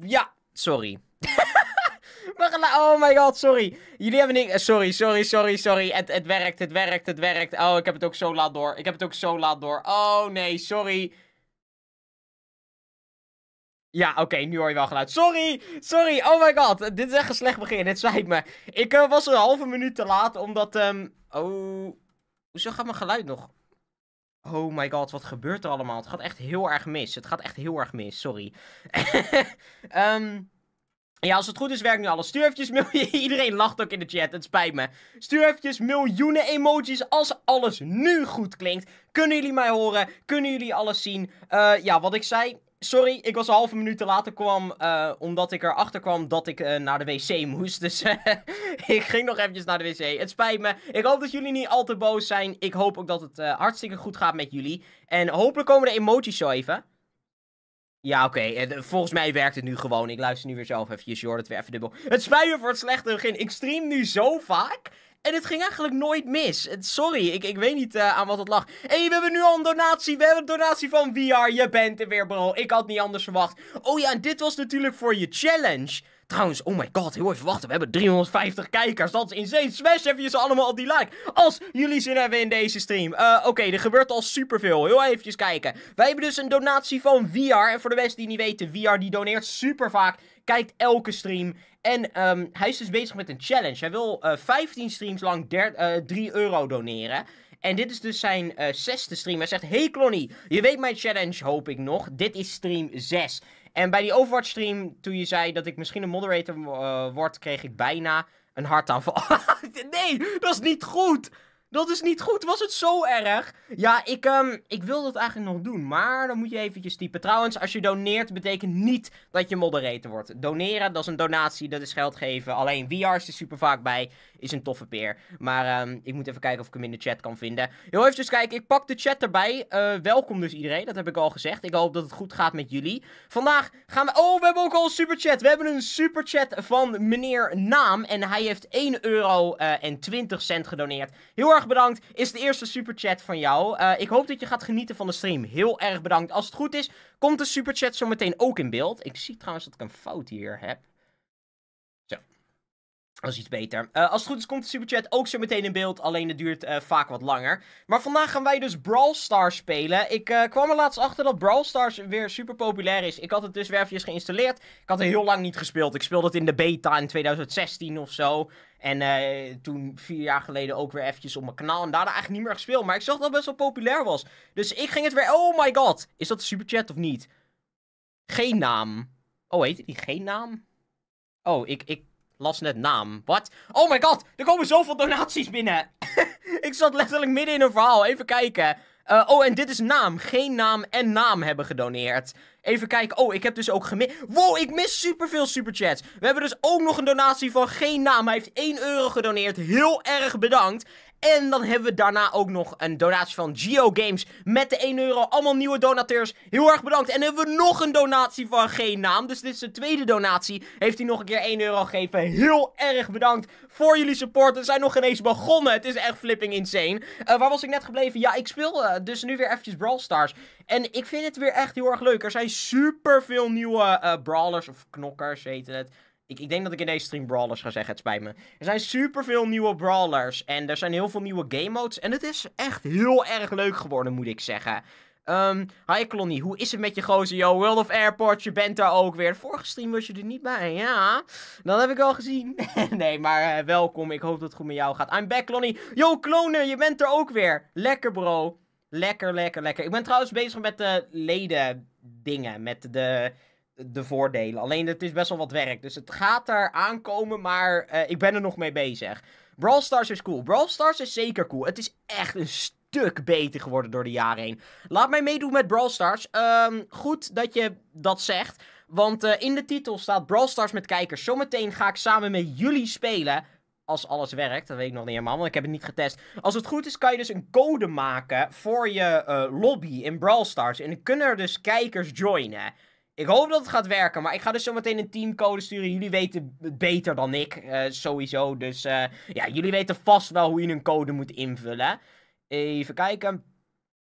Ja, sorry. Nou, oh my god, sorry. Jullie hebben niks... Sorry, sorry, sorry, sorry. Het, het werkt, het werkt, het werkt. Oh, ik heb het ook zo laat door. Ik heb het ook zo laat door. Oh nee, sorry. Ja, oké, nu hoor je wel geluid. Sorry, sorry, oh my god. Dit is echt een slecht begin, het spijt me. Ik eh, was een halve minuut te laat, omdat... Um... Oh, hoezo gaat mijn geluid nog... Oh my god, wat gebeurt er allemaal? Het gaat echt heel erg mis. Het gaat echt heel erg mis, sorry. Ehm, ja, als het goed is, werkt nu alles. Stuur eventjes Iedereen lacht ook in de chat, het spijt me. Stuur eventjes miljoenen emojis als alles nu goed klinkt. Kunnen jullie mij horen? Kunnen jullie alles zien? Eh, ja, wat ik zei, sorry, ik was een halve minuut te laat kwam, eh, omdat ik erachter kwam dat ik eh, naar de wc moest. Dus eh, ik ging nog eventjes naar de wc. Het spijt me. Ik hoop dat jullie niet al te boos zijn. Ik hoop ook dat het hartstikke goed gaat met jullie. En hopelijk komen de emoties zo even. Ja, oké. Volgens mij werkt het nu gewoon. Ik luister nu weer zelf eventjes, joh. Dat weer even dubbel. Het spijt me voor het slechte begin. Ik stream nu zo vaak. En het ging eigenlijk nooit mis. Sorry, ik, ik weet niet eh, aan wat het lag. Hé, we hebben nu al een donatie. We hebben een donatie van VR. Je bent er weer, bro. Ik had niet anders verwacht. Oh ja, en dit was natuurlijk voor je challenge. Trouwens, oh my god, heel even wachten. We hebben 350 kijkers. Dat is insane. Smash even ze allemaal al die like. Als jullie zin hebben in deze stream. Eh, oké, er gebeurt al superveel. Heel eventjes kijken. Wij hebben dus een donatie van VR. En voor de mensen die niet weten, VR die doneert super vaak. Kijkt elke stream. En ehm, hij is dus bezig met een challenge. Hij wil 15 eh, streams lang 3 eh, euro doneren. En dit is dus zijn uh, zesde stream. Hij zegt: Hey Clonny, je weet mijn challenge, hoop ik nog. Dit is stream 6. En bij die Overwatch stream, toen je zei dat ik misschien een moderator word, kreeg ik bijna een hartaanval. nee, dat is niet goed. Dat is niet goed. Was het zo erg? Ja, ik, um, ik wil dat eigenlijk nog doen. Maar dan moet je eventjes typen. Trouwens, als je doneert, betekent niet dat je moderator wordt. Doneren, dat is een donatie. Dat is geld geven. Alleen VR's is super vaak bij is een toffe peer. Maar ehm, ik moet even kijken of ik hem in de chat kan vinden. Heel even dus kijken, ik pak de chat erbij. Eh, welkom dus iedereen, dat heb ik al gezegd. Ik hoop dat het goed gaat met jullie. Vandaag gaan we... Oh, we hebben ook al een superchat. We hebben een superchat van meneer Naam. En hij heeft 1 euro eh, en 20 cent gedoneerd. Heel erg bedankt. Is de eerste superchat van jou. Eh, ik hoop dat je gaat genieten van de stream. Heel erg bedankt. Als het goed is, komt de superchat zo meteen ook in beeld. Ik zie trouwens dat ik een fout hier heb. Dat is iets beter. Eh, als het goed is komt de superchat ook zo meteen in beeld. Alleen het duurt eh, vaak wat langer. Maar vandaag gaan wij dus Brawl Stars spelen. Ik eh, kwam er laatst achter dat Brawl Stars weer super populair is. Ik had het dus weer even geïnstalleerd. Ik had het heel lang niet gespeeld. Ik speelde het in de beta in 2016 of zo. En toen vier jaar geleden ook weer eventjes op mijn kanaal. En daarna eigenlijk niet meer gespeeld. Maar ik zag dat het best wel populair was. Dus ik ging het weer... Oh my god. Is dat de superchat of niet? Geen naam. Oh, heet die geen naam? Oh, ik, ik las net naam. Wat? Oh my god, er komen zoveel donaties binnen. ik zat letterlijk midden in een verhaal. Even kijken. Eh, oh, en dit is naam. Geen naam en naam hebben gedoneerd. Even kijken. Oh, ik heb dus ook gemist. Wow, ik mis superveel superchats. We hebben dus ook nog een donatie van geen naam. Hij heeft 1 euro gedoneerd. Heel erg bedankt. En dan hebben we daarna ook nog een donatie van Geo Games met de 1 euro. Allemaal nieuwe donateurs. Heel erg bedankt. En hebben we nog een donatie van geen naam. Dus dit is de tweede donatie. Heeft hij nog een keer 1 euro gegeven. Heel erg bedankt voor jullie support. Er zijn nog eens begonnen. Het is echt flipping insane. Eh, waar was ik net gebleven? Ja, ik speel eh, dus nu weer eventjes Brawl Stars. En ik vind het weer echt heel erg leuk. Er zijn superveel nieuwe eh, brawlers of knokkers, heet het. Ik, ik denk dat ik in deze stream brawlers ga zeggen, het spijt me. Er zijn superveel nieuwe brawlers en er zijn heel veel nieuwe game modes. En het is echt heel erg leuk geworden, moet ik zeggen. Um, hi Colony, hoe is het met je gozer? Yo, World of Airport, je bent daar ook weer. Vorige stream was je er niet bij, ja. Dat heb ik al gezien. nee, maar eh, welkom. Ik hoop dat het goed met jou gaat. I'm back, Colony. Yo, klonen. je bent er ook weer. Lekker, bro. Lekker, lekker, lekker. Ik ben trouwens bezig met de leden dingen. Met de de voordelen. Alleen het is best wel wat werk. Dus het gaat daar aankomen, maar eh, ik ben er nog mee bezig. Brawl Stars is cool. Brawl Stars is zeker cool. Het is echt een stuk beter geworden door de jaren heen. Laat mij meedoen met Brawl Stars. Ehm, goed dat je dat zegt. Want eh, in de titel staat Brawl Stars met kijkers. Zometeen ga ik samen met jullie spelen. Als alles werkt, dat weet ik nog niet helemaal, want ik heb het niet getest. Als het goed is, kan je dus een code maken voor je eh, lobby in Brawl Stars. En dan kunnen er dus kijkers joinen. Ik hoop dat het gaat werken, maar ik ga dus zometeen een teamcode sturen. Jullie weten het beter dan ik, eh, sowieso. Dus eh, ja, jullie weten vast wel hoe je een code moet invullen. Even kijken.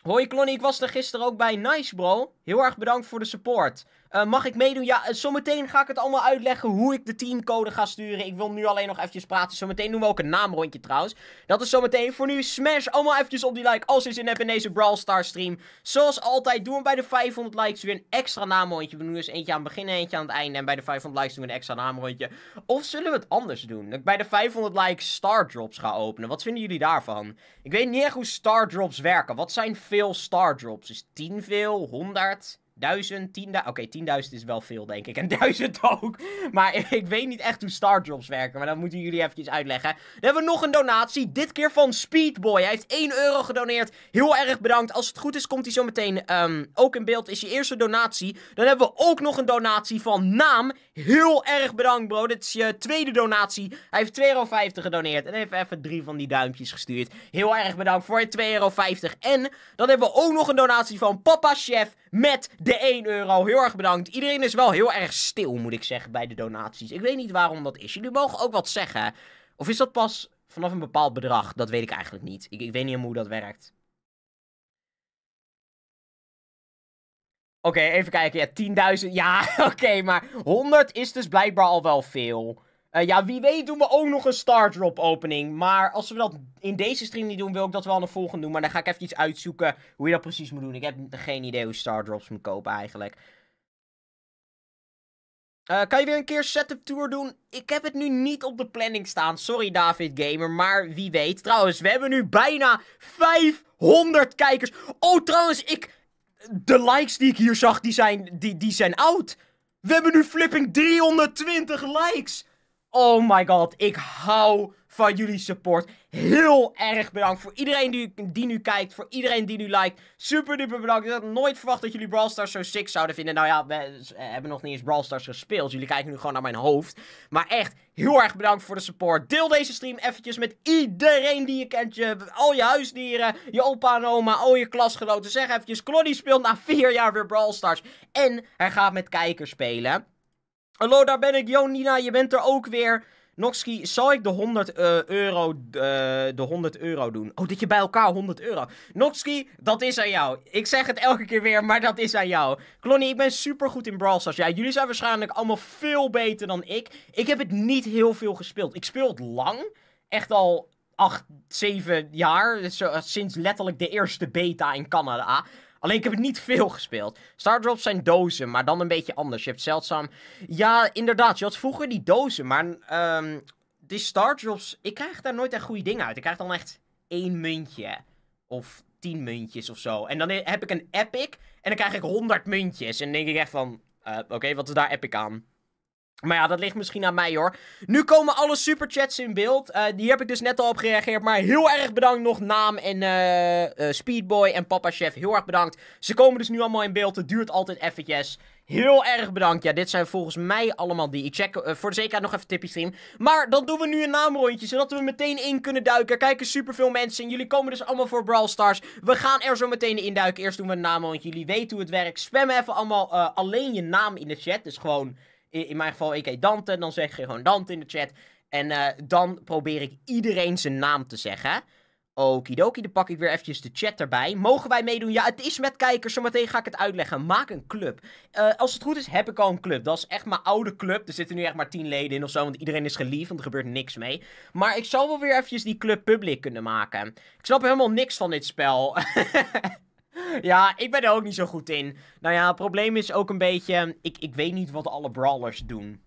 Hoi Klonnie, ik was er gisteren ook bij. Nice, bro. Heel erg bedankt voor de support. Eh, mag ik meedoen? Ja, eh, zometeen ga ik het allemaal uitleggen hoe ik de teamcode ga sturen. Ik wil nu alleen nog eventjes praten. Zometeen doen we ook een naamrondje trouwens. Dat is zometeen. Voor nu, smash allemaal eventjes op die like als je zin hebt in deze Brawl Stars stream. Zoals altijd doen we bij de 500 likes weer een extra naamrondje. We doen dus eentje aan het begin en eentje aan het einde. En bij de 500 likes doen we een extra naamrondje. Of zullen we het anders doen? Dat ik bij de 500 likes stardrops ga openen. Wat vinden jullie daarvan? Ik weet niet echt hoe Star Drops werken. Wat zijn veel stardrops? Is 10 veel? 100? 1000, 10.000. Oké, 10.000 is wel veel, denk ik. En 1000 ook. Maar ik weet niet echt hoe stardrops werken. Maar dat moeten jullie eventjes uitleggen. Dan hebben we nog een donatie. Dit keer van Speedboy. Hij heeft 1 euro gedoneerd. Heel erg bedankt. Als het goed is, komt hij zo meteen ehm, ook in beeld. Is je eerste donatie. Dan hebben we ook nog een donatie van Naam. Heel erg bedankt, bro. Dit is je tweede donatie. Hij heeft 2,50 euro gedoneerd. En heeft even drie van die duimpjes gestuurd. Heel erg bedankt voor je 2,50 euro. En dan hebben we ook nog een donatie van Papa Chef met de 1 euro. Heel erg bedankt. Iedereen is wel heel erg stil, moet ik zeggen, bij de donaties. Ik weet niet waarom dat is. Jullie mogen ook wat zeggen. Of is dat pas vanaf een bepaald bedrag? Dat weet ik eigenlijk niet. Ik, ik weet niet hoe dat werkt. Oké, even kijken. Ja, 10.000. Ja, oké, maar 100 is dus blijkbaar al wel veel. Eh, ja, wie weet doen we ook nog een Star Drop opening. Maar als we dat in deze stream niet doen, wil ik dat wel in de volgende doen. Maar dan ga ik even iets uitzoeken hoe je dat precies moet doen. Ik heb geen idee hoe Star Drops moet kopen eigenlijk. Eh, kan je weer een keer setup tour doen? Ik heb het nu niet op de planning staan. Sorry David Gamer, maar wie weet. Trouwens, we hebben nu bijna 500 kijkers. Oh, trouwens, ik... De likes die ik hier zag, die zijn, die, die zijn oud. We hebben nu flipping 320 likes. Oh my god, ik hou van jullie support. Heel erg bedankt voor iedereen die, nu kijkt, voor iedereen die nu liked. Super duper bedankt. Ik had nooit verwacht dat jullie Brawl Stars zo sick zouden vinden. Nou ja, we eh, hebben nog niet eens Brawl Stars gespeeld. Dus jullie kijken nu gewoon naar mijn hoofd. Maar echt, heel erg bedankt voor de support. Deel deze stream eventjes met iedereen die je kent. Je, al je huisdieren, je opa en oma, al je klasgenoten. Zeg eventjes, Cloddy speelt na vier jaar weer Brawl Stars. En hij gaat met kijkers spelen. Hallo, daar ben ik. Yo, Nina, je bent er ook weer. Noxki, zal ik de 100 eh, euro, eh, de 100 euro doen? Oh, dat je bij elkaar 100 euro. Noxki, dat is aan jou. Ik zeg het elke keer weer, maar dat is aan jou. Klonnie, ik ben supergoed in Brawl Stars. Ja, jullie zijn waarschijnlijk allemaal veel beter dan ik. Ik heb het niet heel veel gespeeld. Ik speel het lang. Echt al 8, 7 jaar. Sinds letterlijk de eerste beta in Canada. Alleen ik heb het niet veel gespeeld. Stardrops zijn dozen, maar dan een beetje anders. Je hebt zeldzaam... Ja, inderdaad, je had vroeger die dozen, maar... Um, Star Stardrops, ik krijg daar nooit echt goede dingen uit. Ik krijg dan echt één muntje. Of tien muntjes of zo. En dan heb ik een epic en dan krijg ik honderd muntjes. En dan denk ik echt van... Eh, oké, wat is daar epic aan? Maar ja, dat ligt misschien aan mij hoor. Nu komen alle superchats in beeld. Eh, die heb ik dus net al op gereageerd. Maar heel erg bedankt nog Naam en eh, eh, Speedboy en Papa Chef. Heel erg bedankt. Ze komen dus nu allemaal in beeld. Het duurt altijd eventjes. Heel erg bedankt. Ja, dit zijn volgens mij allemaal die. Ik check voor de zekerheid nog even tippy stream. Maar dan doen we nu een naamrondje, zodat we meteen in kunnen duiken. Er kijken superveel mensen jullie komen dus allemaal voor Brawl Stars. We gaan er zo meteen in duiken. Eerst doen we een naamrondje. Jullie weten hoe het werkt. Spam even allemaal alleen je naam in de chat. Dus gewoon in mijn geval, ik heet Dante, dan zeg je gewoon Dante in de chat. En eh, dan probeer ik iedereen zijn naam te zeggen. Okidoki, dan pak ik weer eventjes de chat erbij. Mogen wij meedoen? Ja, het is met kijkers. Zometeen ga ik het uitleggen. Maak een club. Eh, als het goed is, heb ik al een club. Dat is echt mijn oude club. Er zitten nu echt maar tien leden in of zo. Want iedereen is geliefd, want er gebeurt niks mee. Maar ik zou wel weer eventjes die club public kunnen maken. Ik snap helemaal niks van dit spel. Ja, ik ben er ook niet zo goed in. Nou ja, het probleem is ook een beetje... Ik, ik weet niet wat alle brawlers doen.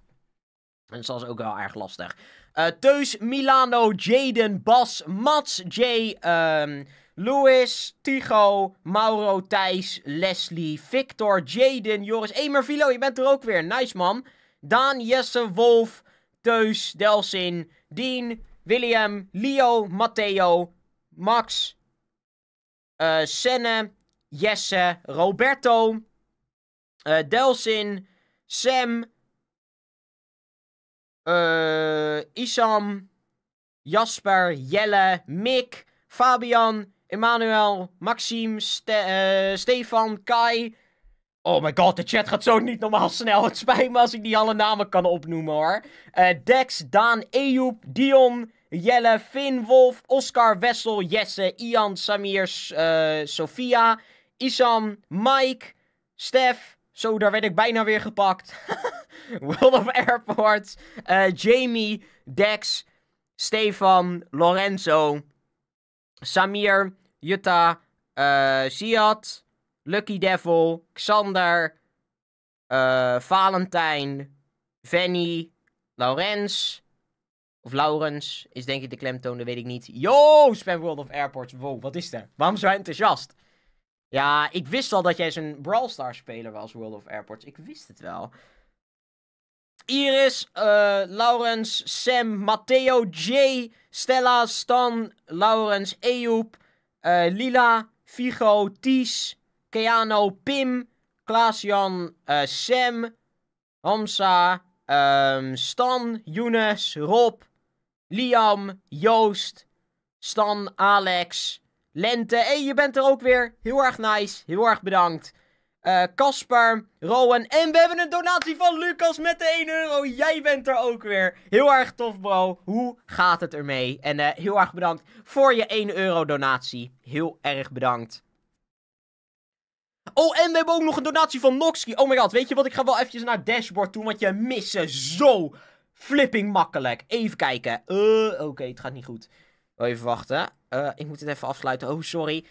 en dat is ook wel erg lastig. Uh, Teus, Milano, Jaden, Bas, Mats, Jay, um, ehm, Louis, Tigo, Mauro, Thijs, Leslie, Victor, Jaden, Joris. Hé, hey, je bent er ook weer. Nice, man. Daan, Jesse, Wolf, Teus, Delsin, Dean, William, Leo, Matteo, Max, uh, Senne, Jesse, Roberto, uh, Delsin, Sam, eh, Isam, Jasper, Jelle, Mick, Fabian, Emmanuel, Maxime, eh, Stefan, Kai. Oh my god, de chat gaat zo niet normaal snel. Het spijt me als ik niet alle namen kan opnoemen hoor. Dex, Daan, Ejoep, Dion, Jelle, Finn, Wolf, Oscar, Wessel, Jesse, Ian, Samir, uh, Sophia, Isam, Mike, Stef. Zo, daar werd ik bijna weer gepakt. World of Airports, eh, Jamie, Dex, Stefan, Lorenzo, Samir, Jutta, uh, Siad, Lucky Devil, Xander, uh, Valentijn, Venny, Laurens. Of Laurens is denk ik de klemtoon, dat weet ik niet. Yo, Spam World of Airports. Wow, wat is er? Waarom zo enthousiast? Ja, ik wist al dat jij zo'n Brawl Stars speler was, World of Airports. Ik wist het wel. Iris, uh, Laurens, Sam, Matteo, Jay, Stella, Stan, Laurens, Eup, eh, Lila, Figo, Ties, Keano, Pim, klaas eh, Sam, Hamza, ehm, Stan, Younes, Rob, Liam, Joost, Stan, Alex, Lente. Hé, hey, je bent er ook weer. Heel erg nice. Heel erg bedankt. Eh, Casper, Rowan. En we hebben een donatie van Lucas met de 1 euro. Jij bent er ook weer. Heel erg tof, bro. Hoe gaat het ermee? En eh, heel erg bedankt voor je 1 euro donatie. Heel erg bedankt. Oh, en we hebben ook nog een donatie van Noxky. Oh my god, weet je wat? Ik ga wel eventjes naar dashboard toe, want je missen zo flipping makkelijk. Even kijken. Eh, oké, het gaat niet goed. Even wachten. Eh, ik moet het even afsluiten. Oh, sorry.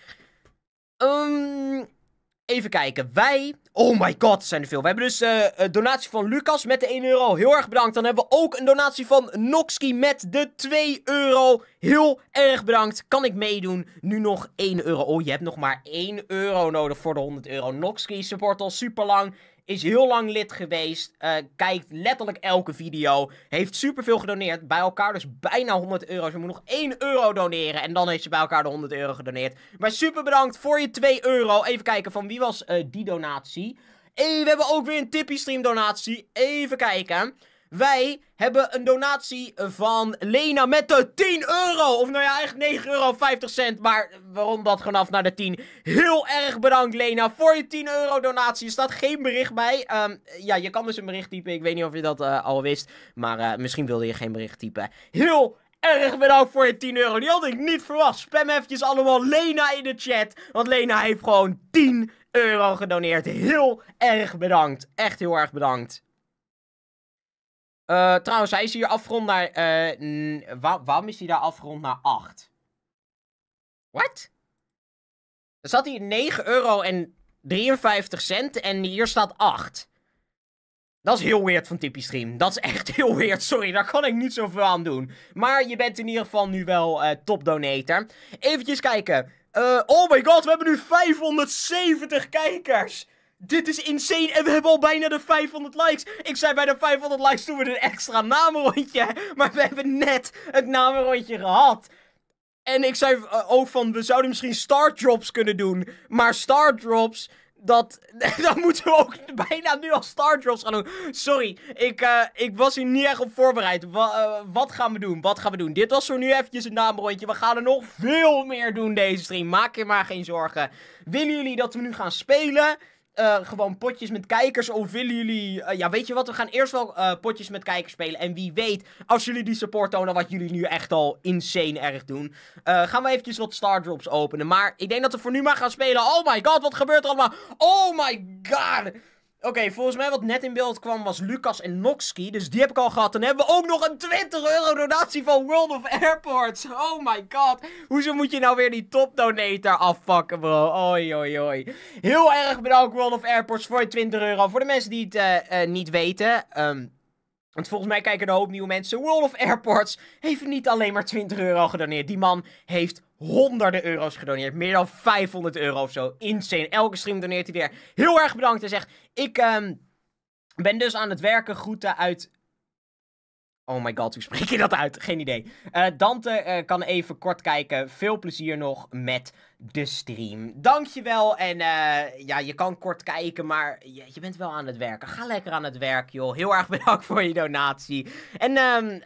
Ehm, even kijken. Wij... Oh my god, zijn er veel. We hebben dus eh, een donatie van Lucas met de 1 euro. Heel erg bedankt. Dan hebben we ook een donatie van Nokski met de 2 euro. Heel erg bedankt. Kan ik meedoen? Nu nog 1 euro. Oh, je hebt nog maar 1 euro nodig voor de 100 euro. Noxki support al super lang. Is heel lang lid geweest. Eh, kijkt letterlijk elke video. Heeft superveel gedoneerd. Bij elkaar dus bijna 100 euro. Ze dus moet nog 1 euro doneren. En dan heeft ze bij elkaar de 100 euro gedoneerd. Maar super bedankt voor je 2 euro. Even kijken van wie was eh, die donatie. Hey, we hebben ook weer een tippy stream donatie. Even kijken. Wij hebben een donatie van Lena met de 10 euro. Of nou ja, eigenlijk 9,50 euro. Maar waarom dat gewoon af naar de 10? Heel erg bedankt, Lena, voor je 10 euro donatie. Er staat geen bericht bij. Ehm, ja, je kan dus een bericht typen. Ik weet niet of je dat eh, al wist. Maar eh, misschien wilde je geen bericht typen. Heel erg bedankt voor je 10 euro. Die had ik niet verwacht. Spam eventjes allemaal Lena in de chat. Want Lena heeft gewoon 10 euro gedoneerd. Heel erg bedankt. Echt heel erg bedankt. Eh, trouwens, hij is hier afgerond naar... Eh, waarom is hij daar afgerond naar 8? What? Er zat hier 9 euro en 53 cent en hier staat 8. Dat is heel weird van Tippy Stream. Dat is echt heel weird. Sorry, daar kan ik niet zoveel aan doen. Maar je bent in ieder geval nu wel uh, top donator. Eventjes kijken. oh my god, we hebben nu 570 kijkers. Dit is insane. En we hebben al bijna de 500 likes. Ik zei bij de 500 likes doen we een extra namenrondje. Maar we hebben net het namenrondje gehad. En ik zei eh, ook van, we zouden misschien star drops kunnen doen. Maar star drops, dat, dat moeten we ook bijna nu al star drops gaan doen. Sorry, ik, eh, ik was hier niet echt op voorbereid. Eh, wat gaan we doen? Wat gaan we doen? Dit was voor nu eventjes een naamrondje. We gaan er nog veel meer doen deze stream. Maak je maar geen zorgen. Willen jullie dat we nu gaan spelen? Eh, gewoon potjes met kijkers. Of willen jullie... Eh, ja, weet je wat? We gaan eerst wel eh, potjes met kijkers spelen. En wie weet, als jullie die support tonen, wat jullie nu echt al insane erg doen. gaan we eventjes wat stardrops openen. Maar ik denk dat we voor nu maar gaan spelen. Oh my god, wat gebeurt er allemaal? Oh my god! Oké, volgens mij wat net in beeld kwam was Lucas en Noxki. Dus die heb ik al gehad. Dan hebben we ook nog een 20 euro donatie van World of Airports. Oh my god. Hoezo moet je nou weer die top donator afpakken, bro? Oi, oi, oi. Heel erg bedankt World of Airports voor je 20 euro. Voor de mensen die het eh, eh, niet weten... Ehm, want volgens mij kijken een hoop nieuwe mensen. World of Airports heeft niet alleen maar 20 euro gedoneerd. Die man heeft honderden euro's gedoneerd. Meer dan 500 euro of zo. Insane. Elke stream doneert hij weer. Heel erg bedankt. Hij zegt, ik ehm, ben dus aan het werken. Groeten uit... Oh my god, hoe spreek je dat uit? Geen idee. Uh, Dante eh, kan even kort kijken. Veel plezier nog met de stream. Dankjewel. En eh, ja, je kan kort kijken, maar je, je, bent wel aan het werken. Ga lekker aan het werk, joh. Heel erg bedankt voor je donatie. En ehm,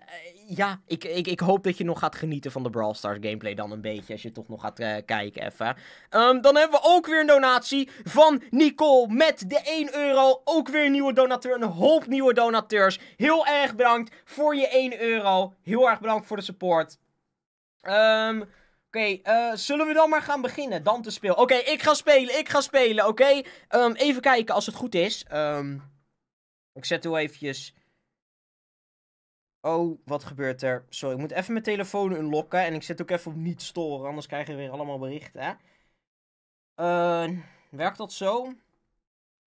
ja, ik, ik, ik hoop dat je nog gaat genieten van de Brawl Stars gameplay dan een beetje. Als je toch nog gaat eh, kijken even. Ehm, dan hebben we ook weer een donatie van Nicole met de 1 euro. Ook weer een nieuwe donateur, een hoop nieuwe donateurs. Heel erg bedankt voor je 1 euro. Heel erg bedankt voor de support. Ehm, oké, eh, zullen we dan maar gaan beginnen? Dan te spelen. Oké, ik ga spelen, ik ga spelen, oké? Ehm, even kijken als het goed is. ik zet heel eventjes Oh, wat gebeurt er? Sorry, ik moet even mijn telefoon unlocken. En ik zet ook even op niet storen, anders krijgen we weer allemaal berichten. Ehm, werkt dat zo?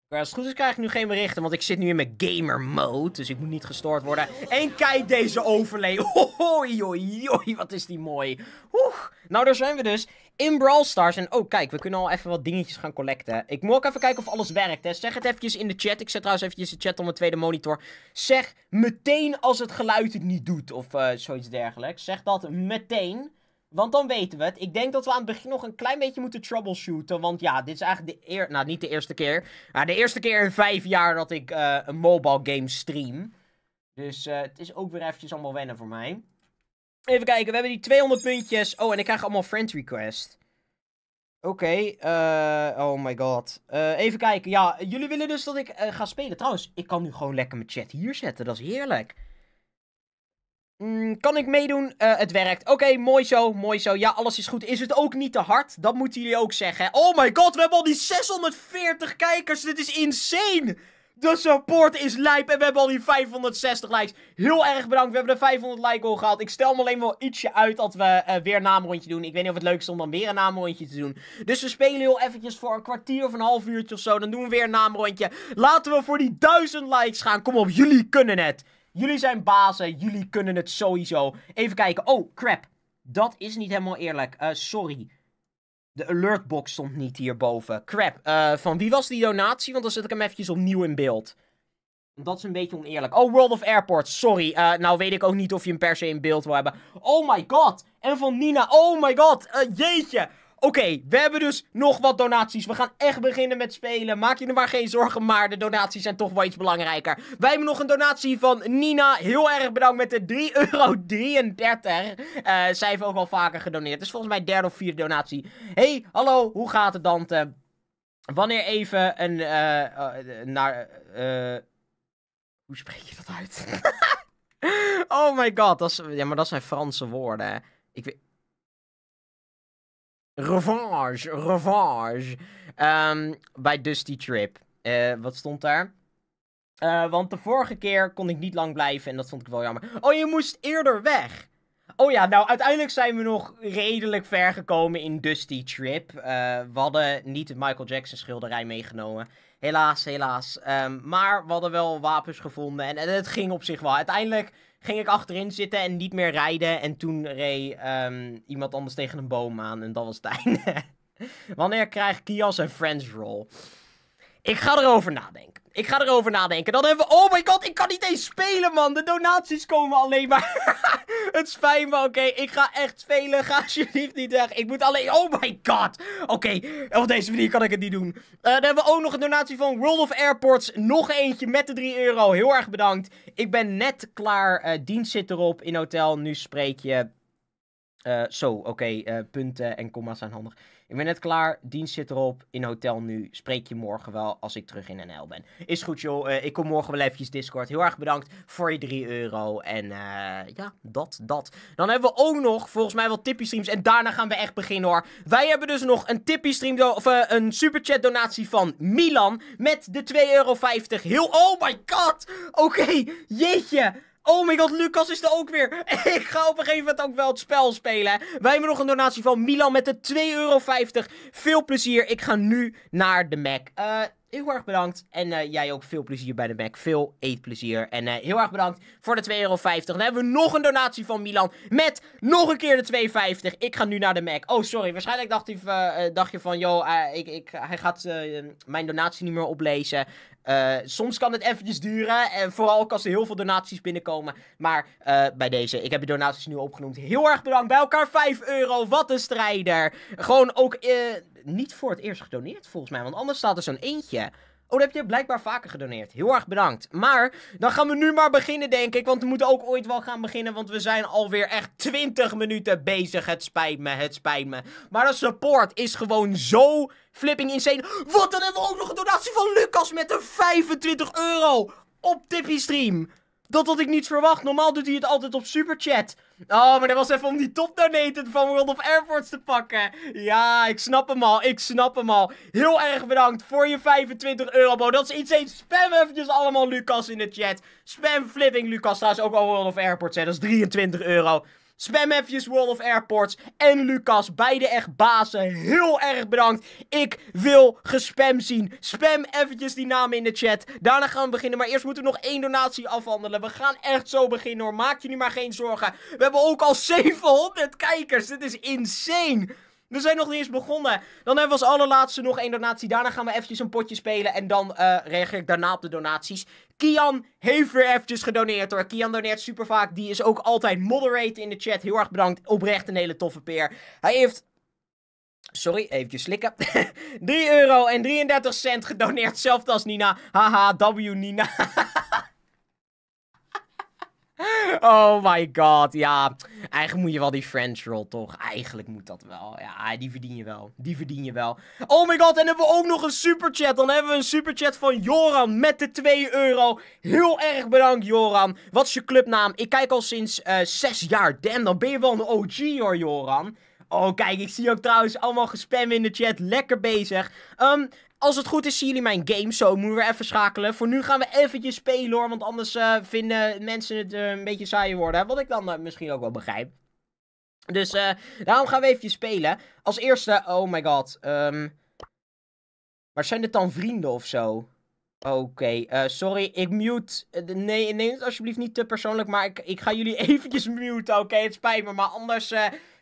Maar als het goed is krijg ik nu geen berichten, want ik zit nu in mijn gamer mode. Dus ik moet niet gestoord worden. En kijk deze overlay. Hoi, hoi, hoi, wat is die mooi. Oeh, nou daar zijn we dus in Brawl Stars. En oh, kijk, we kunnen al even wat dingetjes gaan collecten. Ik moet ook even kijken of alles werkt. Hè. Zeg het eventjes in de chat. Ik zet trouwens eventjes de chat op mijn tweede monitor. Zeg meteen als het geluid het niet doet of eh, zoiets dergelijks. Zeg dat meteen. Want dan weten we het. Ik denk dat we aan het begin nog een klein beetje moeten troubleshooten. Want ja, dit is eigenlijk de eer... Nou, niet de eerste keer. Maar de eerste keer in vijf jaar dat ik eh, een mobile game stream. Dus eh, het is ook weer eventjes allemaal wennen voor mij. Even kijken, we hebben die 200 puntjes. Oh, en ik krijg allemaal friend request. Oké, eh, oh my god. Eh, even kijken, ja, jullie willen dus dat ik eh, ga spelen. Trouwens, ik kan nu gewoon lekker mijn chat hier zetten, dat is heerlijk. Mm, kan ik meedoen? het werkt. Oké, mooi zo, mooi zo. Ja, alles is goed. Is het ook niet te hard? Dat moeten jullie ook zeggen. Oh my god, we hebben al die 640 kijkers, dit is insane! De support is lijp en we hebben al die 560 likes. Heel erg bedankt, we hebben de 500 likes al gehaald. Ik stel me alleen wel ietsje uit dat we eh, weer een naamrondje doen. Ik weet niet of het leuk is om dan weer een naamrondje te doen. Dus we spelen heel eventjes voor een kwartier of een half uurtje of zo. Dan doen we weer een naamrondje. Laten we voor die 1000 likes gaan. Kom op, jullie kunnen het. Jullie zijn bazen, jullie kunnen het sowieso. Even kijken. Oh, crap. Dat is niet helemaal eerlijk. Eh, sorry. De alertbox stond niet hierboven. Crap. Uh, van wie was die donatie? Want dan zet ik hem eventjes opnieuw in beeld. Dat is een beetje oneerlijk. Oh, World of Airports. Sorry. Eh, nou weet ik ook niet of je hem per se in beeld wil hebben. Oh my god. En van Nina. Oh my god. Eh, jeetje. Oké, we hebben dus nog wat donaties. We gaan echt beginnen met spelen. Maak je er maar geen zorgen, maar de donaties zijn toch wel iets belangrijker. Wij hebben nog een donatie van Nina. Heel erg bedankt met de 3,33 euro. Uh, zij heeft ook al vaker gedoneerd. is volgens mij derde of vierde donatie. hey, hallo, hoe gaat het dan? Wanneer even een... Eh, eh, naar... hoe spreek je dat uit? oh my god, dat is, ja, maar dat zijn Franse woorden. Ik weet... Revenge, revenge. Ehm, bij Dusty Trip. Eh, wat stond daar? Eh, want de vorige keer kon ik niet lang blijven en dat vond ik wel jammer. Oh, je moest eerder weg. Oh ja, nou uiteindelijk zijn we nog redelijk ver gekomen in Dusty Trip. Eh, we hadden niet het Michael Jackson schilderij meegenomen. Helaas, helaas. Ehm, maar we hadden wel wapens gevonden en, het ging op zich wel. Uiteindelijk ging ik achterin zitten en niet meer rijden. En toen reed ehm, iemand anders tegen een boom aan en dat was het einde. Wanneer krijgt Kias een French roll? Ik ga erover nadenken. Ik ga erover nadenken. Dan hebben we... Oh my god, ik kan niet eens spelen, man. De donaties komen alleen maar... het is fijn, maar oké. Ik ga echt spelen. Ga alsjeblieft niet weg. Ik moet alleen... Oh my god. Oké, op deze manier kan ik het niet doen. Eh, dan hebben we ook nog een donatie van World of Airports. Nog eentje met de 3 euro. Heel erg bedankt. Ik ben net klaar. Eh, dienst zit erop in hotel. Nu spreek je... Eh, zo, oké. punten en comma's zijn handig. Ik ben net klaar, dienst zit erop, in hotel nu. Spreek je morgen wel als ik terug in NL ben. Is goed joh, eh, ik kom morgen wel eventjes Discord. Heel erg bedankt voor je 3 euro. En eh, ja, dat, dat. Dan hebben we ook nog volgens mij wel tippy streams. En daarna gaan we echt beginnen hoor. Wij hebben dus nog een tippy stream, of eh, een superchat donatie van Milan. Met de 2,50 euro. Heel, oh my god! Oké, jeetje. Oh my god, Lucas is er ook weer. Ik ga op een gegeven moment ook wel het spel spelen. Wij hebben nog een donatie van Milan met de 2,50 euro. Veel plezier. Ik ga nu naar de Mac. Eh... Uh heel erg bedankt. En eh, jij ook veel plezier bij de Mac. Veel eetplezier. En eh, heel erg bedankt voor de 2,50 euro. Dan hebben we nog een donatie van Milan. Met nog een keer de 2,50. Ik ga nu naar de Mac. Oh, sorry. Waarschijnlijk dacht, hij, eh, dacht je van... Yo, ik, ik, hij gaat mijn donatie niet meer oplezen. soms kan het eventjes duren. En vooral ook als er heel veel donaties binnenkomen. Maar bij deze, ik heb je donaties nu opgenoemd. Heel erg bedankt. Bij elkaar 5 euro. Wat een strijder. Gewoon ook niet voor het eerst gedoneerd, volgens mij. Want anders staat er zo'n eentje. Oh, dat heb je blijkbaar vaker gedoneerd. Heel erg bedankt. Maar dan gaan we nu maar beginnen, denk ik. Want we moeten ook ooit wel gaan beginnen. Want we zijn alweer echt 20 minuten bezig. Het spijt me, het spijt me. Maar de support is gewoon zo flipping insane. Wat, dan hebben we ook nog een donatie van Lucas met een 25 euro op Tippy Stream. Dat had ik niet verwacht. Normaal doet hij het altijd op superchat. Oh, maar dat was even om die topdonate van World of Airports te pakken. Ja, ik snap hem al. Ik snap hem al. Heel erg bedankt voor je 25 euro, Dat is iets eens. Spam eventjes allemaal Lucas in de chat. Spam flipping Lucas. Daar is ook al World of Airports, hè. Dat is 23 euro. Spam eventjes World of Airports en Lucas. Beide echt bazen. Heel erg bedankt. Ik wil gespam zien. Spam eventjes die namen in de chat. Daarna gaan we beginnen. Maar eerst moeten we nog één donatie afhandelen. We gaan echt zo beginnen hoor. Maak je nu maar geen zorgen. We hebben ook al 700 kijkers. Dit is insane. We zijn nog niet eens begonnen. Dan hebben we als allerlaatste nog één donatie. Daarna gaan we eventjes een potje spelen. En dan uh, reageer ik daarna op de donaties. Kian heeft weer eventjes gedoneerd hoor. Kian doneert super vaak. Die is ook altijd moderator in de chat. Heel erg bedankt. Oprecht een hele toffe peer. Hij heeft Sorry, eventjes slikken. 3 euro en 33 cent gedoneerd. Zelfde als Nina. Haha, W Nina. Oh my god, ja. Eigenlijk moet je wel die French roll, toch? Eigenlijk moet dat wel. Ja, die verdien je wel. Die verdien je wel. Oh my god, en hebben we ook nog een superchat. Dan hebben we een superchat van Joran met de 2 euro. Heel erg bedankt, Joran. Wat is je clubnaam? Ik kijk al sinds uh, eh, 6 jaar. Damn, dan ben je wel een OG hoor, Joran. Oh, kijk, ik zie ook trouwens allemaal gespam in de chat. Lekker bezig. Um, als het goed is zien jullie mijn game zo. Moeten we even schakelen. Voor nu gaan we eventjes spelen hoor. Want anders eh, vinden mensen het eh, een beetje saai worden. Wat ik dan eh, misschien ook wel begrijp. Dus daarom gaan we eventjes spelen. Als eerste... Oh my god. Um, ehm, maar zijn dit dan vrienden of zo? Oké, okay, sorry, ik mute. nee, neem het alsjeblieft niet te persoonlijk, maar ik, ik ga jullie eventjes muten, oké? Het spijt me, maar anders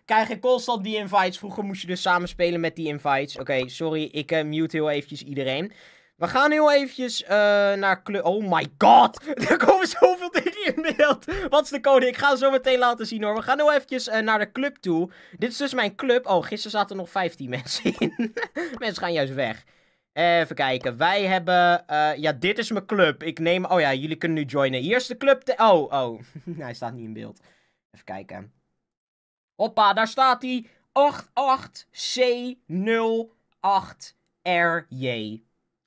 krijg ik constant die invites. Vroeger moest je dus samen spelen met die invites. Oké, sorry, ik eh, mute heel eventjes iedereen. We gaan heel eventjes uh, naar club. Oh my god! Er komen zoveel dingen in beeld. Wat is de code? Ik ga het zo meteen laten zien hoor. We gaan heel eventjes eh, naar de club toe. Dit is dus mijn club. Oh, gisteren zaten er nog 15 mensen in. mensen gaan juist weg. Even kijken. Wij hebben... ja, dit is mijn club. Ik neem... Oh ja, jullie kunnen nu joinen. Hier is de club... Oh, oh. Hij staat niet in beeld. Even kijken. Hoppa, daar staat hij. 88C08RJ.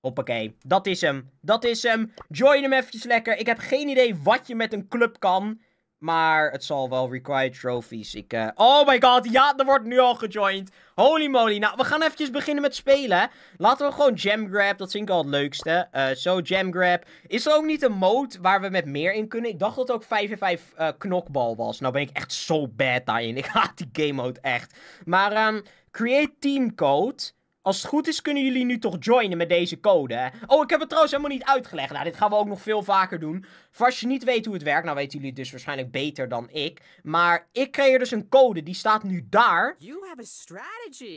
Hoppakee, dat is hem. Dat is hem. Join hem eventjes lekker. Ik heb geen idee wat je met een club kan. Maar het zal wel required trophies. Ik, eh, Oh my god, ja, er wordt nu al gejoined. Holy moly. Nou, we gaan eventjes beginnen met spelen. Laten we gewoon jam grab. Dat vind ik al het leukste. Eh, zo, uh, jam grab. Is er ook niet een mode waar we met meer in kunnen? Ik dacht dat het ook 5 en 5 uh, eh, knokbal was. Nou ben ik echt zo bad daarin. Ik haat die game mode echt. Maar ehm, create team code. Als het goed is kunnen jullie nu toch joinen met deze code, Oh, ik heb het trouwens helemaal niet uitgelegd. Nou, dit gaan we ook nog veel vaker doen. Voor als je niet weet hoe het werkt, nou weten jullie het dus waarschijnlijk beter dan ik. Maar ik creëer dus een code, die staat nu daar.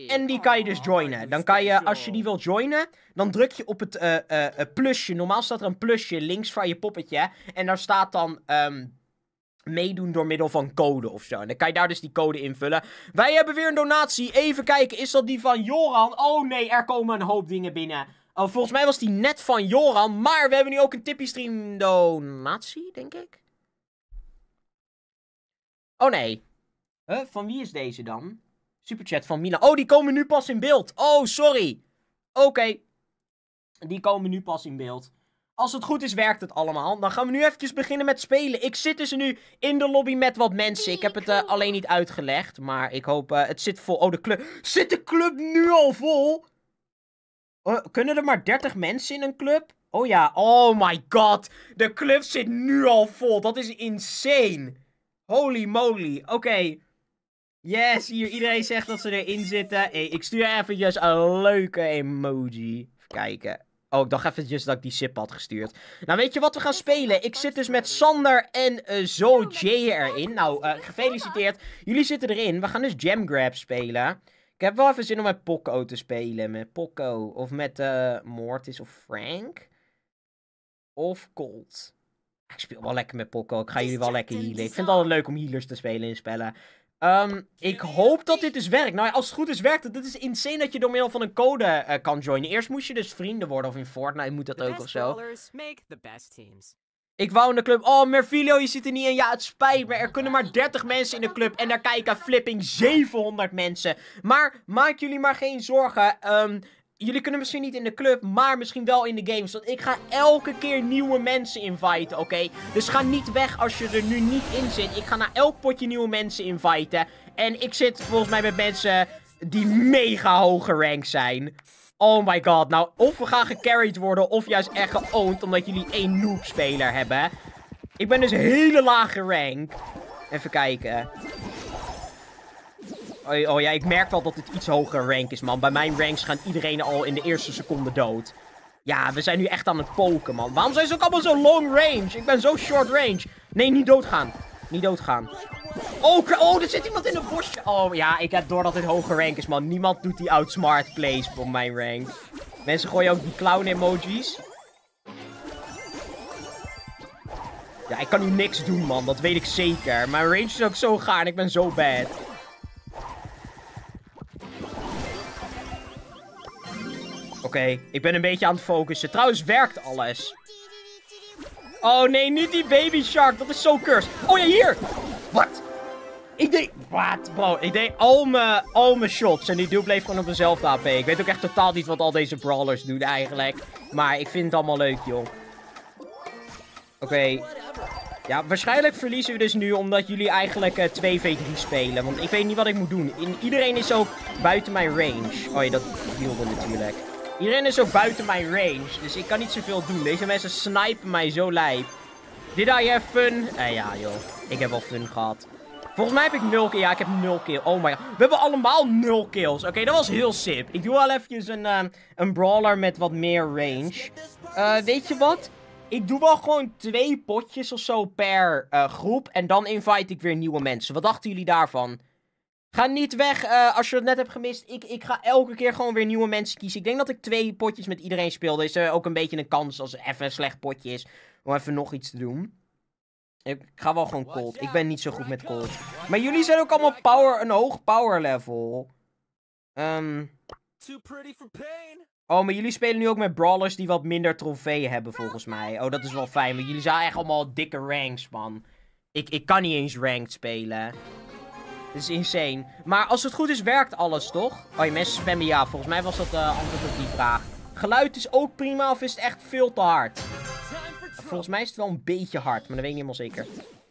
En die kan je dus oh, joinen. Dan kan je, als je die wil joinen, dan druk je op het eh, eh, eh, plusje. Normaal staat er een plusje links van je poppetje. En daar staat dan... Ehm, meedoen door middel van code of zo. En dan kan je daar dus die code invullen. Wij hebben weer een donatie. Even kijken, is dat die van Joran? Oh nee, er komen een hoop dingen binnen. Oh, volgens mij was die net van Joran. Maar we hebben nu ook een Tippy Stream donatie, denk ik. Oh nee. Van wie is deze dan? Superchat van Mila. Oh, die komen nu pas in beeld. Oh, sorry. Oké. Die komen nu pas in beeld. Als het goed is, werkt het allemaal. Dan gaan we nu eventjes beginnen met spelen. Ik zit dus nu in de lobby met wat mensen. Ik heb het eh, alleen niet uitgelegd. Maar ik hoop... Eh, het zit vol. Oh, de club... Zit de club nu al vol? Oh, kunnen er maar 30 mensen in een club? Oh ja. Oh my god. De club zit nu al vol. Dat is insane. Holy moly. Oké. Yes, hier. Iedereen zegt dat ze erin zitten. Hey, ik stuur even een leuke emoji. Even kijken. Oh, ik dacht eventjes dat ik die sip had gestuurd. Nou, weet je wat we gaan spelen? Ik zit dus met Sander en ZoJ eh, Zo erin. Nou, eh, gefeliciteerd. Jullie zitten erin. We gaan dus Jam Grab spelen. Ik heb wel even zin om met Poco te spelen. Met Poco. Of met eh, Mortis of Frank. Of Colt. Ah, ik speel wel lekker met Poco. Ik ga jullie wel lekker healen. Ik vind het altijd leuk om healers te spelen in spellen. Um, ik hoop dat dit dus werkt. Nou ja, als het goed is, werkt het. Het is insane dat je door middel van een code eh, kan joinen. Eerst moest je dus vrienden worden, of in Fortnite moet dat ook of zo. Ik wou in de club. Oh, Mervilio, je zit er niet in. Ja, het spijt me. Er kunnen maar 30 mensen in de club. En daar kijken flipping 700 mensen. Maar maak jullie maar geen zorgen. Um, Jullie kunnen misschien niet in de club, maar misschien wel in de games. Want ik ga elke keer nieuwe mensen inviten, oké? Dus ga niet weg als je er nu niet in zit. Ik ga naar elk potje nieuwe mensen inviten. En ik zit volgens mij met mensen die mega hoge rank zijn. Oh my god. Nou, of we gaan gecarried worden of juist echt geowned omdat jullie één noob-speler hebben. Ik ben dus hele lage rank. Even kijken. Oh, oh, ja, ik merk wel dat dit iets hoger rank is, man. Bij mijn ranks gaan iedereen al in de eerste seconde dood. Ja, we zijn nu echt aan het poken, man. Waarom zijn ze ook allemaal zo long range? Ik ben zo short range. Nee, niet doodgaan. Niet doodgaan. Oh, oh, er zit iemand in een bosje. Oh ja, ik heb door dat dit hoger rank is, man. Niemand doet die outsmart plays voor mijn rank. Mensen gooien ook die clown-emojis. Ja, ik kan nu niks doen, man. Dat weet ik zeker. Mijn range is ook zo gaar en ik ben zo bad. Oké, ik ben een beetje aan het focussen. Trouwens, werkt alles. Oh nee, niet die baby shark. Dat is zo cursed. Oh ja, hier. Wat? Ik deed... Wat, bro? Ik deed al mijn, al mijn shots. En die dude bleef gewoon op dezelfde AP. Ik weet ook echt totaal niet wat al deze brawlers doen eigenlijk. Maar ik vind het allemaal leuk, joh. Oké. Ja, waarschijnlijk verliezen we dus nu omdat jullie eigenlijk 2v3 eh, spelen. Want ik weet niet wat ik moet doen. iedereen is ook buiten mijn range. Oh ja, dat hielde natuurlijk. Iedereen is zo buiten mijn range. Dus ik kan niet zoveel doen. Deze mensen snipen mij zo lijp. Did I have fun? Eh ja, joh. Ik heb wel fun gehad. Volgens mij heb ik nul kill. Ja, ik heb nul kill. Oh my god. We hebben allemaal nul kills. Oké, dat was heel sip. Ik doe wel eventjes een, eh, een brawler met wat meer range. Eh, weet je wat? Ik doe wel gewoon twee potjes of zo per eh, groep. En dan invite ik weer nieuwe mensen. Wat dachten jullie daarvan? Ga niet weg eh, als je het net hebt gemist. Ik, ik ga elke keer gewoon weer nieuwe mensen kiezen. Ik denk dat ik twee potjes met iedereen speelde. Is er eh, ook een beetje een kans als het even een slecht potje is. Om even nog iets te doen. Ik ga wel gewoon cold. Ik ben niet zo goed met cold. Maar jullie zijn ook allemaal power, een hoog power level. Um... Oh, maar jullie spelen nu ook met brawlers die wat minder trofeeën hebben volgens mij. Oh, dat is wel fijn. Want jullie zijn echt allemaal dikke ranks, man. Ik, ik kan niet eens ranked spelen. Dit is insane. Maar als het goed is, werkt alles, toch? Oh, je mensen spammen ja. Volgens mij was dat de eh, antwoord op die vraag. Geluid is ook prima of is het echt veel te hard? Volgens mij is het wel een beetje hard, maar dat weet ik niet helemaal zeker.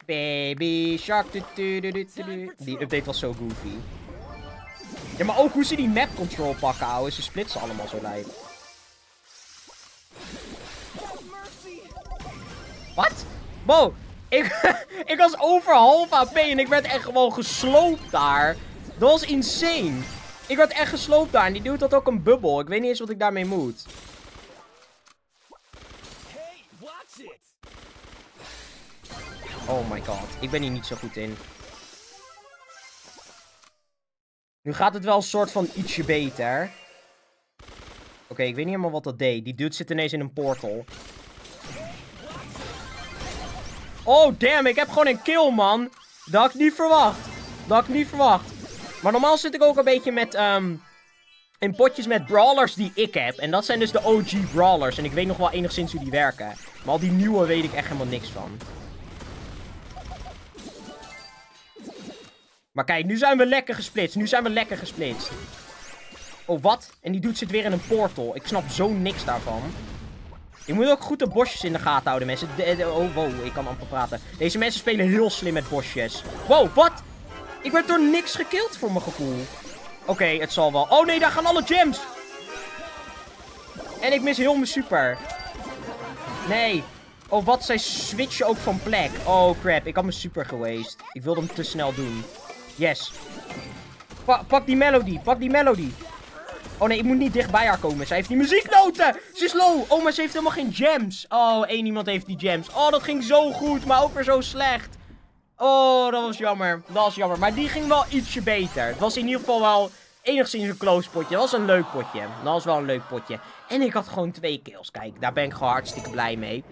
Baby shark. die update was zo goofy. Ja, maar ook hoe ze die map control pakken, ouwe. Ze splitsen allemaal zo lijp. Wat? Wow, ik, ik was over half AP en ik werd echt gewoon gesloopt daar. Dat was insane. Ik werd echt gesloopt daar. En die doet dat ook een bubbel. Ik weet niet eens wat ik daarmee moet. Oh my god. Ik ben hier niet zo goed in. Nu gaat het wel een soort van ietsje beter. Oké, ik weet niet helemaal wat dat deed. Die dude zit ineens in een portal. Oh, damn. Ik heb gewoon een kill, man. Dat had ik niet verwacht. Dat had ik niet verwacht. Maar normaal zit ik ook een beetje met... Um, in potjes met brawlers die ik heb. En dat zijn dus de OG brawlers. En ik weet nog wel enigszins hoe die werken. Maar al die nieuwe weet ik echt helemaal niks van. Maar kijk, nu zijn we lekker gesplitst. Nu zijn we lekker gesplitst. Oh, wat? En die dude zit weer in een portal. Ik snap zo niks daarvan. Je moet ook goed de bosjes in de gaten houden, mensen. oh, wow, ik kan amper praten. Deze mensen spelen heel slim met bosjes. Wow, wat? Ik werd door niks gekild voor mijn gevoel. Oké, het zal wel. Oh nee, daar gaan alle gems. En ik mis heel mijn super. Nee. Oh, wat? Zij switchen ook van plek. Oh, crap. Ik had mijn super geweest. Ik wilde hem te snel doen. Yes. pak die melody. Pak die melody. Oh nee, ik moet niet dichtbij haar komen. Zij heeft die muzieknoten. Ze is low. Oh, maar ze heeft helemaal geen gems. Oh, één iemand heeft die gems. Oh, dat ging zo goed, maar ook weer zo slecht. Oh, dat was jammer. Dat was jammer. Maar die ging wel ietsje beter. Het was in ieder geval wel enigszins een close potje. Dat was een leuk potje. Dat was wel een leuk potje. En ik had gewoon twee kills. Kijk, daar ben ik gewoon hartstikke blij mee.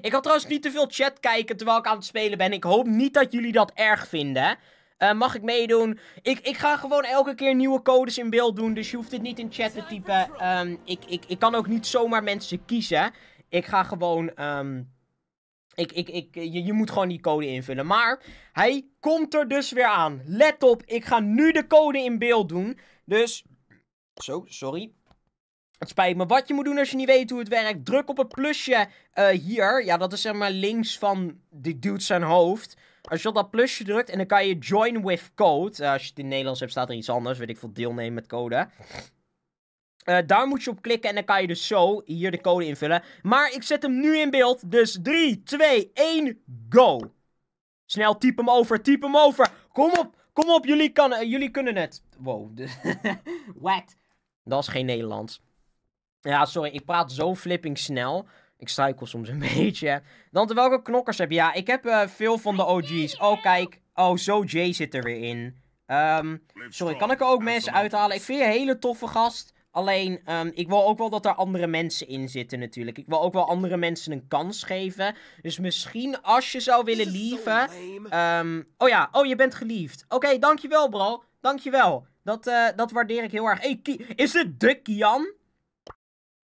Ik had trouwens niet te veel chat kijken terwijl ik aan het spelen ben. Ik hoop niet dat jullie dat erg vinden. Eh, mag ik meedoen? Ik, ik ga gewoon elke keer nieuwe codes in beeld doen. Dus je hoeft het niet in chat te typen. Ehm, ik, ik, ik kan ook niet zomaar mensen kiezen. Ik ga gewoon... Ehm, ik, ik, ik, je, je moet gewoon die code invullen. Maar hij komt er dus weer aan. Let op, ik ga nu de code in beeld doen. Dus... Zo, sorry. Het spijt me. Wat je moet doen als je niet weet hoe het werkt. Druk op het plusje eh, hier. Ja, dat is zeg maar links van die dude zijn hoofd. Als je op dat plusje drukt en dan kan je join with code. Eh, als je het in Nederlands hebt, staat er iets anders. Weet ik veel, deelnemen met code. Eh, daar moet je op klikken en dan kan je dus zo hier de code invullen. Maar ik zet hem nu in beeld. Dus 3, 2, 1, go. Snel, typ hem over, typ hem over. Kom op, kom op, jullie, kan, eh, jullie kunnen het. Wow. Wat? Dat is geen Nederlands. Ja, sorry, ik praat zo flipping snel. Ik cycle soms een beetje. Dan te welke knokkers heb je? Ja, ik heb eh, veel van de OG's. Oh, kijk. Oh, zo Jay zit er weer in. Ehm, sorry, kan ik er ook mensen uithalen? Ik vind je een hele toffe gast. Alleen, ehm, ik wil ook wel dat er andere mensen in zitten natuurlijk. Ik wil ook wel andere mensen een kans geven. Dus misschien als je zou willen lieven... Ehm, oh ja, oh je bent geliefd. Oké, dankjewel bro. Dankjewel. Dat, uh, dat waardeer ik heel erg. Hey, is het de Kian?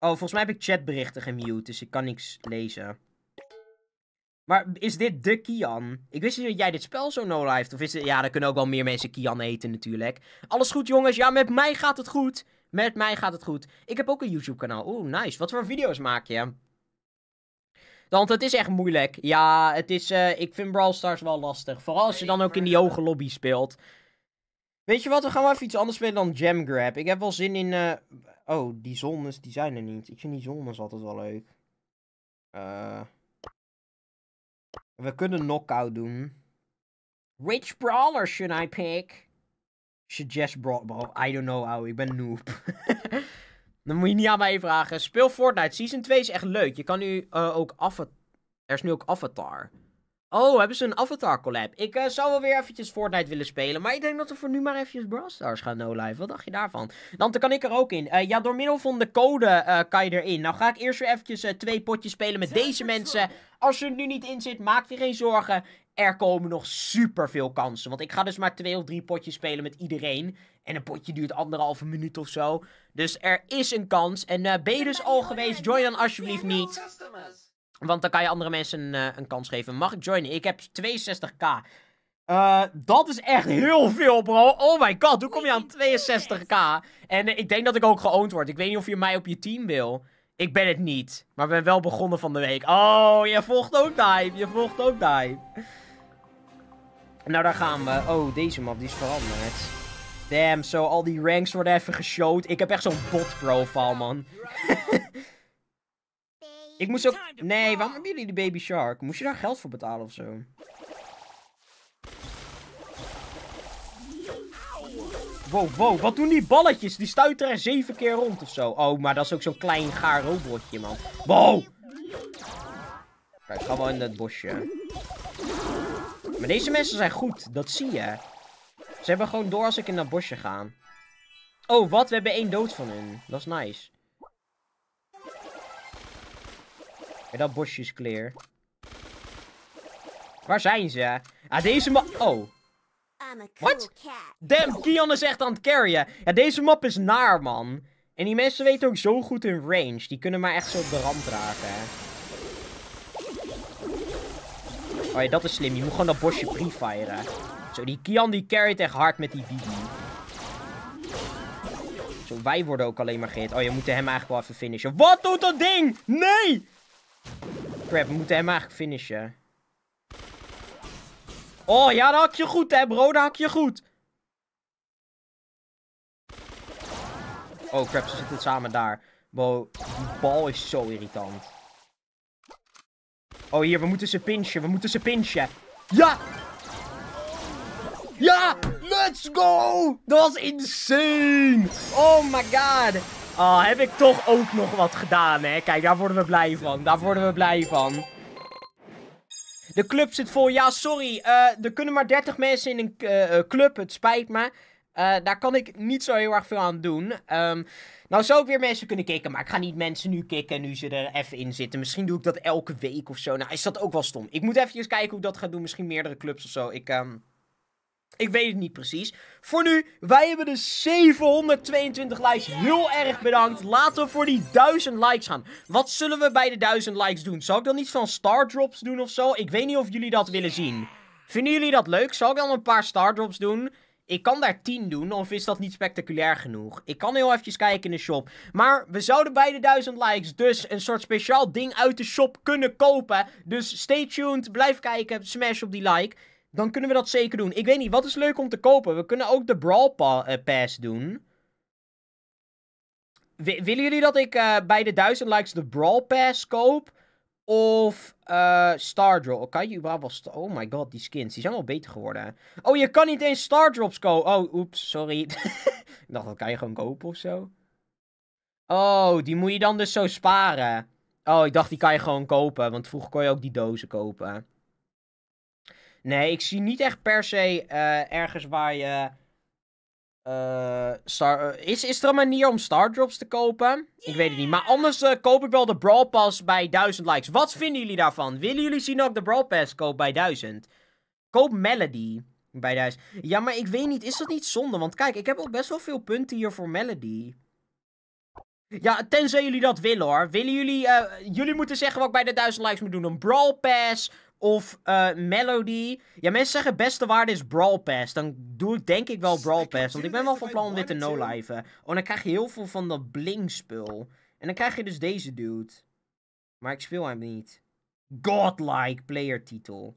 Oh, volgens mij heb ik chatberichten gemute, dus ik kan niks lezen. Maar is dit de Kian? Ik wist niet dat jij dit spel zo nodig heeft. Of is het? Ja, dan kunnen ook wel meer mensen Kian eten natuurlijk. Alles goed, jongens. Ja, met mij gaat het goed. Met mij gaat het goed. Ik heb ook een YouTube-kanaal. Oeh, nice. Wat voor video's maak je? Want het is echt moeilijk. Ja, het is... Eh, ik vind Brawl Stars wel lastig. Vooral als je dan ook in die hoge lobby speelt. Weet je wat? We gaan wel even iets anders spelen dan Jam Grab. Ik heb wel zin in... Eh, Oh, die zones die zijn er niet. Ik vind die zones altijd wel leuk. Eh, we kunnen knockout doen. Which brawler should I pick? Suggest brawler. I don't know, ouwe. Ik ben noob. Dan moet je niet aan mij vragen. Speel Fortnite. Season 2 is echt leuk. Je kan nu eh, ook avatar... Er is nu ook avatar. Oh, hebben ze een Avatar collab? Ik eh, zou wel weer eventjes Fortnite willen spelen. Maar ik denk dat we voor nu maar eventjes Brawl Stars gaan no-live. Wat dacht je daarvan? Dan kan ik er ook in. Eh, ja, door middel van de code eh, kan je erin. Nou ga ik eerst weer eventjes twee potjes spelen met deze mensen. Als je er nu niet in zit, maak je geen zorgen. Er komen nog super veel kansen. Want ik ga dus maar twee of drie potjes spelen met iedereen. En een potje duurt anderhalve minuut of zo. Dus er is een kans. En ben je dus al geweest? Join dan alsjeblieft niet. Want dan kan je andere mensen een, eh, een kans geven. Mag ik joinen? Ik heb 62k. Eh, dat is echt heel veel, bro. Oh my god, hoe kom je aan 62k? En eh, ik denk dat ik ook geoond word. Ik weet niet of je mij op je team wil. Ik ben het niet. Maar we zijn wel begonnen van de week. Oh, je volgt ook Dive. Je volgt ook Dive. Nou, daar gaan we. Oh, deze map die is veranderd. Damn, zo al die ranks worden even geshowd. Ik heb echt zo'n bot profile, man. Ik moest ook... Nee, waarom hebben jullie de Baby Shark? Moest je daar geld voor betalen of zo? Wow, wow. Wat doen die balletjes? Die stuiten er zeven keer rond of zo. Oh, maar dat is ook zo'n klein gaar robotje, man. Wow! Kijk, ga wel in dat bosje. Maar deze mensen zijn goed. Dat zie je. Ze hebben gewoon door als ik in dat bosje ga. Oh, wat? We hebben één dood van hun. Dat is nice. En is clear. Waar zijn ze? Ah, deze map... Oh. Wat? Damn, Kian is echt aan het carryen. Ja, deze map is naar, man. En die mensen weten ook zo goed hun range. Die kunnen maar echt zo op de rand raken. Oh ja, dat is slim. Je moet gewoon dat bosje pre-firen. Zo, die Kian die carryt echt hard met die Bibi. Zo, wij worden ook alleen maar gehit. Oh, je moet hem eigenlijk wel even finishen. Wat doet dat ding? Nee! Crap, we moeten hem eigenlijk finishen. Oh, ja, dat hak je goed, hè, bro. Dat hak je goed. Oh, crap, ze zitten samen daar. Bro, die bal is zo irritant. Oh, hier, we moeten ze pinchen. We moeten ze pinchen. Ja! Ja! Let's go! Dat was insane! Oh my god! Oh, heb ik toch ook nog wat gedaan, hè? Kijk, daar worden we blij van. Daar worden we blij van. De club zit vol. Ja, sorry. Eh, er kunnen maar 30 mensen in een eh, eh, club. Het spijt me. daar kan ik niet zo heel erg veel aan doen. Ehm, nou zou ik weer mensen kunnen kicken. Maar ik ga niet mensen nu kicken nu ze er even in zitten. Misschien doe ik dat elke week of zo. Nou, is dat ook wel stom. Ik moet even kijken hoe ik dat ga doen. Misschien meerdere clubs of zo. Ik... Ehm, ik weet het niet precies. Voor nu, wij hebben de 722 likes. Heel erg bedankt. Laten we voor die 1000 likes gaan. Wat zullen we bij de 1000 likes doen? Zal ik dan iets van star drops doen of zo? Ik weet niet of jullie dat willen zien. Vinden jullie dat leuk? Zal ik dan een paar star drops doen? Ik kan daar 10 doen, of is dat niet spectaculair genoeg? Ik kan heel eventjes kijken in de shop. Maar we zouden bij de 1000 likes dus een soort speciaal ding uit de shop kunnen kopen. Dus stay tuned, blijf kijken, smash op die like. Dan kunnen we dat zeker doen. Ik weet niet, wat is leuk om te kopen? We kunnen ook de Brawl eh, Pass doen. willen jullie dat ik eh, bij de 1000 likes de Brawl Pass koop? Of uh, eh, Stardrop. Kan je überhaupt wel... oh my god, die skins. Die zijn wel beter geworden. Oh, je kan niet eens Stardrops kopen. Oh, oeps, sorry. ik dacht, dat kan je gewoon kopen of zo. Oh, die moet je dan dus zo sparen. Oh, ik dacht, die kan je gewoon kopen. Want vroeger kon je ook die dozen kopen. Nee, ik zie niet echt per se eh, ergens waar je. Eh, star, eh, is, is er een manier om Stardrops te kopen? Ik weet het niet. Maar anders koop ik wel de Brawl Pass bij 1000 likes. Wat vinden jullie daarvan? Willen jullie zien dat ik de Brawl Pass koop bij 1000? Koop Melody bij 1000. Ja, maar ik weet niet. Is dat niet zonde? Want kijk, ik heb ook best wel veel punten hier voor Melody. Ja, tenzij jullie dat willen hoor. Willen jullie, jullie moeten zeggen wat ik bij de 1000 likes moet doen. Een Brawl Pass, of eh, Melody. Ja, mensen zeggen beste waarde is Brawl Pass. Dan doe ik denk ik wel Brawl Pass. Want ik ben wel van plan om dit te no-liven. Oh, dan krijg je heel veel van dat bling-spul. En dan krijg je dus deze dude. Maar ik speel hem niet. Godlike player titel.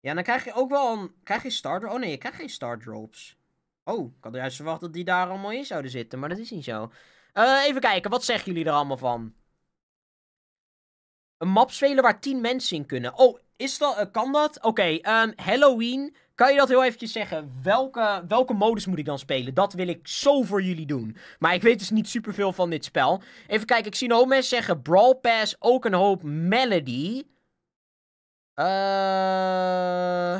Ja, dan krijg je ook wel een... Krijg je starter? Oh nee, je krijgt geen star drops. Oh, ik had juist verwacht dat die daar allemaal in zouden zitten. Maar dat is niet zo. Eh, even kijken, wat zeggen jullie er allemaal van? Een map spelen waar 10 mensen in kunnen. Oh, is dat, eh, kan dat? Oké, ehm, Halloween. Kan je dat heel eventjes zeggen? Welke, welke modus moet ik dan spelen? Dat wil ik zo voor jullie doen. Maar ik weet dus niet superveel van dit spel. Even kijken, ik zie nog mensen zeggen Brawl Pass, ook een hoop Melody. Eh... Uh...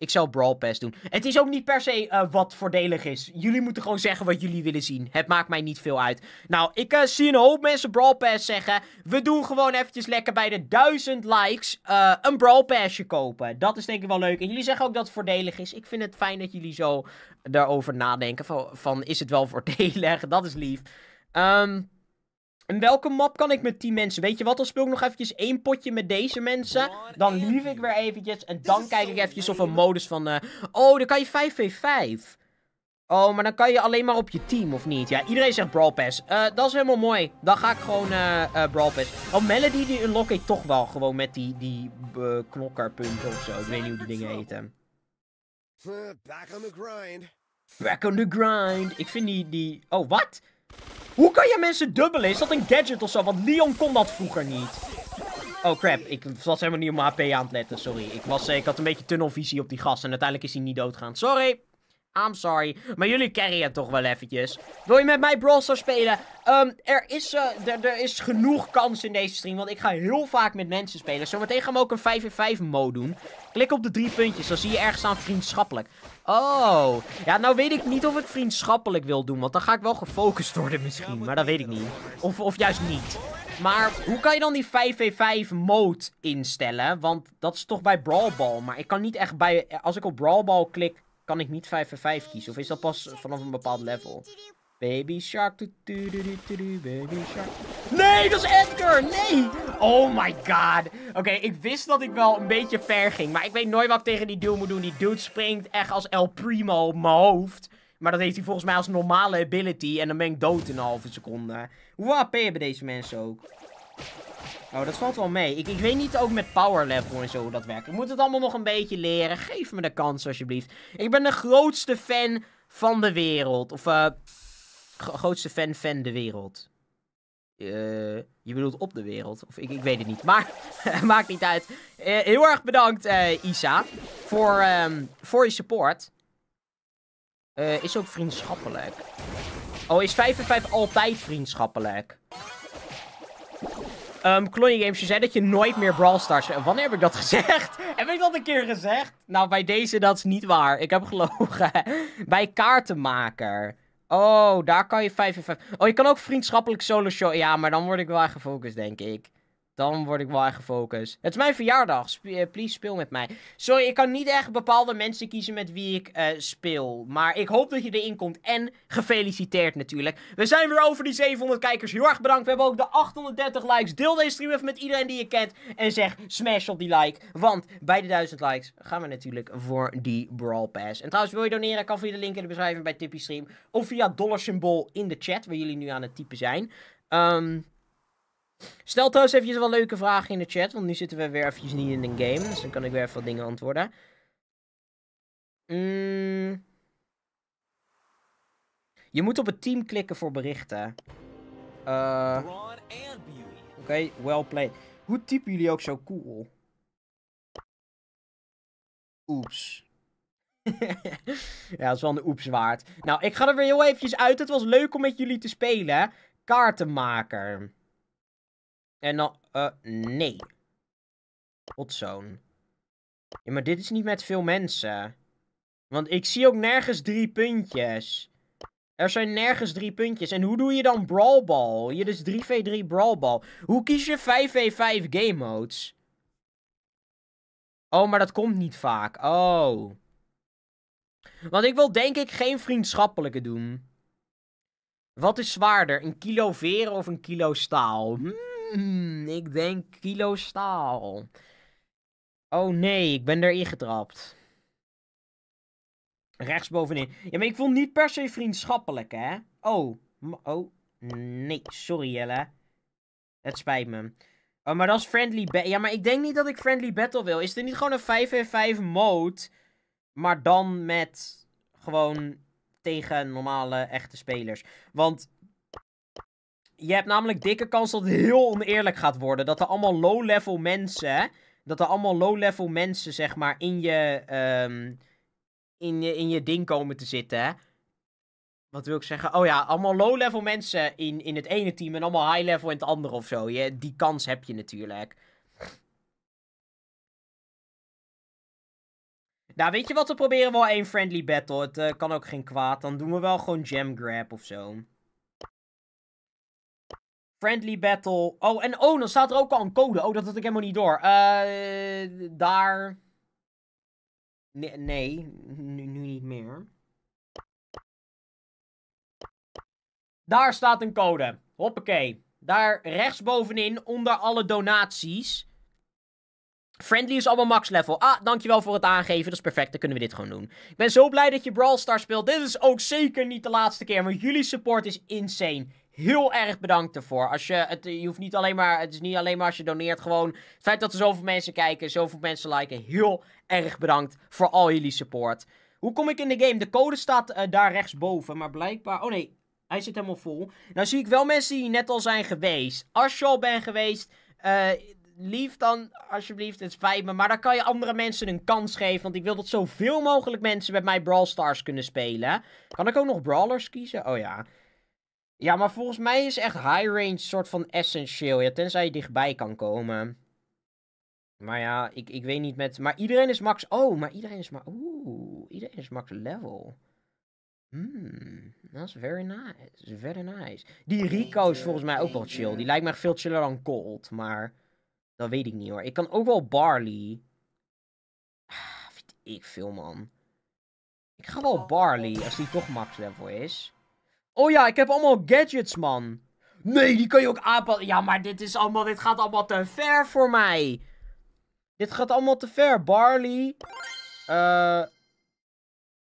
Ik zou Brawl Pass doen. Het is ook niet per se eh, wat voordelig is. Jullie moeten gewoon zeggen wat jullie willen zien. Het maakt mij niet veel uit. Nou, ik eh, zie een hoop mensen Brawl Pass zeggen. We doen gewoon eventjes lekker bij de 1000 likes eh, een Brawl Passje kopen. Dat is denk ik wel leuk. En jullie zeggen ook dat het voordelig is. Ik vind het fijn dat jullie zo daarover nadenken. Van, is het wel voordelig? Dat is lief. Ehm... Um... In welke map kan ik met 10 mensen? Weet je wat, dan speel ik nog eventjes één potje met deze mensen. Dan lief ik weer eventjes. En dan kijk ik eventjes of een modus van... Eh, oh, dan kan je 5v5. Oh, maar dan kan je alleen maar op je team, of niet? Ja, iedereen zegt Brawl Pass. Eh, dat is helemaal mooi. Dan ga ik gewoon uh, Brawl Pass. Oh, Melody die unlock ik toch wel gewoon met die, die knokkerpunten of zo. Ik weet niet hoe die dingen heten. Back on the grind. Back on the grind. Ik vind die... die... Oh, wat? Hoe kan je mensen dubbelen? Is dat een gadget of zo? Want Leon kon dat vroeger niet. Oh crap, ik was helemaal niet op mijn AP aan het letten, sorry. Ik, was, eh, ik had een beetje tunnelvisie op die gast en uiteindelijk is hij niet doodgaan. Sorry, I'm sorry. Maar jullie carry het toch wel eventjes. Wil je met mij Brawl spelen? Ehm, er, is, eh, er is genoeg kans in deze stream. Want ik ga heel vaak met mensen spelen. Zometeen gaan we ook een 5v5 mode doen. Klik op de drie puntjes. Dan zie je ergens aan vriendschappelijk. Oh. Ja, nou weet ik niet of ik vriendschappelijk wil doen. Want dan ga ik wel gefocust worden misschien. Maar dat weet ik niet. Of, of juist niet. Maar hoe kan je dan die 5v5 mode instellen? Want dat is toch bij Brawl Ball. Maar ik kan niet echt bij... Als ik op Brawl Ball klik, kan ik niet 5v5 kiezen. Of is dat pas vanaf een bepaald level? Baby Shark. baby Shark. Nee, dat is Edgar! Nee! Oh my god. Oké, ik wist dat ik wel een beetje ver ging. Maar ik weet nooit wat ik tegen die dude moet doen. Die dude springt echt als El Primo op mijn hoofd. Maar dat heeft hij volgens mij als normale ability. En dan ben ik dood in een halve seconde. Hoe AP bij deze mensen ook? Oh, dat valt wel mee. Ik, ik weet niet ook met power level en zo hoe dat werkt. Ik moet het allemaal nog een beetje leren. Geef me de kans alsjeblieft. Ik ben de grootste fan van de wereld. Of eh grootste fan fan de wereld. Eh, je bedoelt op de wereld. Of ik, ik weet het niet. Maar maakt niet uit. Eh, heel erg bedankt, eh, Isa. Voor, ehm, voor je support. is ook vriendschappelijk. Oh, is 5 en 5 altijd vriendschappelijk? Um, ehm, Cloning Games, je zei dat je nooit meer Brawl Stars... Wanneer heb ik dat gezegd? heb ik dat een keer gezegd? Nou, bij deze, dat is niet waar. Ik heb gelogen. bij Kaartenmaker. Oh, daar kan je 5 en 5. Oh, je kan ook vriendschappelijk solo show. Ja, maar dan word ik wel gefocust, denk ik. Dan word ik wel echt gefocust. Het is mijn verjaardag. Eh, please speel met mij. Sorry, ik kan niet echt bepaalde mensen kiezen met wie ik eh, speel. Maar ik hoop dat je erin komt. En gefeliciteerd natuurlijk. We zijn weer over die 700 kijkers. Heel erg bedankt. We hebben ook de 830 likes. Deel deze stream even met iedereen die je kent. En zeg smash op die like. Want bij de 1000 likes gaan we natuurlijk voor die Brawl Pass. En trouwens, wil je doneren? Kan via de link in de beschrijving bij Tippy Stream. Of via dollar symbool in de chat, waar jullie nu aan het typen zijn. Ehm... Stel trouwens even wel leuke vragen in de chat, want nu zitten we weer eventjes niet in een game. Dus dan kan ik weer even wat dingen antwoorden. Mm. Je moet op het team klikken voor berichten. Eh, oké, okay, well played. Hoe typen jullie ook zo cool? Oeps. ja, dat is wel een oeps waard. Nou, ik ga er weer heel eventjes uit. Het was leuk om met jullie te spelen. Kaartenmaker. En dan, eh, nee. Godzoon. Ja, maar dit is niet met veel mensen. Want ik zie ook nergens drie puntjes. Er zijn nergens drie puntjes. En hoe doe je dan ball? Je dus 3v3 ball. Hoe kies je 5v5 game modes? Oh, maar dat komt niet vaak. Oh. Want ik wil denk ik geen vriendschappelijke doen. Wat is zwaarder, een kilo veren of een kilo staal? Hmm. Hmm, ik denk kilo staal. Oh nee, ik ben erin getrapt. Rechtsbovenin. Ja, maar ik vond niet per se vriendschappelijk, hè? Oh. Oh. Nee, sorry Jelle. Het spijt me. Oh, maar dat is friendly battle. Ja, maar ik denk niet dat ik friendly battle wil. Is dit niet gewoon een 5v5 mode? Maar dan met gewoon tegen normale echte spelers. Want je hebt namelijk dikke kans dat het heel oneerlijk gaat worden. Dat er allemaal low-level mensen, dat er allemaal low-level mensen, zeg maar, in je, ehm, in, je, in je ding komen te zitten, wat wil ik zeggen? Oh ja, allemaal low-level mensen in, in het ene team en allemaal high-level in het andere of zo. Je, die kans heb je natuurlijk. Nou, weet je wat? We proberen wel één friendly battle. Het eh, kan ook geen kwaad. Dan doen we wel gewoon jam grab of zo. Friendly battle. Oh, en oh, dan staat er ook al een code. Oh, dat had ik helemaal niet door. Uh, daar. Nee, nee. Nu, niet meer. Daar staat een code. Hoppakee. Daar rechtsbovenin, onder alle donaties. Friendly is allemaal max level. Ah, dankjewel voor het aangeven. Dat is perfect. Dan kunnen we dit gewoon doen. Ik ben zo blij dat je Brawl Stars speelt. Dit is ook zeker niet de laatste keer. Maar jullie support is insane heel erg bedankt ervoor. Als je, het, je hoeft niet alleen maar, het is niet alleen maar als je doneert. Gewoon het feit dat er zoveel mensen kijken, zoveel mensen liken. Heel erg bedankt voor al jullie support. Hoe kom ik in de game? De code staat eh, daar rechtsboven, maar blijkbaar... Oh nee, hij zit helemaal vol. Nou zie ik wel mensen die net al zijn geweest. Als je al bent geweest, eh, lief dan alsjeblieft, het spijt me. Maar dan kan je andere mensen een kans geven. Want ik wil dat zoveel mogelijk mensen met mij Brawl Stars kunnen spelen. Kan ik ook nog Brawlers kiezen? Oh ja. Ja, maar volgens mij is echt high range soort van essentieel. Ja, tenzij je dichtbij kan komen. Maar ja, ik, ik weet niet met... Maar iedereen is max... Oh, maar iedereen is max... Oeh, iedereen is max level. Hmm, that's very nice. Very nice. Die Rico is eh, volgens mij ook wel eh, chill. Die eh. lijkt me veel chiller dan Cold, maar... Dat weet ik niet hoor. Ik kan ook wel Barley. vind ah, ik veel, man. Ik ga wel oh, Barley, als die toch max level is. Oh ja, ik heb allemaal gadgets, man. Nee, die kan je ook aanpassen. Ja, maar dit is allemaal... Dit gaat allemaal te ver voor mij. Dit gaat allemaal te ver. Barley. Eh...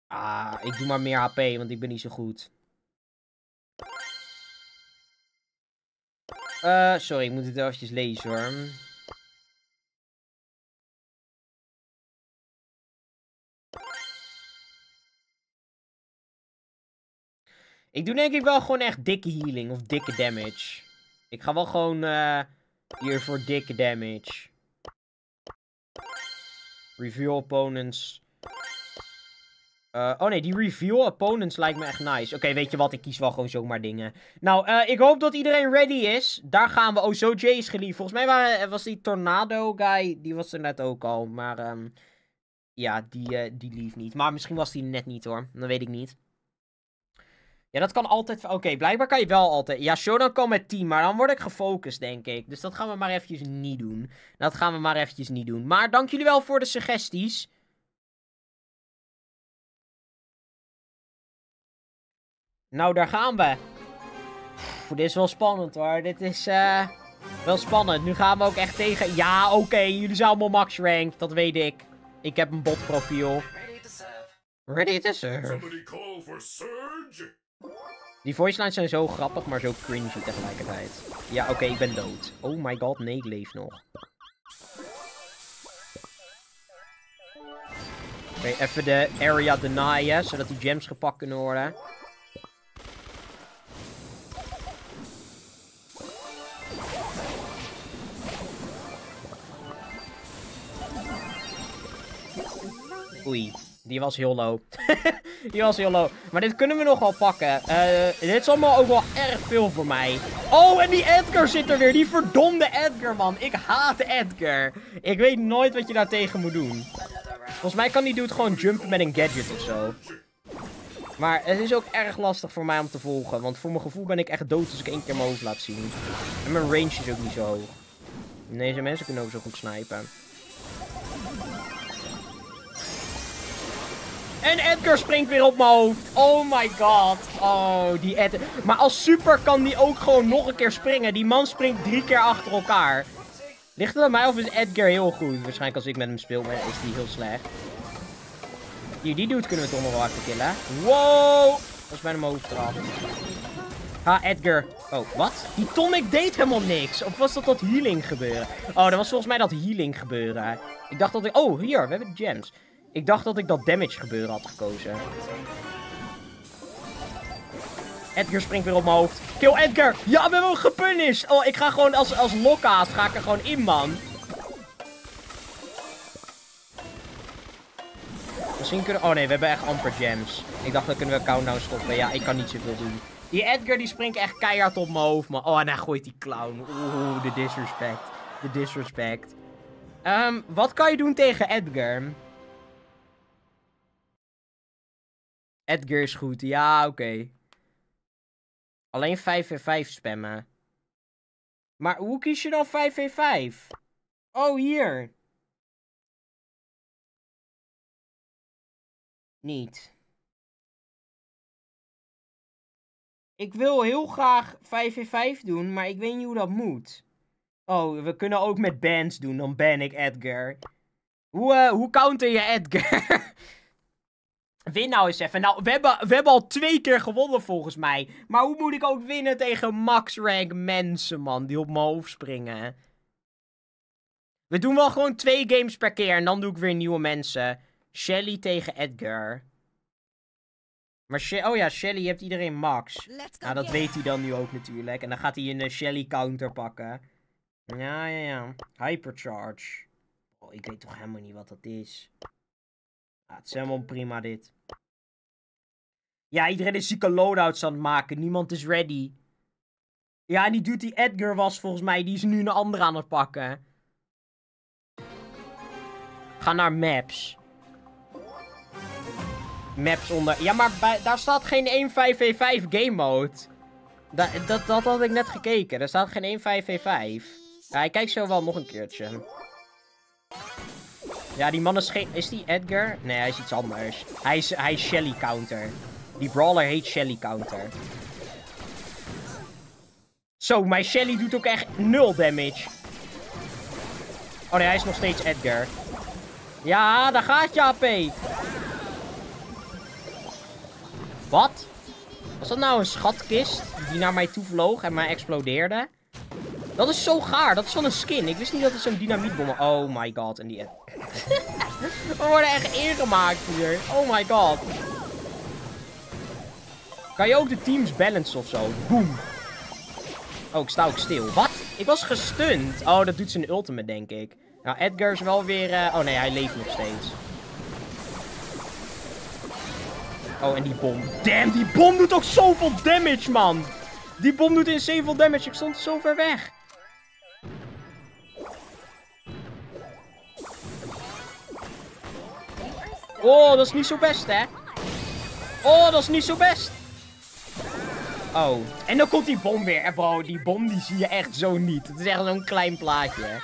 Ah, ik doe maar meer HP, want ik ben niet zo goed. Eh, sorry, ik moet het even lezen hoor. Ik doe denk ik wel gewoon echt dikke healing of dikke damage. Ik ga wel gewoon eh, hier voor dikke damage. Reveal opponents. Eh, oh nee, die reveal opponents lijkt me echt nice. Oké, weet je wat? Ik kies wel gewoon zomaar dingen. Nou, eh, ik hoop dat iedereen ready is. Daar gaan we. Oh, zo Jay is geliefd. Volgens mij was die tornado guy, die was er net ook al. Maar ehm, ja, die, die lief niet. Maar misschien was die net niet hoor. Dat weet ik niet. Ja, dat kan altijd... Oké, blijkbaar kan je wel altijd... Ja, Shodan kan met 10, maar dan word ik gefocust, denk ik. Dus dat gaan we maar eventjes niet doen. Dat gaan we maar eventjes niet doen. Maar dank jullie wel voor de suggesties. Nou, daar gaan we. dit is wel spannend, hoor. Dit is... Uh... Wel spannend. Nu gaan we ook echt tegen... Ja, oké. jullie zijn allemaal max rank. Dat weet ik. Ik heb een botprofiel. Ready to serve. Somebody call for Surge? Die voicelines zijn zo grappig, maar zo cringy tegelijkertijd. Ja, oké, ik ben dood. Oh my god, nee, ik leef nog. Oké, even de area denyen, zodat die gems gepakt kunnen worden. Oei. Die was heel low. die was heel low. Maar dit kunnen we nog wel pakken. Eh, dit is allemaal ook wel erg veel voor mij. Oh, en die Edgar zit er weer. Die verdomde Edgar, man. Ik haat Edgar. Ik weet nooit wat je daar tegen moet doen. Volgens mij kan die dude gewoon jumpen met een gadget of zo. Maar het is ook erg lastig voor mij om te volgen. Want voor mijn gevoel ben ik echt dood als ik één keer mijn hoofd laat zien. En mijn range is ook niet zo hoog. Nee, zijn mensen kunnen ook zo goed snipen. En Edgar springt weer op mijn hoofd. Oh my god. Oh, die Edgar. Maar als super kan die ook gewoon nog een keer springen. Die man springt drie keer achter elkaar. Ligt het aan mij of is Edgar heel goed? Waarschijnlijk als ik met hem speel, maar is die heel slecht. Hier, die dude kunnen we toch nog wel even killen. Wow. Dat is bijna mijn hoofd eraf. Ha, Edgar. Oh, wat? Die tonic deed helemaal niks. Of was dat dat healing gebeuren? Oh, dat was volgens mij dat healing gebeuren. Ik dacht dat ik... Oh, hier. We hebben gems. Ik dacht dat ik dat damage gebeuren had gekozen. Edgar springt weer op mijn hoofd. Kill Edgar! Ja, we hebben hem gepunished! Oh, ik ga gewoon als, als ga ik er gewoon in, man. Misschien kunnen... Oh nee, we hebben echt amper gems. Ik dacht, dan kunnen we countdown stoppen. Ja, ik kan niet zoveel doen. Die Edgar, die springt echt keihard op mijn hoofd, man. Oh, en hij gooit die clown. Oeh, de disrespect. De disrespect. Um, wat kan je doen tegen Edgar? Edgar is goed. Ja, oké. Alleen 5v5 spammen. Maar hoe kies je dan 5v5? Oh, hier. Niet. Ik wil heel graag 5v5 doen, maar ik weet niet hoe dat moet. Oh, we kunnen ook met bands doen, dan ben ik Edgar. Hoe, eh, hoe counter je Edgar? Win nou eens even. Nou, we hebben, we hebben al twee keer gewonnen volgens mij. Maar hoe moet ik ook winnen tegen max rank mensen, man? Die op mijn hoofd springen. We doen wel gewoon twee games per keer. En dan doe ik weer nieuwe mensen. Shelly tegen Edgar. Maar oh ja, Shelly, je hebt iedereen max. Nou, dat weet hij dan nu ook natuurlijk. En dan gaat hij een eh, Shelly counter pakken. Ja, ja, ja. Hypercharge. Oh, ik weet toch helemaal niet wat dat is. Ah, het is helemaal prima dit. Ja, iedereen is zieke loadouts aan het maken. Niemand is ready. Ja, die Duty Edgar was volgens mij, die is nu een andere aan het pakken. Ga naar maps. Maps onder... Ja, maar daar staat geen 15v5 game mode. dat, dat had ik net gekeken. Er staat geen 5 v 5 Ja, ik kijk zo wel nog een keertje. Ja, die man is geen... Is die Edgar? Nee, hij is iets anders. Hij is, hij Shelly counter. Die brawler heet Shelly counter. Zo, mijn Shelly doet ook echt nul damage. Oh nee, hij is nog steeds Edgar. Ja, daar gaat je AP. Wat? Was dat nou een schatkist die naar mij toe vloog en mij explodeerde? Dat is zo gaar. Dat is van een skin. Ik wist niet dat het zo'n dynamietbom Oh my god. En die... We worden echt ingemaakt hier. Oh my god. Kan je ook de teams balancen of zo? Boom. Oh, ik sta ook stil. Wat? Ik was gestunt. Oh, dat doet zijn ultimate, denk ik. Nou, Edgar is wel weer... Eh, oh nee, hij leeft nog steeds. Oh, en die bom. Damn, die bom doet ook zoveel damage, man. Die bom doet in zoveel damage. Ik stond zo ver weg. Oh, dat is niet zo best, hè? Oh, dat is niet zo best. Oh. En dan komt die bom weer. En bro, die bom die zie je echt zo niet. Het is echt zo'n klein plaatje.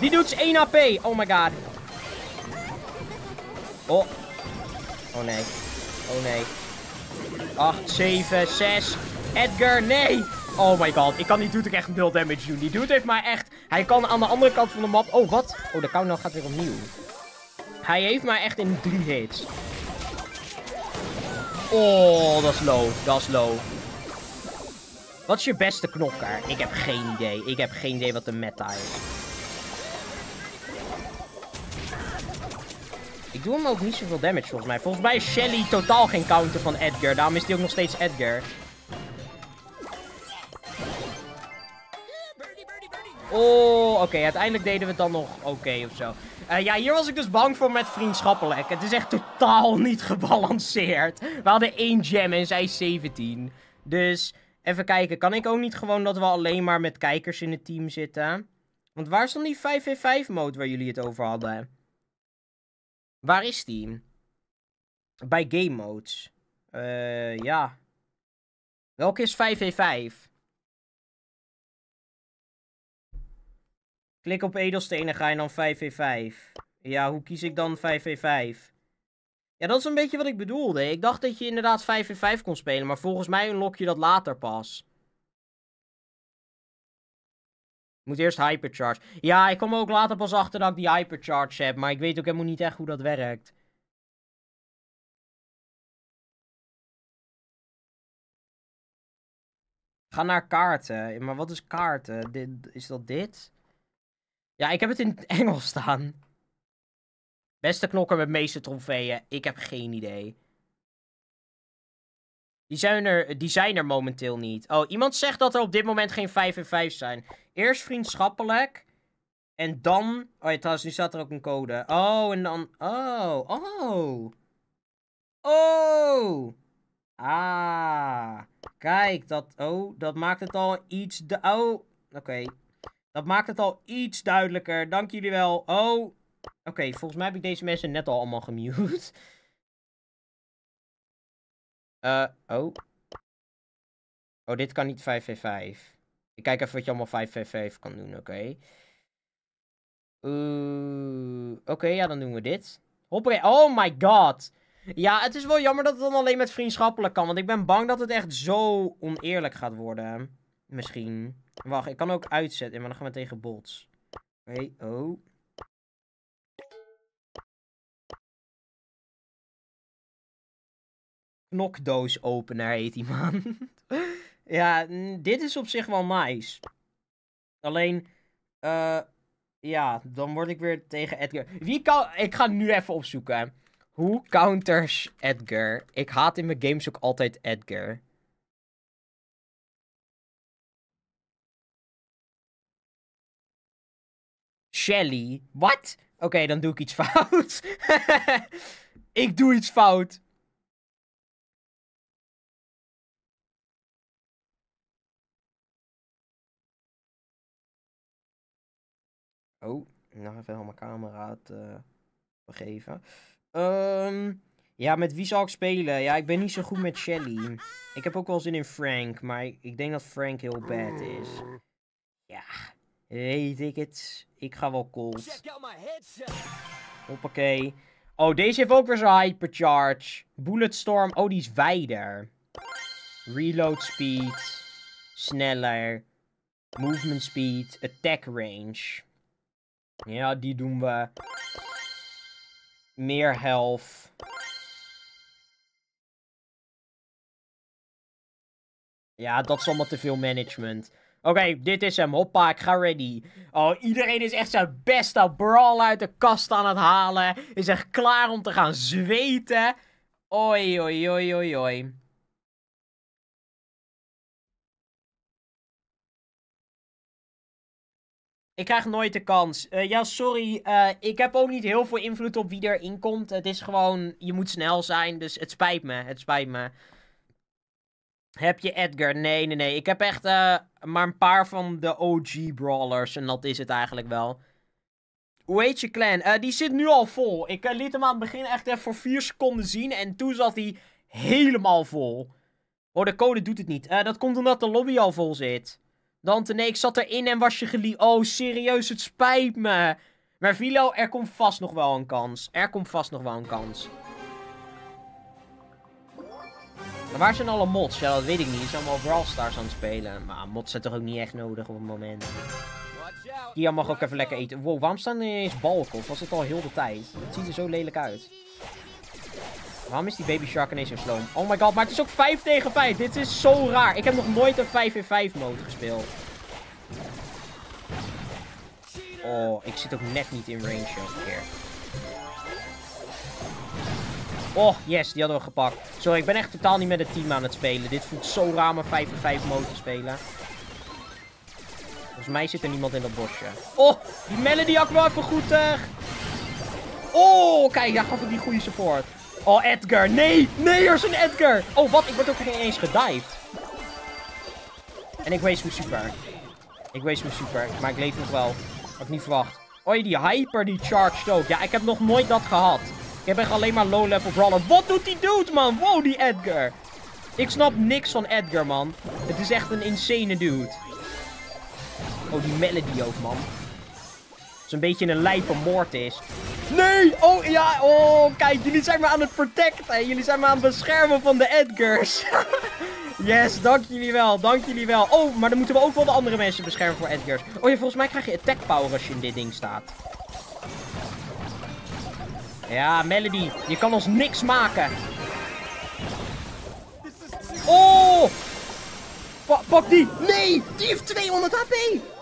Die doet 1 AP. Oh my god. Oh. Oh nee. Oh nee. 8, 7, 6. Edgar, nee. Oh my god, ik kan die dude ook echt nul damage doen. Die dude heeft maar echt... Hij kan aan de andere kant van de map... Oh, wat? Oh, de counter gaat weer opnieuw. Hij heeft maar echt in drie hits. Oh, dat is low. Dat is low. Wat is je beste knokker? Ik heb geen idee. Ik heb geen idee wat de meta is. Ik doe hem ook niet zoveel damage volgens mij. Volgens mij is Shelly totaal geen counter van Edgar. Daarom is hij ook nog steeds Edgar. Oh, oké. Uiteindelijk deden we het dan nog oké ofzo. of zo. Eh, ja, hier was ik dus bang voor met vriendschappelijk. Het is echt totaal niet gebalanceerd. We hadden één gem en zij 17. Dus even kijken. Kan ik ook niet gewoon dat we alleen maar met kijkers in het team zitten? Want waar is dan die 5v5 mode waar jullie het over hadden? Waar is die? Bij game modes. Eh, ja. Welke is 5v5? Klik op edelstenen, ga je dan 5v5. Ja, hoe kies ik dan 5v5? Ja, dat is een beetje wat ik bedoelde. Ik dacht dat je inderdaad 5v5 kon spelen, maar volgens mij unlock je dat later pas. moet eerst hypercharge. Ja, ik kom ook later pas achter dat ik die hypercharge heb, maar ik weet ook helemaal niet echt hoe dat werkt. Ga naar kaarten. Maar wat is kaarten? Dit, is dat dit? Ja, ik heb het in het Engels staan. Beste knokker met meeste trofeeën. Ik heb geen idee. Die zijn, er, die zijn er momenteel niet. Oh, iemand zegt dat er op dit moment geen 5 en 5 zijn. Eerst vriendschappelijk. En dan... Oh trouwens, nu staat er ook een code. Oh, en dan... Oh, oh. Oh. Ah. Kijk, dat... Oh, dat maakt het al iets... De... Oh, oké. Dat maakt het al iets duidelijker. Dank jullie wel. Oh, oké. volgens mij heb ik deze mensen net al allemaal gemute. uh, oh. Oh, dit kan niet 5v5. Ik kijk even wat je allemaal 5v5 kan doen, oké. oké, ja, dan doen we dit. Hoppakee. Oh my god. Ja, het is wel jammer dat het dan alleen met vriendschappelijk kan. Want ik ben bang dat het echt zo oneerlijk gaat worden. Misschien. Wacht, ik kan ook uitzetten, maar dan gaan we tegen bots. Hey, oh. Knokdoos opener heet die man. ja, dit is op zich wel nice. Alleen, uh, ja, dan word ik weer tegen Edgar. Wie kan... Ik ga nu even opzoeken. Hoe counters Edgar? Ik haat in mijn games ook altijd Edgar. Shelly. Wat? Oké, dan doe ik iets fout. ik doe iets fout. Oh, nou even helemaal camera te eh, begeven. Ehm, ja, met wie zal ik spelen? Ja, ik ben niet zo goed met Shelly. Ik heb ook wel zin in Frank, maar ik denk dat Frank heel bad is. Ja, Hey ik Ik ga wel cold. Hoppakee. Oh, deze heeft ook weer zo'n hypercharge. Bulletstorm. Oh, die is wijder. Reload speed. Sneller. Movement speed. Attack range. Ja, die doen we. Meer health. Ja, dat is allemaal te veel management. Oké, dit is hem. Hoppa, ik ga ready. Oh, iedereen is echt zijn beste brawl uit de kast aan het halen. Is echt klaar om te gaan zweten. Oi, oi, oi, oi, oi. Ik krijg nooit de kans. Eh, ja, sorry. Eh, ik heb ook niet heel veel invloed op wie erin komt. Het is gewoon, je moet snel zijn. Dus het spijt me. Het spijt me. Heb je Edgar? Nee, nee, nee. Ik heb echt eh, maar een paar van de OG brawlers. En dat is het eigenlijk wel. Hoe heet je clan? Eh, die zit nu al vol. Ik eh, liet hem aan het begin echt even voor vier seconden zien. En toen zat hij helemaal vol. Oh, de code doet het niet. dat komt omdat de lobby al vol zit. Dante, nee, ik zat erin en was je gelie... Oh, serieus, het spijt me. Maar Vilo, er komt vast nog wel een kans. Er komt vast nog wel een kans. waar zijn alle mods? Ja, dat weet ik niet. Ze zijn allemaal Brawl Stars aan het spelen. Maar mods zijn toch ook niet echt nodig op het moment. Kia mag ook even lekker eten. Wow, waarom staan er ineens balken? Of was het al heel de tijd? Het ziet er zo lelijk uit. Waarom is die Baby Shark ineens zo slow Oh my god, maar het is ook 5 tegen 5. Dit is zo raar. Ik heb nog nooit een 5 in 5 mode gespeeld. Oh, ik zit ook net niet in range hier Oh, yes, die hadden we gepakt. Sorry, ik ben echt totaal niet met het team aan het spelen. Dit voelt zo raar om 5 en 5 mode spelen. Volgens mij zit er niemand in dat bosje. Oh, die Melody had ik wel even goed. Uh... Oh, kijk, daar gaf ik die goede support. Oh, Edgar. Nee, nee, er is een Edgar. Oh, wat? Ik word ook geen eens gedived. En ik waste me super. Ik waste me super, maar ik leef nog wel. Had ik niet verwacht. Oh, die hyper die charged ook. Ja, ik heb nog nooit dat gehad. Ik heb echt alleen maar low-level brawler. Wat doet die dude, man? Wow, die Edgar. Ik snap niks van Edgar, man. Het is echt een insane dude. Oh, die Melody ook, man. Het is een beetje een lijpe is. Nee! Oh, ja. Oh, kijk. Jullie zijn me aan het protecten. Jullie zijn me aan het beschermen van de Edgars. yes, dank jullie wel. Dank jullie wel. Oh, maar dan moeten we ook wel de andere mensen beschermen voor Edgars. Oh ja, volgens mij krijg je attack power als je in dit ding staat. Ja, Melody, je kan ons niks maken. Oh! Pa pak die! Nee! Die heeft 200 HP!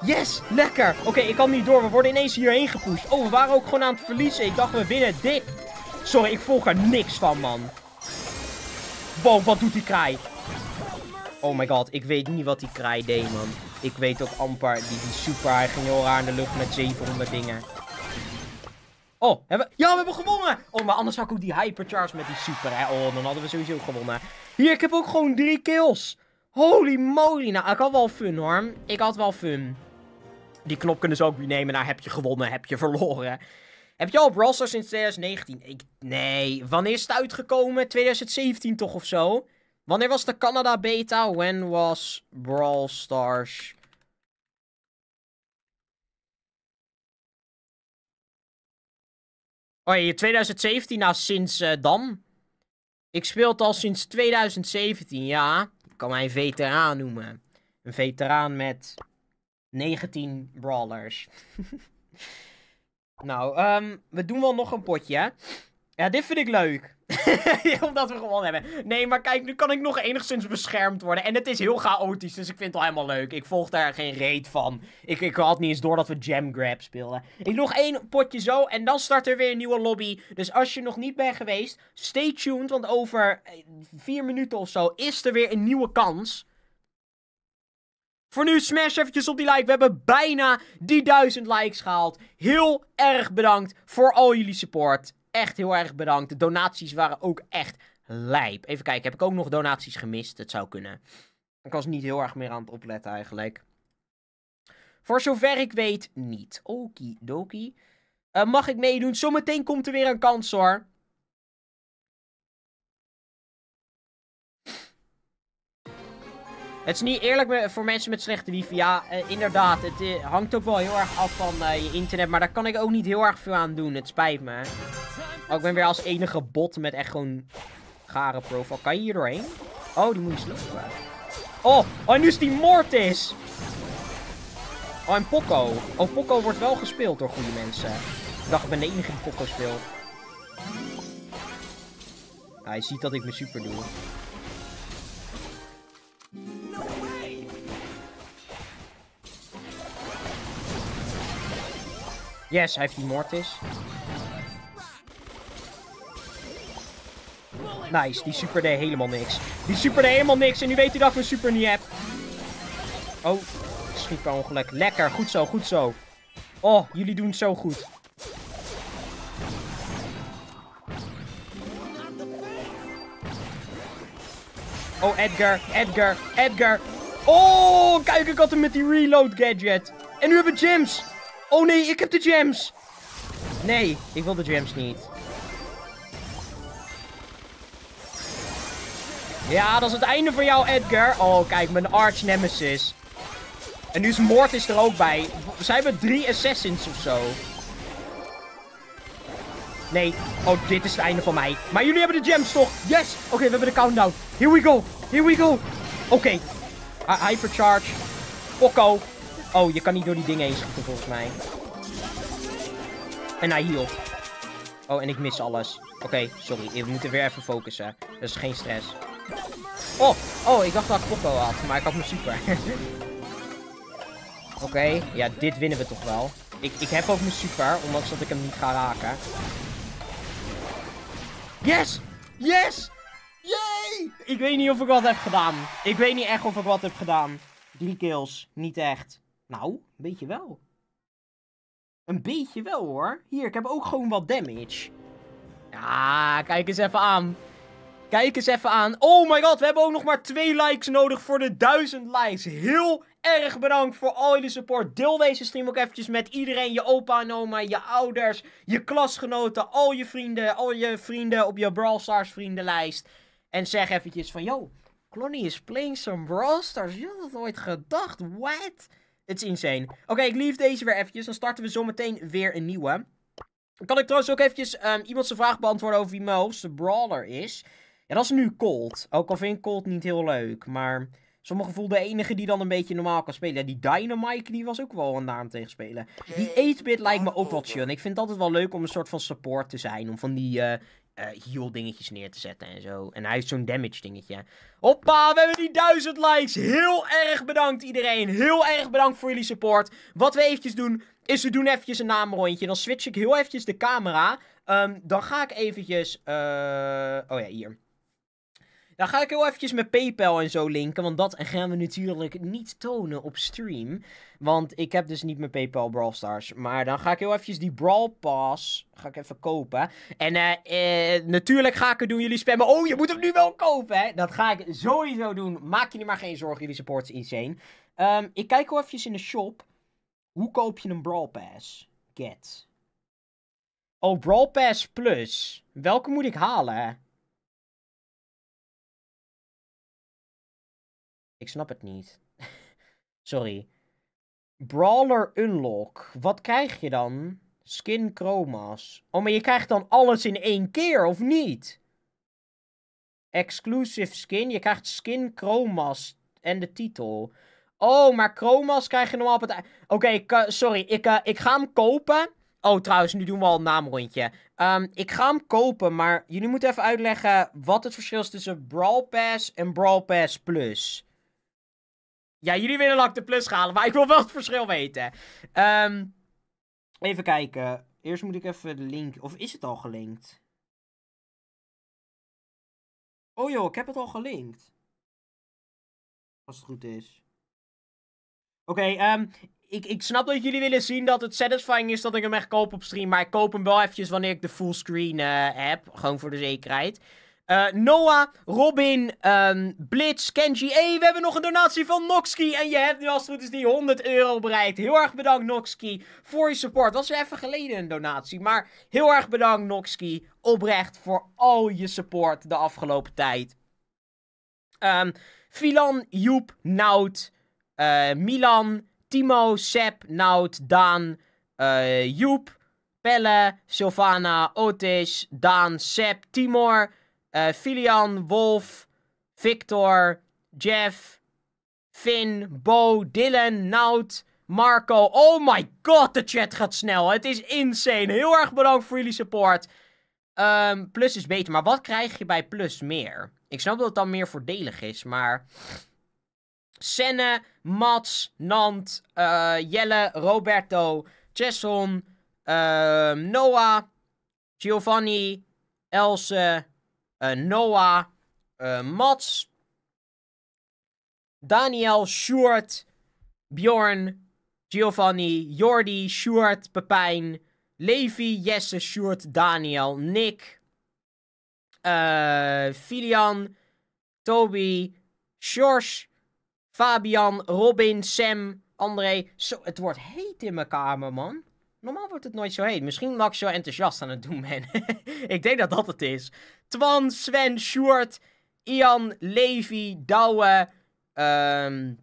Yes! Lekker! Oké, ik kan niet door. We worden ineens hierheen gepusht. Oh, we waren ook gewoon aan het verliezen. Ik dacht, we winnen Dit. Sorry, ik volg er niks van, man. Wow, wat doet die kraai? Oh my god, ik weet niet wat die kraai deed, man. Ik weet ook amper. Die, die super, hij ging heel raar in de lucht met 700 dingen. Oh, hebben we... Ja, we hebben gewonnen! Oh, maar anders had ik ook die hypercharge met die super, hè. Oh, dan hadden we sowieso gewonnen. Hier, ik heb ook gewoon drie kills. Holy moly. Nou, ik had wel fun, hoor. Ik had wel fun. Die knop kunnen ze ook weer nemen. Nou, heb je gewonnen, heb je verloren. Heb je al Brawl Stars sinds 2019? Ik... Nee. Wanneer is het uitgekomen? 2017 toch of zo? Wanneer was de Canada beta? When was Brawl Stars... Oh 2017, nou sinds eh, dan. Ik speel het al sinds 2017, ja. Ik kan mij een veteraan noemen. Een veteraan met 19 brawlers. nou, ehm, we doen wel nog een potje, ja, dit vind ik leuk. Omdat we gewoon hebben. Nee, maar kijk, nu kan ik nog enigszins beschermd worden. En het is heel chaotisch, dus ik vind het al helemaal leuk. Ik volg daar geen reet van. Ik, ik had niet eens door dat we Jam Grab speelden. Ik nog één potje zo en dan start er weer een nieuwe lobby. Dus als je nog niet bent geweest, stay tuned. Want over eh, vier minuten of zo is er weer een nieuwe kans. Voor nu, smash eventjes op die like. We hebben bijna die duizend likes gehaald. Heel erg bedankt voor al jullie support echt heel erg bedankt. De donaties waren ook echt lijp. Even kijken, heb ik ook nog donaties gemist? Dat zou kunnen. Ik was niet heel erg meer aan het opletten eigenlijk. Voor zover ik weet niet. Okidoki. Uh, mag ik meedoen? Zometeen komt er weer een kans hoor. Het is niet eerlijk voor mensen met slechte wifi. Ja, eh, inderdaad. Het eh, hangt ook wel heel erg af van eh, je internet. Maar daar kan ik ook niet heel erg veel aan doen. Het spijt me. Oh, ik ben weer als enige bot met echt gewoon gare profile. Kan je hier doorheen? Oh, die moet je slopen. Oh, oh, nu is die Mortis. Oh, en Poco. Oh, Poco wordt wel gespeeld door goede mensen. Ik dacht, ik ben de enige die Poco speelt. Hij ziet dat ik me super doe. Yes, hij heeft die Mortis. Nice, die super helemaal niks. Die super helemaal niks en nu weet hij dat ik mijn super niet heb. Oh, schiet ongeluk. Lekker, goed zo, goed zo. Oh, jullie doen zo goed. Oh, Edgar, Edgar, Edgar. Oh, kijk, ik had hem met die reload gadget. En nu hebben we Jims. Oh nee, ik heb de gems. Nee, ik wil de gems niet. Ja, dat is het einde voor jou, Edgar. Oh, kijk, mijn arch nemesis. En nu is Mortis er ook bij. Zijn hebben drie assassins of zo? Nee. Oh, dit is het einde van mij. Maar jullie hebben de gems, toch? Yes! Oké, we hebben de countdown. Here we go. Here we go. Oké. Okay. hypercharge. Poco. Oh, je kan niet door die dingen heen schieten volgens mij. En hij hield. Oh, en ik mis alles. Oké, sorry. We moeten weer even focussen. Dat is geen stress. Oh, oh, ik dacht dat ik wel had, maar ik had mijn super. Oké, ja, dit winnen we toch wel. Ik, ik heb ook mijn super, ondanks dat ik hem niet ga raken. Yes! Yes! Yay! Ik weet niet of ik wat heb gedaan. Ik weet niet echt of ik wat heb gedaan. Drie kills, niet echt. Nou, een beetje wel. Een beetje wel hoor. Hier, ik heb ook gewoon wat damage. Ja, kijk eens even aan. Kijk eens even aan. Oh my god, we hebben ook nog maar twee likes nodig voor de duizend likes. Heel erg bedankt voor al jullie support. Deel deze stream ook eventjes met iedereen. Je opa en oma, je ouders, je klasgenoten, al je vrienden. Al je vrienden op je Brawl Stars vriendenlijst. En zeg eventjes van, yo, Clonny is playing some Brawl Stars. Je had dat ooit gedacht, what? Het is insane. Oké, ik lief deze weer eventjes. Dan starten we zometeen weer een nieuwe. Kan ik trouwens ook eventjes ehm, iemand zijn vraag beantwoorden over wie mijn de brawler is? Ja, dat is nu Colt. Ook al vind ik Colt niet heel leuk. Maar sommige voelden de enige die dan een beetje normaal kan spelen. die Dynamite, die was ook wel een naam tegen spelen. Die 8-bit lijkt me ook wel chill. ik vind het altijd wel leuk om een soort van support te zijn. Om van die eh, uh, dingetjes neer te zetten en zo. En hij heeft zo'n damage dingetje. Hoppa, we hebben die duizend likes. Heel erg bedankt iedereen. Heel erg bedankt voor jullie support. Wat we eventjes doen, is we doen eventjes een naamrondje. Dan switch ik heel eventjes de camera. Ehm, dan ga ik eventjes... Eh, oh ja, hier. Dan ga ik heel eventjes met PayPal en zo linken. Want dat gaan we natuurlijk niet tonen op stream. Want ik heb dus niet mijn PayPal Brawl Stars. Maar dan ga ik heel eventjes die Brawl Pass ga ik even kopen. En eh, eh, natuurlijk ga ik het doen. Jullie spammen. Oh, je moet hem nu wel kopen, hè? Dat ga ik sowieso doen. Maak je er maar geen zorgen. Jullie support insane. Ehm, ik kijk heel eventjes in de shop. Hoe koop je een Brawl Pass? Get. Oh, Brawl Pass Plus. Welke moet ik halen? Ik snap het niet. Sorry. Brawler Unlock. Wat krijg je dan? Skin chroma's. Oh, maar je krijgt dan alles in één keer, of niet? Exclusive skin. Je krijgt skin chroma's en de titel. Oh, maar chroma's krijg je normaal op het... Oké, eh, sorry. Ik, uh, ik ga hem kopen. Oh, trouwens, nu doen we al een naamrondje. Um, ik ga hem kopen, maar jullie moeten even uitleggen wat het verschil is tussen Brawl Pass en Brawl Pass Plus. Ja, jullie willen lak de plus halen, maar ik wil wel het verschil weten. Ehm, even kijken. Eerst moet ik even de link... Of is het al gelinkt? Oh joh, ik heb het al gelinkt. Als het goed is. Oké, ehm, ik, ik snap dat jullie willen zien dat het satisfying is dat ik hem echt koop op stream. Maar ik koop hem wel eventjes wanneer ik de full screen eh, heb. Gewoon voor de zekerheid. Eh, Noah, Robin, ehm, Blitz, Kenji. hey, we hebben nog een donatie van Noxki. En je hebt nu als het goed is die 100 euro bereikt. Heel erg bedankt Noxki voor je support. Was even geleden een donatie. Maar heel erg bedankt Noxki. Oprecht voor al je support de afgelopen tijd. Um, Filan, Joep, Naut. Eh, Milan, Timo, Seb, Naut. Daan, eh, Joep, Pelle, Silvana, Otis, Daan, Seb, Timor... Uh, Filian, Wolf, Victor, Jeff, Finn, Bo, Dylan, Naut, Marco. Oh my god, de chat gaat snel. Het is insane. Heel erg bedankt voor jullie support. Ehm, plus is beter, maar wat krijg je bij plus meer? Ik snap dat het dan meer voordelig is, maar... Senne, Mats, Nant, eh, Jelle, Roberto, Chesson, ehm, Noah, Giovanni, Else, eh, Noah, eh, Mats, Daniel, Sjoerd, Bjorn, Giovanni, Jordi, Sjoerd, Pepijn, Levi, Jesse, Sjoerd, Daniel, Nick, uh, Filian, Toby, Josh, Fabian, Robin, Sam, André. Zo, het wordt heet in mijn kamer, man. Normaal wordt het nooit zo heet. Misschien mag ik zo enthousiast aan het doen man. ik denk dat dat het is. Twan, Sven, Short. Ian, Levi, Douwe, um,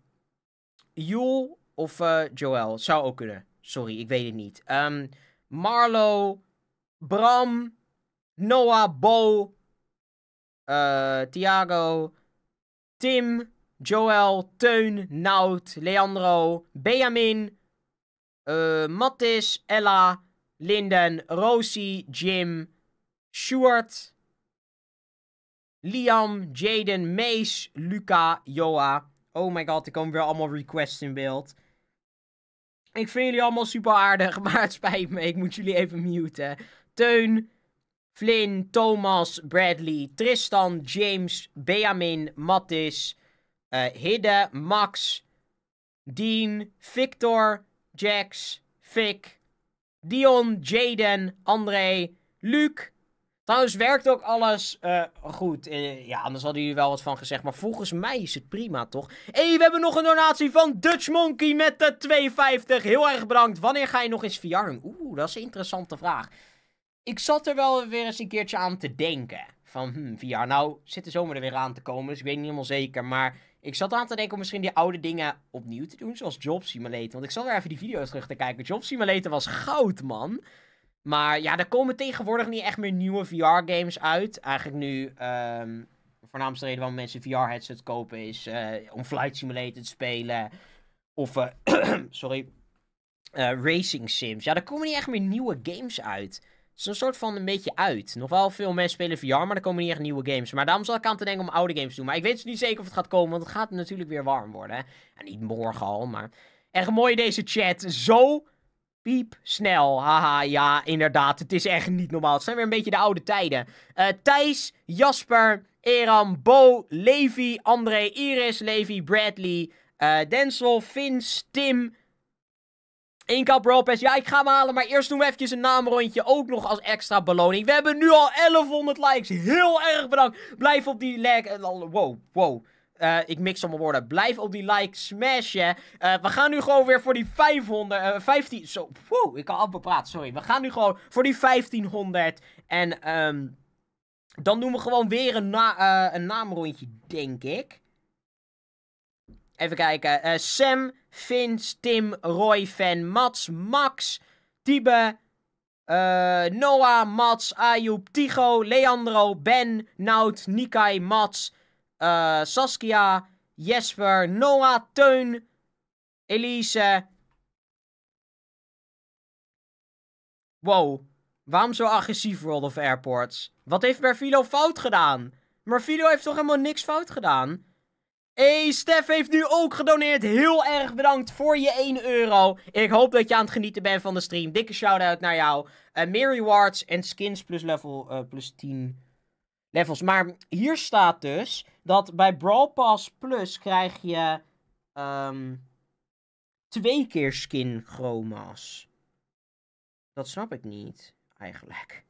Joel of uh, eh, Joel. Zou ook kunnen. Sorry, ik weet het niet. Ehm, Marlo, Bram, Noah, Bo, uh, Thiago, Tim, Joel, Teun, Nout, Leandro, Benjamin, uh, Mattis, Ella, Linden, Rosie, Jim, Stuart, Liam, Jaden, Mace, Luca, Joa. Oh my god, er komen weer allemaal requests in beeld. Ik vind jullie allemaal super aardig, maar het spijt me. Ik moet jullie even muten. Teun, Flynn, Thomas, Bradley, Tristan, James, Beamin, Mattis, uh, Hidde, Max, Dean, Victor, Jax, Fik, Dion, Jaden, André, Luc. Trouwens werkt ook alles eh, goed. Eh, ja, anders hadden jullie wel wat van gezegd. Maar volgens mij is het prima, toch? Hé, we hebben nog een donatie van Dutch Monkey met de 2,50. Heel erg bedankt. Wanneer ga je nog eens verjaarden? Oeh, dat is een interessante vraag. Ik zat er wel weer eens een keertje aan te denken. Van, hm, VR. Nou, zit de zomer er weer aan te komen. Dus ik weet niet helemaal zeker. Maar ik zat aan te denken om misschien die oude dingen opnieuw te doen, zoals Job Simulator. Want ik zal weer even die video's terug te kijken. Job Simulator was goud, man. Maar ja, er komen tegenwoordig niet echt meer nieuwe VR-games uit. Eigenlijk nu, um, ehm, de voornaamste reden waarom mensen VR-headset kopen is eh, om Flight Simulator te spelen. Of, eh, sorry, eh, Racing Sims. Ja, er komen niet echt meer nieuwe games uit is een soort van een beetje uit. Nog wel veel mensen spelen VR, maar er komen niet echt nieuwe games. Maar daarom zal ik aan te denken om oude games te doen. Maar ik weet dus niet zeker of het gaat komen, want het gaat natuurlijk weer warm worden. Hè? niet morgen al, maar... Echt mooi deze chat. Zo piep snel. Haha, ja, inderdaad. Het is echt niet normaal. Het zijn weer een beetje de oude tijden. Eh, Thijs, Jasper, Eram, Bo, Levi, André, Iris, Levi, Bradley, uh, Denzel, Vince, Tim... 1k Brawl Pass. Ja, ik ga hem halen. Maar eerst doen we even een naamrondje. Ook nog als extra beloning. We hebben nu al 1100 likes. Heel erg bedankt. Blijf op die like. Eh, wow, wow. Eh, ik mix allemaal woorden. Blijf op die like smashen. Uh, we gaan nu gewoon weer voor die 500. Uh, 15. Zo. Woe, ik kan amper praten. Sorry. We gaan nu gewoon voor die 1500. En ehm, dan doen we gewoon weer een, na, een naamrondje, denk ik. Even kijken. Sam. Vins, Tim, Roy, Fan, Mats, Max, Tibe, eh, Noah, Mats, Ayub, Tigo, Leandro, Ben, Naut, Nikai, Mats, eh, Saskia, Jesper, Noah, Teun, Elise. Wow, waarom zo agressief World of Airports? Wat heeft Merfilo fout gedaan? Merfilo heeft toch helemaal niks fout gedaan? Hey, Stef heeft nu ook gedoneerd. Heel erg bedankt voor je 1 euro. Ik hoop dat je aan het genieten bent van de stream. Dikke shout-out naar jou. Uh, eh, meer rewards en skins plus level eh, plus 10 levels. Maar hier staat dus dat bij Brawl Pass Plus krijg je um, twee keer skin chroma's. Dat snap ik niet, eigenlijk.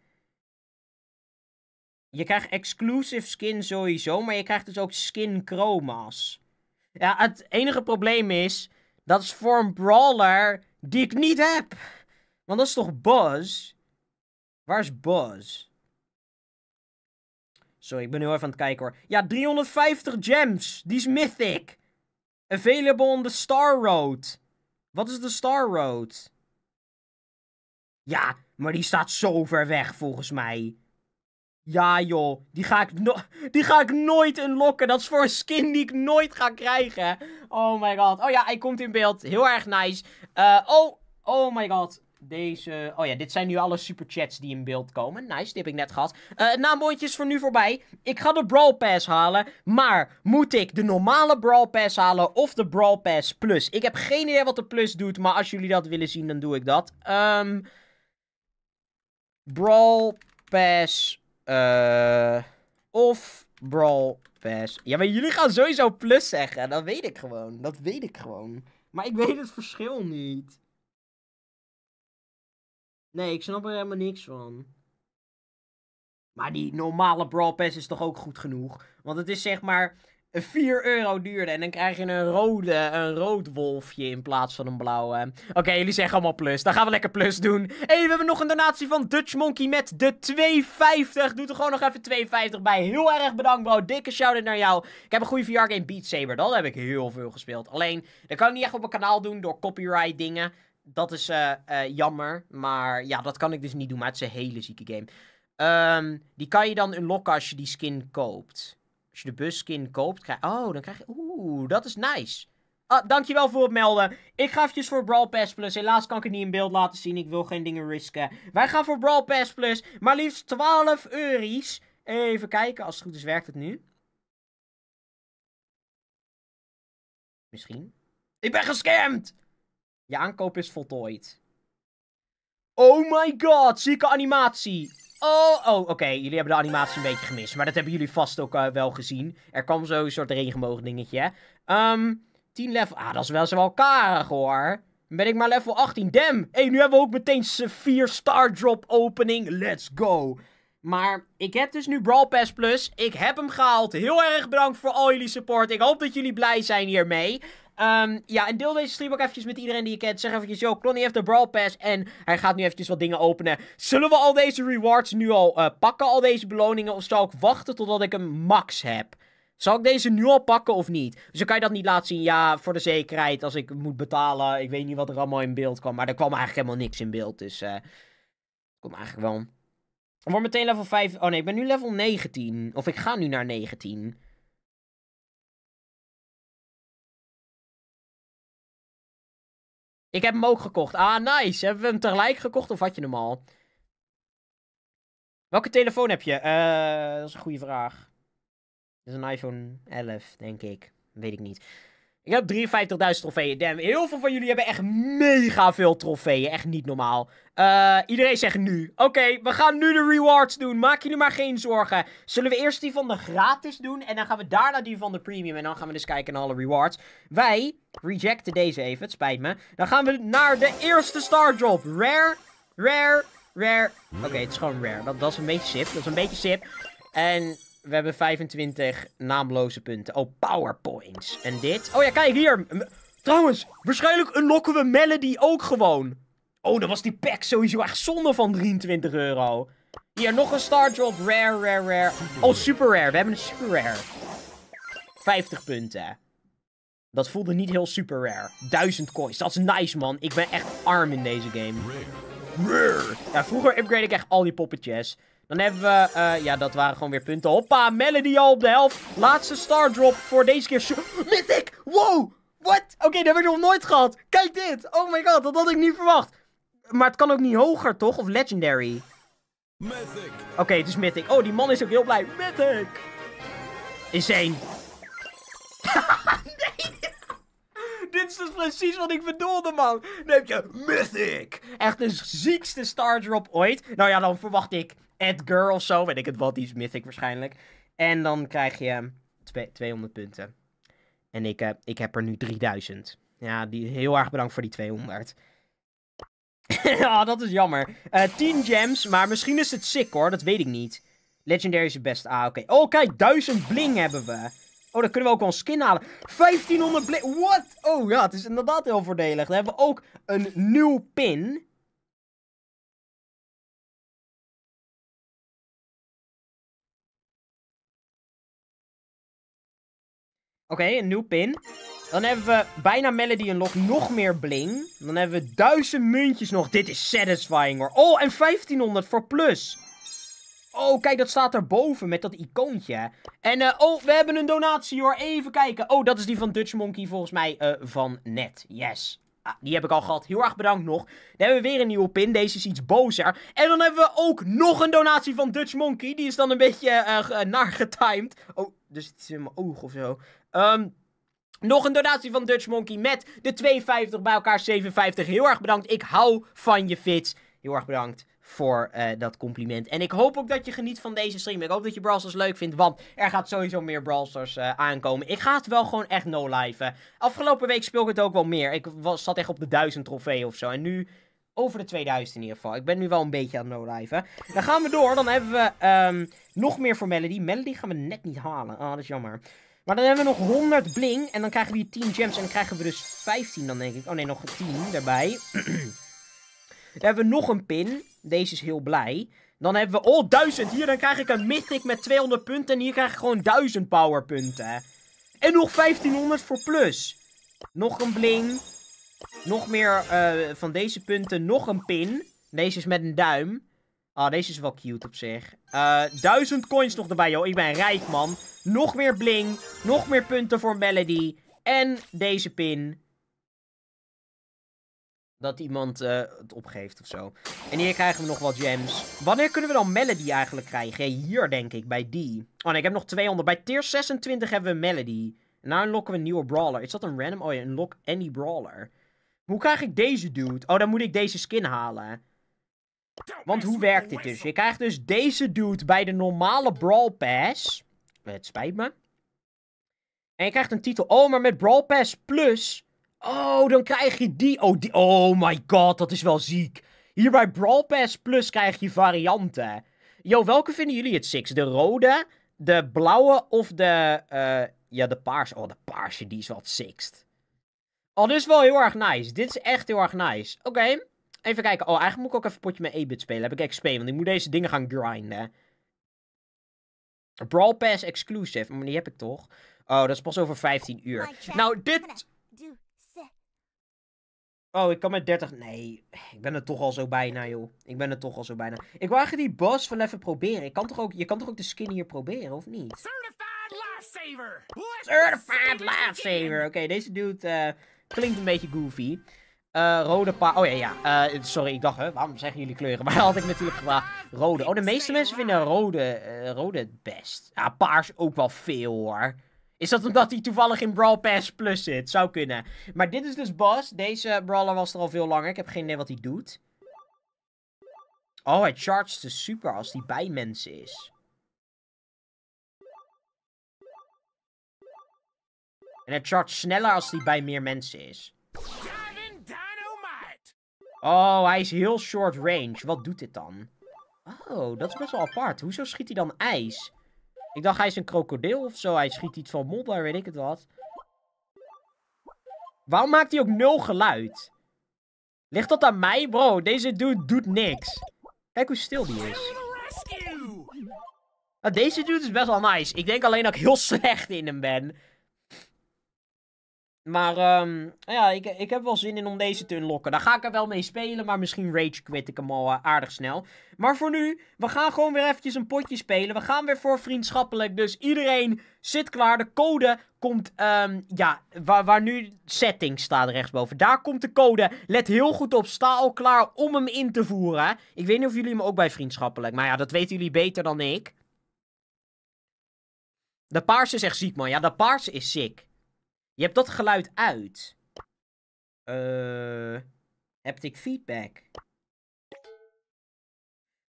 Je krijgt exclusive skin sowieso, maar je krijgt dus ook skin chroma's. Ja, het enige probleem is, dat is voor een brawler die ik niet heb. Want dat is toch Buzz? Waar is Buzz? Sorry, ik ben heel even aan het kijken hoor. Ja, 350 gems. Die is mythic. Available on the Star Road. Wat is de Star Road? Ja, maar die staat zo ver weg volgens mij. Ja joh, die ga, ik die ga ik nooit unlocken. Dat is voor een skin die ik nooit ga krijgen. Oh my god. Oh ja, hij komt in beeld. Heel erg nice. Eh, oh, oh my god. Deze, oh ja, dit zijn nu alle superchats die in beeld komen. Nice, die heb ik net gehad. Uh, eh, naambondje is voor nu voorbij. Ik ga de Brawl Pass halen, maar moet ik de normale Brawl Pass halen of de Brawl Pass Plus? Ik heb geen idee wat de Plus doet, maar als jullie dat willen zien, dan doe ik dat. Ehm, Brawl Pass uh, of Brawl Pass. Ja, maar jullie gaan sowieso plus zeggen. Dat weet ik gewoon. Dat weet ik gewoon. Maar ik weet het verschil niet. Nee, ik snap er helemaal niks van. Maar die normale Brawl Pass is toch ook goed genoeg? Want het is zeg maar 4 euro duurde. En dan krijg je een rode, een rood wolfje in plaats van een blauwe. Oké, jullie zeggen allemaal plus. Dan gaan we lekker plus doen. Hé, hey, we hebben nog een donatie van Dutch Monkey met de 2,50. Doe er gewoon nog even 2,50 bij. Heel erg bedankt, bro. Dikke shout-out naar jou. Ik heb een goede VR-game Beat Saber. Dat heb ik heel veel gespeeld. Alleen, dat kan ik niet echt op mijn kanaal doen door copyright dingen. Dat is eh, eh, jammer. Maar ja, dat kan ik dus niet doen. Maar het is een hele zieke game. Ehm, die kan je dan unlocken als je die skin koopt. Als je de buskin koopt, krijg Oh, dan krijg je... Oeh, dat is nice. Ah, dankjewel voor het melden. Ik ga eventjes voor Brawl Pass Plus. Helaas kan ik het niet in beeld laten zien. Ik wil geen dingen risken. Wij gaan voor Brawl Pass Plus. Maar liefst 12 euro's. Even kijken. Als het goed is, werkt het nu. Misschien. Ik ben gescamd! Je aankoop is voltooid. Oh my god, zieke animatie. Oh, oh oké. Jullie hebben de animatie een beetje gemist. Maar dat hebben jullie vast ook eh, wel gezien. Er kwam zo'n soort regenboog dingetje. Um, ehm, 10 level. Ah, dat is wel zo wel karig hoor. ben ik maar level 18. Damn. Hé, hey, nu hebben we ook meteen 4 star drop opening. Let's go. Maar ik heb dus nu Brawl Pass Plus. Ik heb hem gehaald. Heel erg bedankt voor al jullie support. Ik hoop dat jullie blij zijn hiermee. Ehm, ja, en deel deze stream ook eventjes met iedereen die je kent. Zeg eventjes, yo, Clonny heeft de Brawl Pass en hij gaat nu eventjes wat dingen openen. Zullen we al deze rewards nu al eh, pakken, al deze beloningen? Of zal ik wachten totdat ik een max heb? Zal ik deze nu al pakken of niet? Dus dan kan je dat niet laten zien. Ja, voor de zekerheid, als ik moet betalen. Ik weet niet wat er allemaal in beeld kwam. Maar er kwam eigenlijk helemaal niks in beeld. Dus, eh uh, kom eigenlijk wel. Ik word meteen level 5. Oh nee, ik ben nu level 19. Of ik ga nu naar 19. Ik heb hem ook gekocht. Ah, nice. Hebben we hem tegelijk gekocht of had je hem al? Welke telefoon heb je? Uh, dat is een goede vraag. Dat is een iPhone 11, denk ik. Weet ik niet. Ik heb 53.000 trofeeën. Damn, heel veel van jullie hebben echt mega veel trofeeën. Echt niet normaal. Eh, iedereen zegt nu. Oké, we gaan nu de rewards doen. Maak jullie maar geen zorgen. Zullen we eerst die van de gratis doen? En dan gaan we daarna die van de premium. En dan gaan we dus kijken naar alle rewards. Wij rejecten deze even. Het spijt me. Dan gaan we naar de eerste star drop. Rare, rare, rare. Oké, het is gewoon rare. Dat, dat is een beetje sip. Dat is een beetje sip. En we hebben 25 naamloze punten. Oh, powerpoints. En dit? Oh ja, kijk hier. Trouwens, waarschijnlijk unlocken we Melody ook gewoon. Oh, dan was die pack sowieso echt zonde van 23 euro. Hier, nog een Star Drop. Rare, rare, rare. Oh, super rare. We hebben een super rare. 50 punten. Dat voelde niet heel super rare. 1000 coins. Dat is nice, man. Ik ben echt arm in deze game. Rare. Ja, vroeger upgrade ik echt al die poppetjes. Dan hebben we... Eh, ja, dat waren gewoon weer punten. Hoppa, Melody al op de helft. Laatste star drop voor deze keer. Mythic! Wow! What? Oké, dat hebben we nog nooit gehad. Kijk dit! Oh my god, dat had ik niet verwacht. Maar het kan ook niet hoger, toch? Of legendary? Mythic. Oké, het is mythic. Oh, die man is ook heel blij. Mythic! Insane. nee! Dit is dus precies wat ik bedoelde, man. Dan heb je Mythic. Echt de ziekste star drop ooit. Nou ja, dan verwacht ik Edgar of zo, weet ik het wat, die is mythic waarschijnlijk. En dan krijg je 200 punten. En ik, eh, ik heb er nu 3000. Ja, die, heel erg bedankt voor die 200. oh, ah, dat is jammer. 10 eh, gems, maar misschien is het sick hoor, dat weet ik niet. Legendary is het beste. Ah, oké. Oh, kijk, 1000 bling hebben we. Oh, dan kunnen we ook wel een skin halen. 1500 bling. What? Oh ja, het is inderdaad heel voordelig. Dan hebben we ook een nieuw pin. Oké, een nieuw pin. Dan hebben we bijna Melody Unlock nog meer bling. Dan hebben we duizend muntjes nog. Dit is satisfying hoor. Oh, en 1500 voor plus. Oh, kijk, dat staat erboven met dat icoontje. En, eh, oh, we hebben een donatie hoor. Even kijken. Oh, dat is die van Dutch Monkey volgens mij eh, van net. Yes. Ah, die heb ik al gehad. Heel erg bedankt nog. Dan hebben we weer een nieuwe pin. Deze is iets bozer. En dan hebben we ook nog een donatie van Dutch Monkey. Die is dan een beetje uh, naar getimed. Oh, er zit in mijn oog of zo. Ehm, nog een donatie van Dutch Monkey met de 2,50 bij elkaar 57. Heel erg bedankt. Ik hou van je fits. Heel erg bedankt voor eh, dat compliment. En ik hoop ook dat je geniet van deze stream. Ik hoop dat je Brawl leuk vindt, want er gaat sowieso meer Brawl eh, aankomen. Ik ga het wel gewoon echt no-liven. Afgelopen week speelde ik het ook wel meer. Ik was, zat echt op de 1000 trofee of zo. En nu over de 2000 in ieder geval. Ik ben nu wel een beetje aan het no-liven. Dan gaan we door. Dan hebben we ehm, nog meer voor Melody. Melody gaan we net niet halen. Ah, dat is jammer. Maar dan hebben we nog 100 bling. En dan krijgen we hier 10 gems. En dan krijgen we dus 15 dan denk ik. Oh nee, nog 10 daarbij. dan hebben we nog een pin. Deze is heel blij. Dan hebben we... Oh, 1000. Hier, dan krijg ik een mythic met 200 punten. En hier krijg ik gewoon 1000 powerpunten. En nog 1500 voor plus. Nog een bling. Nog meer eh, van deze punten. Nog een pin. Deze is met een duim. Ah, oh, deze is wel cute op zich. Uh, eh, 1000 coins nog erbij, joh. Ik ben rijk, man. Nog meer bling. Nog meer punten voor Melody. En deze pin. Dat iemand eh, het opgeeft of zo. En hier krijgen we nog wat gems. Wanneer kunnen we dan Melody eigenlijk krijgen? hier denk ik, bij die. Oh nee, ik heb nog 200. Bij tier 26 hebben we Melody. En nou unlocken we een nieuwe brawler. Is dat een random? Oh ja, unlock any brawler. Hoe krijg ik deze dude? Oh, dan moet ik deze skin halen. Want hoe werkt dit dus? Je krijgt dus deze dude bij de normale Brawl Pass het spijt me. En je krijgt een titel. Oh, maar met Brawl Pass Plus. Oh, dan krijg je die. Oh, die. oh my god, dat is wel ziek. Hier bij Brawl Pass Plus krijg je varianten. Yo, welke vinden jullie het six? De rode, de blauwe of de... Eh, ja, de paarse. Oh, de paarse, die is wat sixt. Oh, dit is wel heel erg nice. Dit is echt heel erg nice. Oké, even kijken. Oh, eigenlijk moet ik ook even potje met 8-bit spelen. Heb ik XP, want ik moet deze dingen gaan grinden. Brawl Pass exclusive. Maar die heb ik toch? Oh, dat is pas over 15 uur. Nou, dit... Oh, ik kan met 30... Nee, ik ben er toch al zo bijna, joh. Ik ben er toch al zo bijna. Ik wil eigenlijk die boss van even proberen. Ik kan toch ook... Je kan toch ook de skin hier proberen, of niet? Certified Lifesaver! Certified Lifesaver! Oké, deze dude eh, klinkt een beetje goofy. Uh, rode paars. Oh ja, ja. Eh, sorry, ik dacht, hè, waarom zeggen jullie kleuren? Maar had ik natuurlijk gevraagd. Rode. Oh, de meeste mensen vinden rode, eh, rode het best. Ja, paars ook wel veel hoor. Is dat omdat hij toevallig in Brawl Pass Plus zit? Zou kunnen. Maar dit is dus Bas. Deze brawler was er al veel langer. Ik heb geen idee wat hij doet. Oh, hij charges de super als hij bij mensen is. En hij charge sneller als hij bij meer mensen is. Oh, hij is heel short range. Wat doet dit dan? Oh, dat is best wel apart. Hoezo schiet hij dan ijs? Ik dacht, hij is een krokodil of zo. Hij schiet iets van modder, weet ik het wat. Waarom maakt hij ook nul geluid? Ligt dat aan mij? Bro, deze dude doet niks. Kijk hoe stil die is. Nou, deze dude is best wel nice. Ik denk alleen dat ik heel slecht in hem ben. Maar um, ja, ik, ik heb wel zin in om deze te unlocken. Daar ga ik er wel mee spelen, maar misschien rage quit ik hem al eh, aardig snel. Maar voor nu, we gaan gewoon weer eventjes een potje spelen. We gaan weer voor vriendschappelijk, dus iedereen zit klaar. De code komt, um, ja, waar, waar nu settings staat rechtsboven. Daar komt de code. Let heel goed op, sta al klaar om hem in te voeren. Ik weet niet of jullie hem ook bij vriendschappelijk, maar ja, dat weten jullie beter dan ik. De paarse is echt ziek, man. Ja, de paarse is sick. Je hebt dat geluid uit. Eh. ik feedback. Dat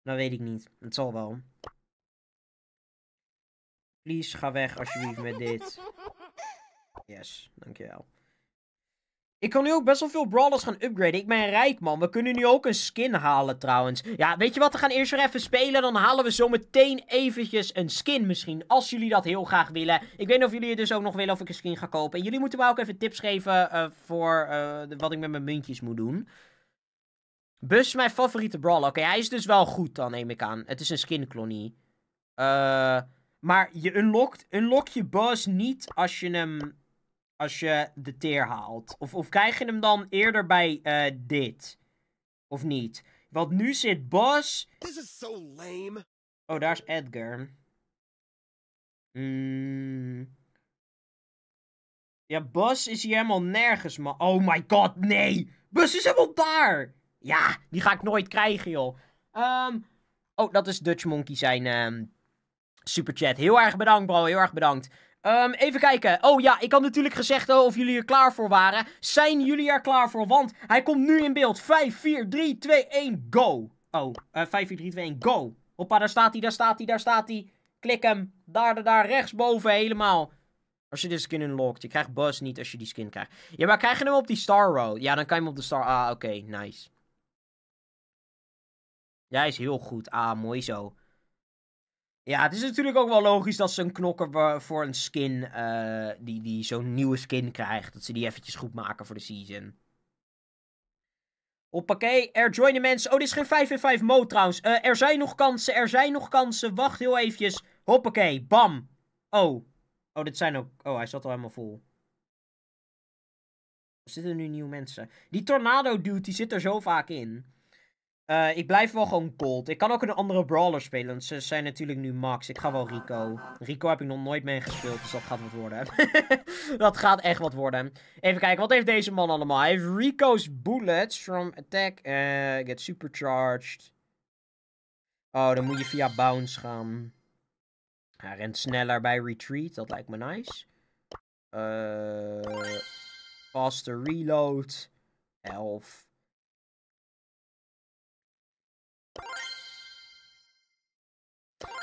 nou, weet ik niet. Het zal wel. Please, ga weg alsjeblieft met dit. Yes, dankjewel. Ik kan nu ook best wel veel brawlers gaan upgraden. Ik ben rijk, man. We kunnen nu ook een skin halen, trouwens. Ja, weet je wat? We gaan eerst weer even spelen. Dan halen we zo meteen eventjes een skin misschien. Als jullie dat heel graag willen. Ik weet niet of jullie het dus ook nog willen of ik een skin ga kopen. En jullie moeten mij ook even tips geven eh, voor eh, wat ik met mijn muntjes moet doen. Bus is mijn favoriete brawler. Oké, hij is dus wel goed dan, neem ik aan. Het is een skin-klonie. Eh, maar je unlockt, unlock je bus niet als je hem als je de teer haalt? Of, of krijg je hem dan eerder bij eh, dit? Of niet? Want nu zit Bas... This is so lame. Oh, daar is Edgar. Hmm. Ja, Bos is hier helemaal nergens, man. Oh my god, nee! Bus is helemaal daar! Ja, die ga ik nooit krijgen, joh. Ehm, oh, dat is Dutch Monkey zijn ehm, superchat. Heel erg bedankt, bro. Heel erg bedankt. Um, even kijken. Oh ja, ik had natuurlijk gezegd oh, of jullie er klaar voor waren. Zijn jullie er klaar voor? Want hij komt nu in beeld. 5, 4, 3, 2, 1, go. Oh, uh, 5, 4, 3, 2, 1, go. Hoppa, daar staat hij, daar staat hij, daar staat hij. Klik hem. Daar, daar, daar, rechtsboven helemaal. Als je de skin unlockt. Je krijgt Buzz niet als je die skin krijgt. Ja, maar krijg je hem op die Star Road? Ja, dan kan je hem op de Star... Ah, oké, nice. Jij ja, is heel goed. Ah, mooi zo. Ja, het is natuurlijk ook wel logisch dat ze een knokker voor een skin, eh, die, die zo'n nieuwe skin krijgt, dat ze die eventjes goed maken voor de season. Hoppakee, er joinen mensen. Oh, dit is geen 5 in 5 mode trouwens. Eh, er zijn nog kansen, er zijn nog kansen. Wacht heel eventjes. Hoppakee, bam. Oh. Oh, dit zijn ook... Oh, hij zat al helemaal vol. Er zitten nu nieuwe mensen. Die tornado dude, die zit er zo vaak in. Eh, ik blijf wel gewoon cold. Ik kan ook een andere brawler spelen. ze zijn natuurlijk nu max. Ik ga wel Rico. Rico heb ik nog nooit mee gespeeld. Dus dat gaat wat worden. dat gaat echt wat worden. Even kijken. Wat heeft deze man allemaal? Hij heeft Rico's bullets from attack. Eh, get supercharged. Oh, dan moet je via bounce gaan. Hij rent sneller bij retreat. Dat lijkt me nice. Eh, faster reload. Elf.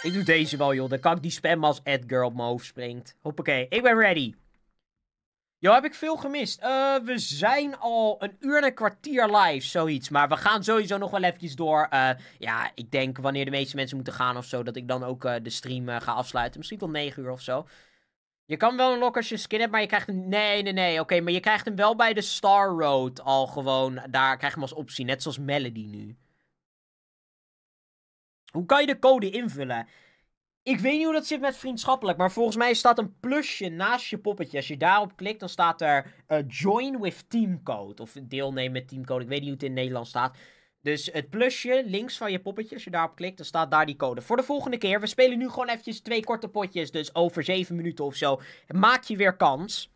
Ik doe deze wel, joh. Dan kan ik die spammen als Edgar op mijn hoofd springt. Hoppakee, ik ben ready. Yo, heb ik veel gemist? Eh, we zijn al een uur en een kwartier live, zoiets. Maar we gaan sowieso nog wel eventjes door. Eh, ja, ik denk wanneer de meeste mensen moeten gaan of zo, dat ik dan ook eh, de stream ga afsluiten. Misschien tot negen uur of zo. Je kan wel een lok als je skin hebt, maar je krijgt hem... Nee, nee, nee. Oké, maar je krijgt hem wel bij de Star Road al gewoon. Daar krijg je hem als optie, net zoals Melody nu. Hoe kan je de code invullen? Ik weet niet hoe dat zit met vriendschappelijk, maar volgens mij staat een plusje naast je poppetje. Als je daarop klikt, dan staat er eh, join with teamcode. Of deelnemen met teamcode. Ik weet niet hoe het in Nederland staat. Dus het plusje links van je poppetje, als je daarop klikt, dan staat daar die code. Voor de volgende keer, we spelen nu gewoon eventjes twee korte potjes. Dus over zeven minuten of zo. Maak je weer kans.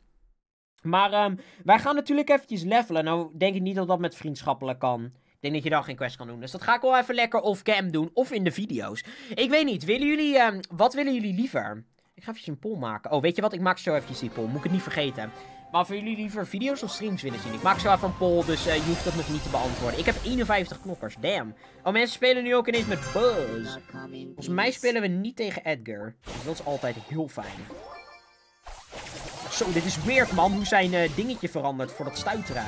Maar ehm, wij gaan natuurlijk eventjes levelen. Nou denk ik niet dat dat met vriendschappelijk kan denk dat je dan geen quest kan doen. Dus dat ga ik wel even lekker off-cam doen. Of in de video's. Ik weet niet. Willen jullie... Ehm, wat willen jullie liever? Ik ga even een poll maken. Oh, weet je wat? Ik maak zo eventjes die poll. Moet ik het niet vergeten. Maar voor jullie liever video's of streams willen zien? Ik maak zo even een poll, dus eh, je hoeft dat nog niet te beantwoorden. Ik heb 51 knokkers, damn. Oh, mensen spelen nu ook ineens met Buzz. Volgens mij spelen we niet tegen Edgar. Dus dat is altijd heel fijn. Zo, dit is weird, man. Hoe zijn eh, dingetje veranderd voor dat stuiteren.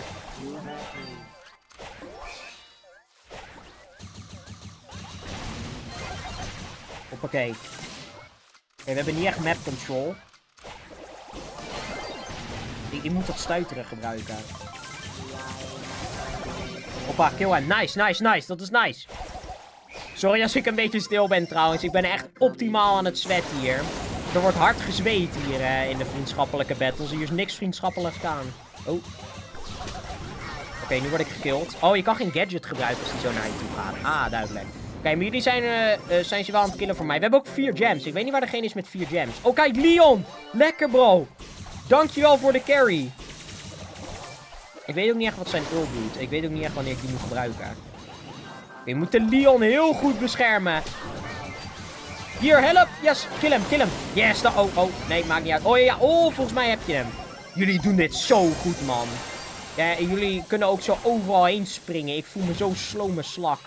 Hoppakee. Oké, we hebben niet echt map control. Ik, moet dat stuiteren gebruiken. Hoppa, kill hem. Nice, nice, nice. Dat is nice. Sorry als ik een beetje stil ben trouwens. Ik ben echt optimaal aan het zweten hier. Er wordt hard gezweet hier in de vriendschappelijke battles. Hier is niks vriendschappelijk aan. Oh. Oké, nu word ik gekild. Oh, je kan geen gadget gebruiken als die zo naar je toe gaat. Ah, duidelijk maar jullie zijn, eh, eh, zijn ze wel aan het killen voor mij. We hebben ook vier gems. Ik weet niet waar degene is met vier gems. Oh, kijk, Leon! Lekker, bro! Dankjewel voor de carry. Ik weet ook niet echt wat zijn ult doet. Ik weet ook niet echt wanneer ik die moet gebruiken. We moeten Leon heel goed beschermen. Hier, help! Yes, kill hem, kill hem. Yes, oh, oh. Nee, maakt niet uit. Oh ja, ja, oh, volgens mij heb je hem. Jullie doen dit zo goed, man. Ja, jullie kunnen ook zo overal heen springen. Ik voel me zo slow slak.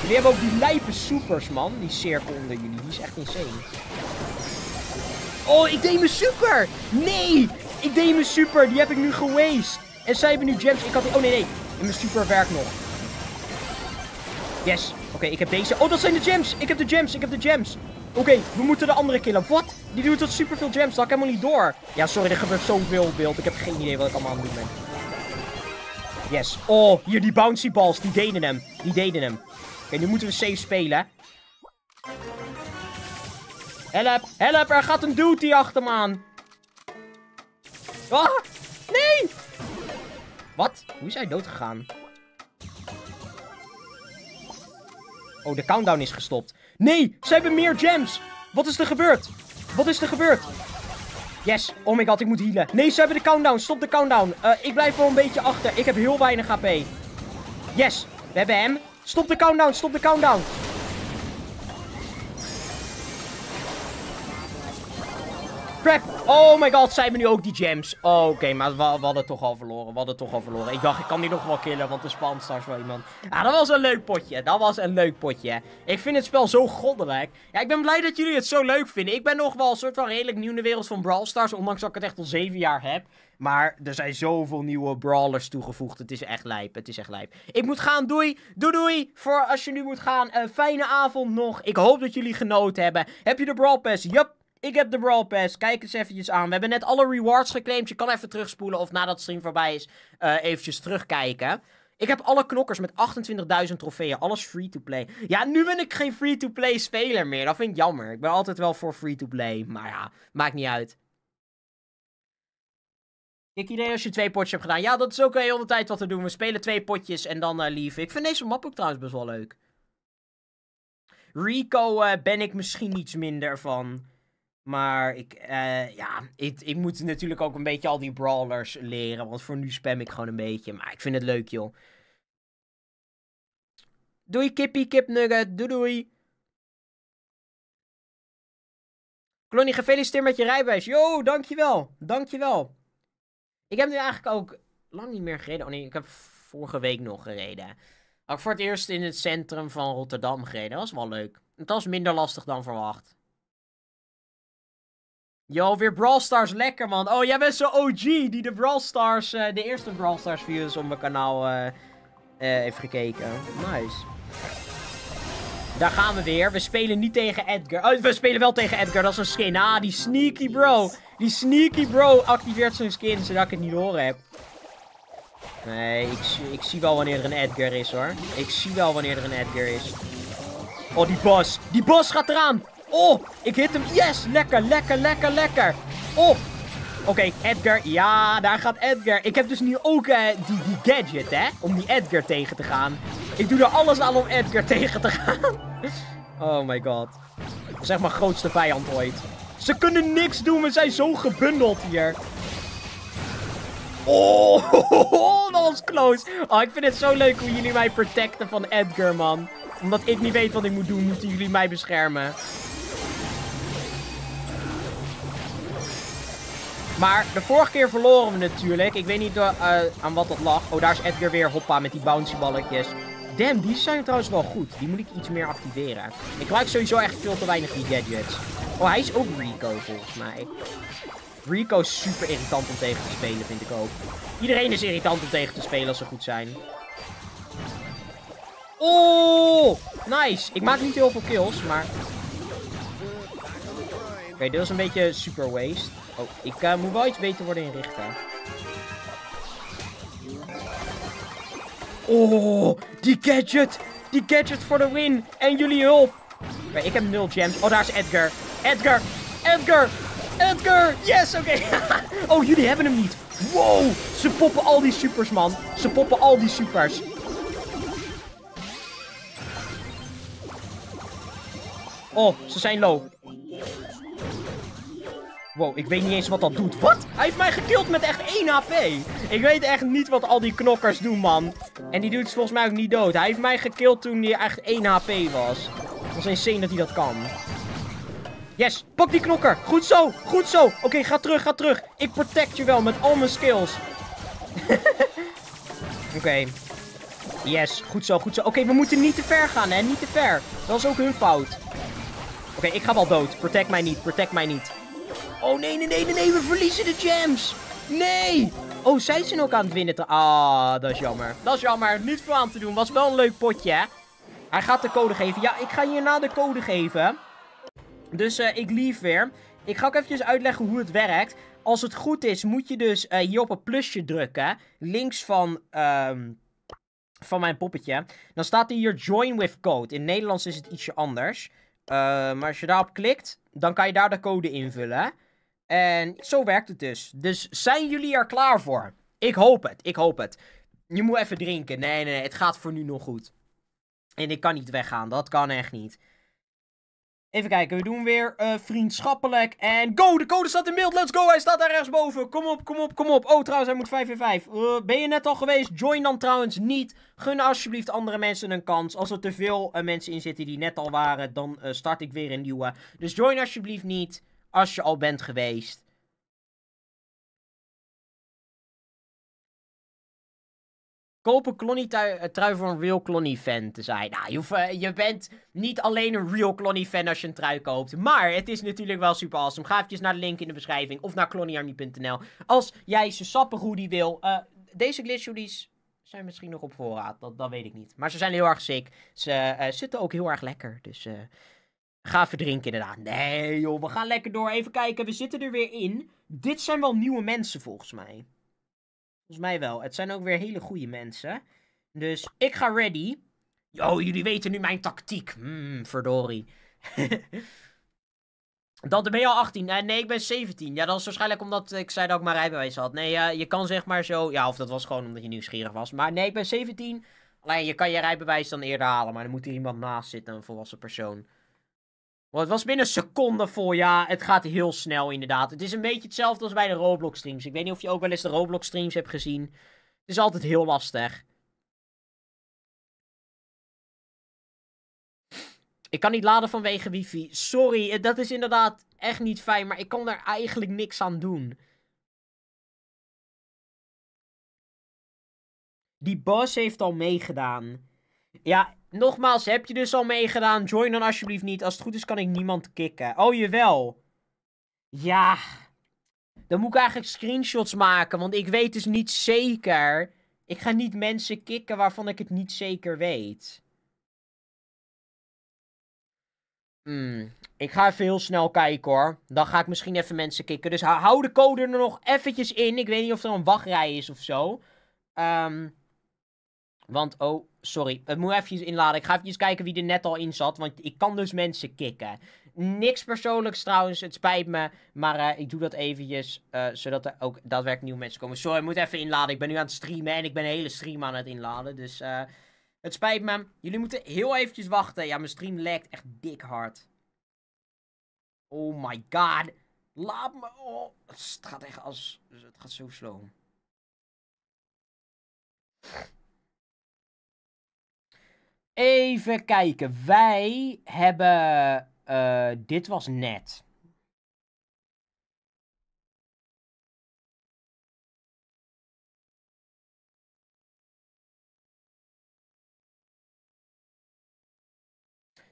Jullie hebben ook die lijpe supers, man. Die cirkel onder jullie. Die is echt insane. Oh, ik deed mijn super! Nee! Ik deed mijn super. Die heb ik nu geweest. En zij hebben nu gems. Ik had die... Oh, nee, nee. En mijn super werkt nog. Yes. Oké, ik heb deze. Oh, dat zijn de gems. Ik heb de gems. Ik heb de gems. Oké, we moeten de andere killen. Wat? Die doet tot superveel gems. Dat kan ik helemaal niet door. Ja, sorry. Er gebeurt zoveel beeld. Ik heb geen idee wat ik allemaal aan het doen ben. Yes. Oh, hier die bouncy balls. Die deden hem. Die deden hem. Oké, nu moeten we safe spelen. Help, help. Er gaat een duty die achter me aan. Ah, nee. Wat? Hoe is hij dood gegaan? Oh, de countdown is gestopt. Nee, ze hebben meer gems. Wat is er gebeurd? Wat is er gebeurd? Yes. Oh my god, ik moet healen. Nee, ze hebben de countdown. Stop de countdown. Eh, ik blijf wel een beetje achter. Ik heb heel weinig HP. Yes. We hebben hem. Stop de countdown. Stop de countdown. Crap. Oh my god, zijn we nu ook die gems? Oké, maar we, hadden toch al verloren. We hadden toch al verloren. Ik dacht, ik kan die nog wel killen, want de spant straks wel iemand. Ja, dat was een leuk potje. Dat was een leuk potje. Ik vind het spel zo goddelijk. Ja, ik ben blij dat jullie het zo leuk vinden. Ik ben nog wel een soort van redelijk nieuw in de wereld van Brawl Stars. Ondanks dat ik het echt al zeven jaar heb. Maar er zijn zoveel nieuwe brawlers toegevoegd. Het is echt lijp. Het is echt lijp. Ik moet gaan. Doei. Doei doei. Voor als je nu moet gaan. Een fijne avond nog. Ik hoop dat jullie genoten hebben. Heb je de Brawl Pass? Yup. Ik heb de Brawl Pass. Kijk eens eventjes aan. We hebben net alle rewards geclaimd. Je kan even terugspoelen of nadat het stream voorbij is, uh, eventjes terugkijken. Ik heb alle knokkers met 28.000 trofeeën. Alles free-to-play. Ja, nu ben ik geen free-to-play speler meer. Dat vind ik jammer. Ik ben altijd wel voor free-to-play. Maar ja, maakt niet uit. Ik idee als je twee potjes hebt gedaan. Ja, dat is ook een hele tijd wat te doen. We spelen twee potjes en dan uh, eh, lief. Ik vind deze map ook trouwens best wel leuk. Rico eh, ben ik misschien iets minder van. Maar ik, eh, ja, ik, ik, moet natuurlijk ook een beetje al die brawlers leren. Want voor nu spam ik gewoon een beetje. Maar ik vind het leuk, joh. Doei, kippie, kipnugget. Doei, doei. Klonnie, gefeliciteerd met je rijbewijs. Yo, dankjewel. Dankjewel. Ik heb nu eigenlijk ook lang niet meer gereden. Oh nee, ik heb vorige week nog gereden. Had ik voor het eerst in het centrum van Rotterdam gereden. Dat was wel leuk. Het was minder lastig dan verwacht. Yo, weer Brawl Stars, lekker man. Oh, jij bent zo OG die de Brawl Stars, eh, de eerste Brawl Stars views op mijn kanaal eh, eh, heeft gekeken. Nice. Daar gaan we weer. We spelen niet tegen Edgar. Oh, we spelen wel tegen Edgar, dat is een skin. Ah, die sneaky bro. Die sneaky bro activeert zijn skin zodat ik het niet horen heb. Nee, ik, ik zie wel wanneer er een Edgar is hoor. Ik zie wel wanneer er een Edgar is. Oh, die boss. Die boss gaat eraan. Oh, ik hit hem. Yes, lekker, lekker, lekker, lekker. Oh. Oké, Edgar. Ja, daar gaat Edgar. Ik heb dus nu ook eh, die, die gadget, hè. Om die Edgar tegen te gaan. Ik doe er alles aan om Edgar tegen te gaan. oh my god. Zeg is echt mijn grootste vijand ooit. Ze kunnen niks doen. We zijn zo gebundeld hier. Oh, dat was close. Oh, ik vind het zo leuk hoe jullie mij protecten van Edgar, man. Omdat ik niet weet wat ik moet doen, moeten jullie mij beschermen. Maar de vorige keer verloren we natuurlijk. Ik weet niet eh, eh, aan wat dat lag. Oh, daar is Edgar weer. Hoppa, met die bouncy balletjes. Damn, die zijn trouwens wel goed. Die moet ik iets meer activeren. Ik gebruik sowieso echt veel te weinig die gadgets. Oh, hij is ook Rico volgens mij. Rico is super irritant om tegen te spelen, vind ik ook. Iedereen is irritant om tegen te spelen als ze goed zijn. Oh, nice. Ik maak niet heel veel kills, maar... Oké, dit was een beetje super waste. Oh, ik eh, moet wel iets beter worden in richten. Oh, die gadget. Die gadget voor de win. En jullie hulp. ik heb nul gems. Oh, daar is Edgar. Edgar. Edgar. Edgar. Yes, oké. oh, jullie hebben hem niet. Wow. Ze poppen al die supers, man. Ze poppen al die supers. Oh, ze zijn low. Wow, ik weet niet eens wat dat doet. Wat? Hij heeft mij gekild met echt 1 HP. Ik weet echt niet wat al die knokkers doen, man. En die dude is volgens mij ook niet dood. Hij heeft mij gekild toen hij echt 1 HP was. Het was insane dat hij dat kan. Yes, pak die knokker. Goed zo, goed zo. Oké, ga terug, ga terug. Ik protect je wel met al mijn skills. Oké. Yes, goed zo, goed zo. Oké, we moeten niet te ver gaan, hè. Niet te ver. Dat is ook hun fout. Oké, ik ga wel dood. Protect mij niet, protect mij niet. Oh nee, nee, nee, nee, we verliezen de gems. Nee. Oh, zij zijn ook aan het winnen. Ah, dat is jammer. Dat is jammer. Niet veel aan te doen. Was wel een leuk potje, hè? Hij gaat de code geven. Ja, ik ga hierna de code geven. Dus eh, ik lief weer. Ik ga ook eventjes uitleggen hoe het werkt. Als het goed is, moet je dus eh, hier op een plusje drukken. Links van, ehm, van mijn poppetje. Dan staat hier join with code. In Nederlands is het ietsje anders. Eh, maar als je daarop klikt, dan kan je daar de code invullen. En zo werkt het dus. Dus zijn jullie er klaar voor? Ik hoop het, ik hoop het. Je moet even drinken. Nee, nee, nee, het gaat voor nu nog goed. En ik kan niet weggaan, dat kan echt niet. Even kijken, we doen weer eh, vriendschappelijk. En go, de code staat in beeld. Let's go, hij staat daar rechtsboven. Kom op, kom op, kom op. Oh, trouwens, hij moet 5 in 5. Eh, ben je net al geweest? Join dan trouwens niet. Gun alsjeblieft andere mensen een kans. Als er te veel eh, mensen in zitten die net al waren, dan start ik weer een nieuwe. Dus join alsjeblieft niet als je al bent geweest. Koop een Clonny eh, trui voor een real Clonny fan te zijn. Nou, je, eh, je bent niet alleen een real Clonny fan als je een trui koopt. Maar het is natuurlijk wel super awesome. Ga eventjes naar de link in de beschrijving of naar clonnyarmy.nl. Als jij ze sappen hoodie wil. Eh, deze glitch zijn misschien nog op voorraad. Dat, dat weet ik niet. Maar ze zijn heel erg sick. Ze zitten ook heel erg lekker. Dus uh, ga verdrinken inderdaad. Nee joh, we gaan lekker door. Even kijken, we zitten er weer in. Dit zijn wel nieuwe mensen volgens mij. Volgens mij wel. Het zijn ook weer hele goede mensen. Dus ik ga ready. Yo, oh, jullie weten nu mijn tactiek. Hmm, verdorie. dan ben je al 18. nee, ik ben 17. Ja, dat is waarschijnlijk omdat ik zei dat ik mijn rijbewijs had. Nee, je kan zeg maar zo... Ja, of dat was gewoon omdat je nieuwsgierig was. Maar nee, ik ben 17. Alleen, je kan je rijbewijs dan eerder halen. Maar dan moet er iemand naast zitten, een volwassen persoon het was binnen een seconde voor, ja, het gaat heel snel inderdaad. Het is een beetje hetzelfde als bij de Roblox streams. Ik weet niet of je ook wel eens de Roblox streams hebt gezien. Het is altijd heel lastig. Ik kan niet laden vanwege wifi. Sorry, eh, dat is inderdaad echt niet fijn, maar ik kan daar eigenlijk niks aan doen. Die boss heeft al meegedaan. Ja, Nogmaals, heb je dus al meegedaan? Join dan alsjeblieft niet. Als het goed is, kan ik niemand kicken. Oh, jawel. Ja. Dan moet ik eigenlijk screenshots maken, want ik weet dus niet zeker. Ik ga niet mensen kicken waarvan ik het niet zeker weet. Hmm. Ik ga even heel snel kijken hoor. Dan ga ik misschien even mensen kicken. Dus hou de code er nog eventjes in. Ik weet niet of er een wachtrij is of zo. Ehm... Want, oh, sorry. Het eh, moet even inladen. Ik ga even kijken wie er net al in zat. Want ik kan dus mensen kicken. Niks persoonlijks trouwens, het spijt me. Maar eh, ik doe dat eventjes, eh, zodat er ook daadwerkelijk nieuwe mensen komen. Sorry, ik moet even inladen. Ik ben nu aan het streamen en ik ben een hele stream aan het inladen. Dus uh, het spijt me. Jullie moeten heel eventjes wachten. Ja, mijn stream lagt echt dik hard. Oh my god. Laat me... Oh, het gaat echt als... Het gaat zo slow. Even kijken. Wij hebben... Eh, dit was net.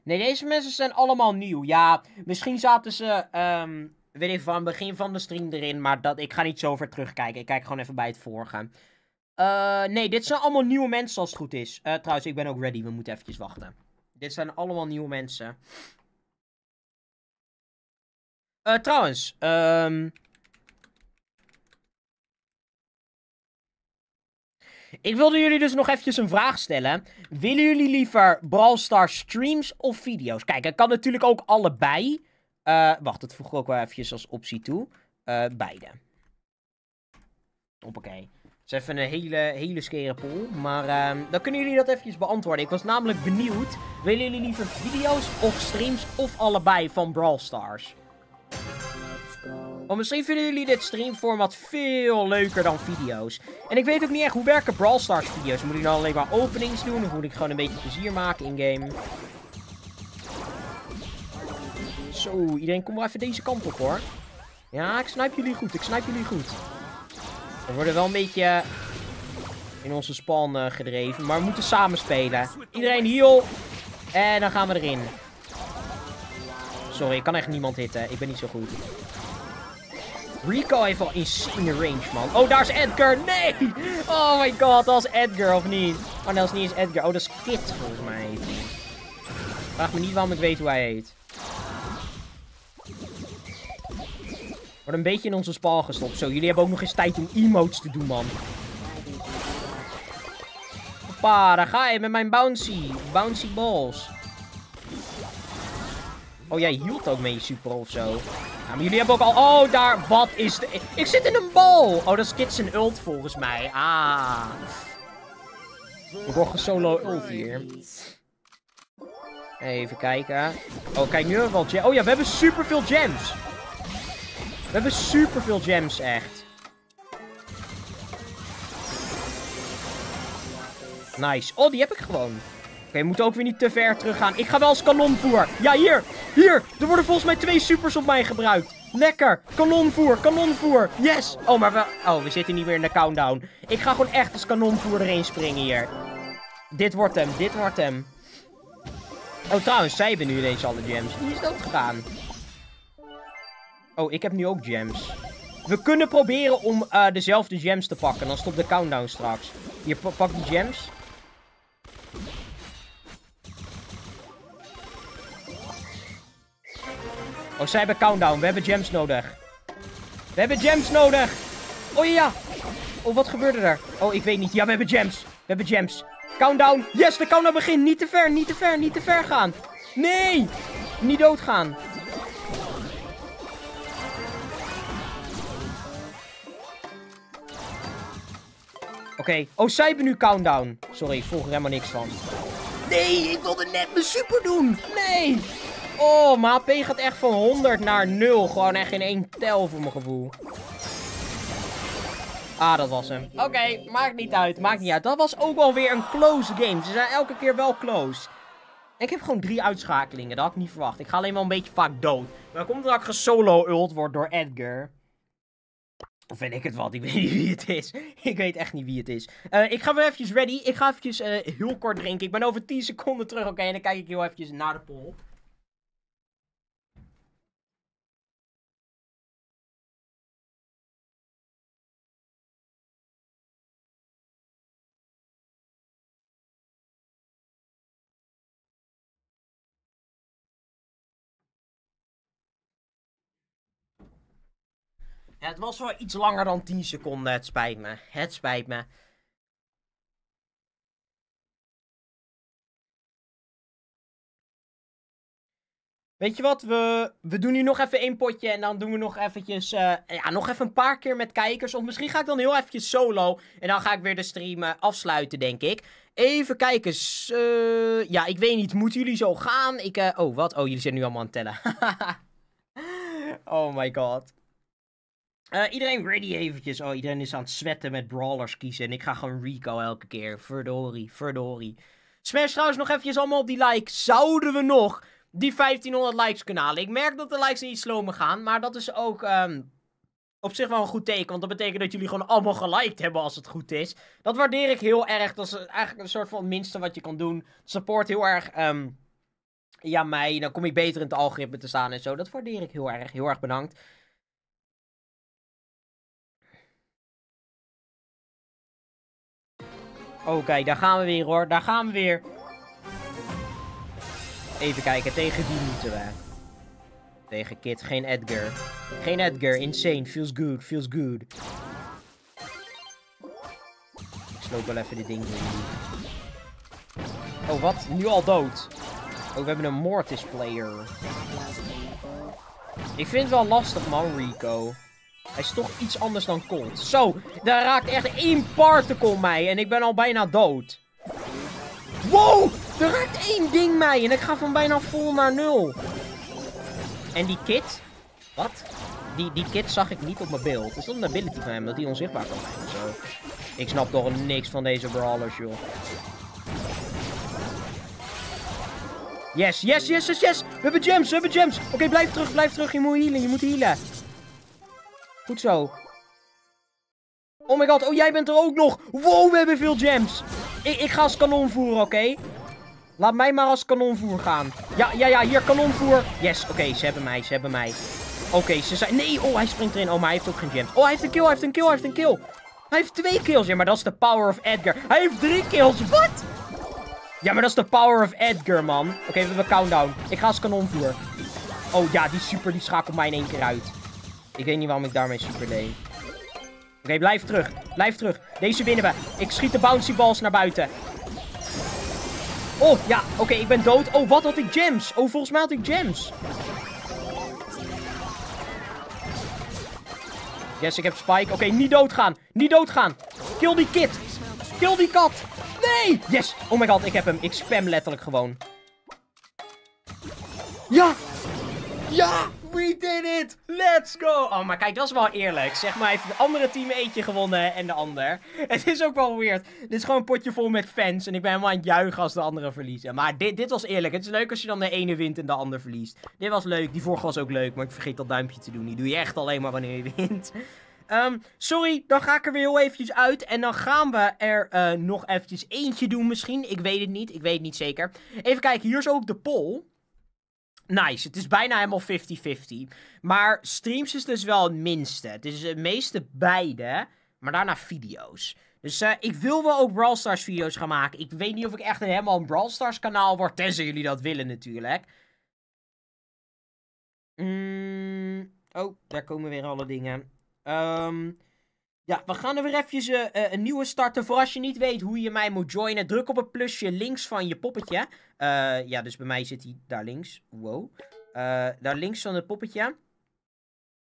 Nee, deze mensen zijn allemaal nieuw. Ja, misschien zaten ze, um, weet ik van, begin van de stream erin. Maar dat, ik ga niet zo ver terugkijken. Ik kijk gewoon even bij het vorige. Eh, nee, dit zijn allemaal nieuwe mensen als het goed is. Uh, trouwens, ik ben ook ready. We moeten eventjes wachten. Dit zijn allemaal nieuwe mensen. Eh, trouwens, um... Ik wilde jullie dus nog eventjes een vraag stellen. Willen jullie liever Brawl Stars streams of video's? Kijk, ik kan natuurlijk ook allebei. wacht, dat voeg ik ook wel eventjes als optie toe. beide. Hoppakee. Dat is even een hele, hele skere pool. Maar ehm, dan kunnen jullie dat eventjes beantwoorden. Ik was namelijk benieuwd. Willen jullie liever video's of streams of allebei van Brawl Stars? Want misschien vinden jullie dit streamformat veel leuker dan video's. En ik weet ook niet echt, hoe werken Brawl Stars video's? Moet ik dan nou alleen maar openings doen? Of moet ik gewoon een beetje plezier maken in-game? Zo, iedereen kom maar even deze kant op hoor. Ja, ik snijp jullie goed, ik snijp jullie goed. We worden wel een beetje eh, in onze span eh, gedreven. Maar we moeten samen spelen. Iedereen heal. En dan gaan we erin. Sorry, ik kan echt niemand hitten. Ik ben niet zo goed. Rico heeft al insane range, man. Oh, daar is Edgar. Nee! Oh my god, dat is Edgar, of niet? Oh, dat is niet eens Edgar. Oh, dat is Kit, volgens mij. Vraag me niet waarom ik weet hoe hij heet. Wordt een beetje in onze spaal gestopt. Zo, jullie hebben ook nog eens tijd om emotes te doen, man. Hoppa, daar ga je met mijn bouncy. Bouncy balls. Oh, jij hield ook mee super of zo. Ja, maar jullie hebben ook al... Oh, daar... Wat is de... Ik zit in een bal! Oh, dat is kits een ult volgens mij. Ah. Rogge solo ult hier. Even kijken. Oh, kijk, nu hebben we gems. Oh ja, we hebben superveel gems. We hebben superveel gems, echt. Nice. Oh, die heb ik gewoon. Oké, okay, we moeten ook weer niet te ver teruggaan. Ik ga wel als kanonvoer. Ja, hier. Hier. Er worden volgens mij twee supers op mij gebruikt. Lekker. Kanonvoer. Kanonvoer. Yes. Oh, maar we... Oh, we zitten niet meer in de countdown. Ik ga gewoon echt als kanonvoer erin springen hier. Dit wordt hem. Dit wordt hem. Oh, trouwens, zij hebben nu ineens alle gems. Wie is dat gegaan? Oh, ik heb nu ook gems. We kunnen proberen om eh, dezelfde gems te pakken. Dan stopt de countdown straks. Hier, pak die gems. Oh, zij hebben countdown. We hebben gems nodig. We hebben gems nodig. Oh ja. Oh, wat gebeurde er? Oh, ik weet niet. Ja, we hebben gems. We hebben gems. Countdown. Yes, de countdown begint. Niet te ver, niet te ver, niet te ver gaan. Nee. Niet doodgaan. Oké. Oh, zij hebben nu countdown. Sorry, ik volg er helemaal niks van. Nee, ik wilde net mijn super doen. Nee. Oh, mijn AP gaat echt van 100 naar 0. Gewoon echt in één tel voor mijn gevoel. Ah, dat was hem. Oké, maakt niet uit. Maakt niet uit. Dat was ook wel weer een close game. Ze zijn elke keer wel close. Ik heb gewoon drie uitschakelingen. Dat had ik niet verwacht. Ik ga alleen wel een beetje vaak dood. Maar dat komt omdat ik gesolo-ult word door Edgar. Of Vind ik het wat. Ik weet niet wie het is. Ik weet echt niet wie het is. Eh, ik ga weer eventjes ready. Ik ga eventjes uh, heel kort drinken. Ik ben over 10 seconden terug. Oké, en dan kijk ik heel eventjes naar de pol. het was wel iets langer dan 10 seconden. Het spijt me. Het spijt me. Weet je wat, we, we doen nu nog even één potje en dan doen we nog eventjes, eh, ja, nog even een paar keer met kijkers. Of misschien ga ik dan heel eventjes solo en dan ga ik weer de stream eh, afsluiten, denk ik. Even kijken, eh, ja, ik weet niet, moeten jullie zo gaan? Ik, oh, wat? Oh, jullie zijn nu allemaal aan het tellen. oh my god. Eh, iedereen ready eventjes. Oh, iedereen is aan het zwetten met brawlers kiezen. En ik ga gewoon Rico elke keer. Verdorie, verdorie. Smash trouwens nog eventjes allemaal op die like. Zouden we nog die 1500 likes kunnen halen? Ik merk dat de likes niet slomen gaan. Maar dat is ook ehm, op zich wel een goed teken. Want dat betekent dat jullie gewoon allemaal geliked hebben als het goed is. Dat waardeer ik heel erg. Dat is eigenlijk een soort van het minste wat je kan doen. Support heel erg... Ehm, ja, mij. Dan kom ik beter in het algoritme te staan en zo. Dat waardeer ik heel erg. Heel erg bedankt. Oh, kijk, daar gaan we weer hoor. Daar gaan we weer. Even kijken, tegen wie moeten we. Tegen Kit, geen Edgar. Geen Edgar, insane, feels good, feels good. Ik sloop wel even dit ding in. Oh, wat? Nu al dood. Oh, we hebben een Mortis player. Ik vind het wel lastig, man, Rico. Hij is toch iets anders dan Colt. Zo, daar raakt echt één particle mij en ik ben al bijna dood. Wow, er raakt één ding mij en ik ga van bijna vol naar nul. En die kit? Wat? Die, die kit zag ik niet op mijn beeld. Is dat een ability van hem, dat hij onzichtbaar kan zijn zo? Ik snap toch niks van deze brawlers, joh. Yes, yes, yes, yes, yes! We hebben gems, we hebben gems! Oké, blijf terug, blijf terug. Je moet healen, je moet healen. Goed zo. Oh my god, oh jij bent er ook nog. Wow, we hebben veel gems. Ik, ik ga als kanonvoer, oké? Laat mij maar als kanonvoer gaan. Ja, ja, ja, hier kanonvoer. Yes, oké, ze hebben mij, ze hebben mij. Oké, ze zijn... Nee, oh, hij springt erin. Oh, maar hij heeft ook geen gems. Oh, hij heeft een kill, hij heeft een kill, hij heeft een kill. Hij heeft twee kills. Ja, maar dat is de power of Edgar. Hij heeft drie kills. Wat? Ja, maar dat is de power of Edgar, man. Oké, we hebben countdown. Ik ga als kanonvoer. Oh ja, die super, die schakelt mij in één keer uit. Ik weet niet waarom ik daarmee super deed. Oké, blijf terug. Blijf terug. Deze winnen we. Ik schiet de bouncy balls naar buiten. Oh, ja. Oké, ik ben dood. Oh, wat had ik gems? Oh, volgens mij had ik gems. Yes, ik heb Spike. Oké, niet doodgaan. Niet doodgaan. Kill die kit. Kill die kat. Nee! Yes! Oh my god, ik heb hem. Ik spam letterlijk gewoon. Ja! Ja! We did it! Let's go! Oh, maar kijk, dat is wel eerlijk. Zeg maar, heeft het andere team eentje gewonnen en de ander. Het is ook wel weird. Dit is gewoon een potje vol met fans. En ik ben helemaal aan het juichen als de anderen verliezen. Maar dit, dit was eerlijk. Het is leuk als je dan de ene wint en de ander verliest. Dit was leuk. Die vorige was ook leuk. Maar ik vergeet dat duimpje te doen. Die doe je echt alleen maar wanneer je wint. Ehm, sorry, dan ga ik er weer heel eventjes uit. En dan gaan we er eh, nog eventjes eentje doen misschien. Ik weet het niet. Ik weet het niet zeker. Even kijken, hier is ook de poll nice. Het is bijna helemaal 50-50. Maar streams is dus wel het minste. Het is het meeste beide, maar daarna video's. Dus eh, ik wil wel ook Brawl Stars video's gaan maken. Ik weet niet of ik echt een, helemaal een Brawl Stars kanaal word. Tenzij jullie dat willen natuurlijk. Mm, oh, daar komen weer alle dingen. Um, ja, we gaan er weer even uh, eh, eh, een nieuwe starten. Voor als je niet weet hoe je mij moet joinen, druk op het plusje links van je poppetje. Eh, ja, dus bij mij zit hij daar links. Wow. daar links van het poppetje.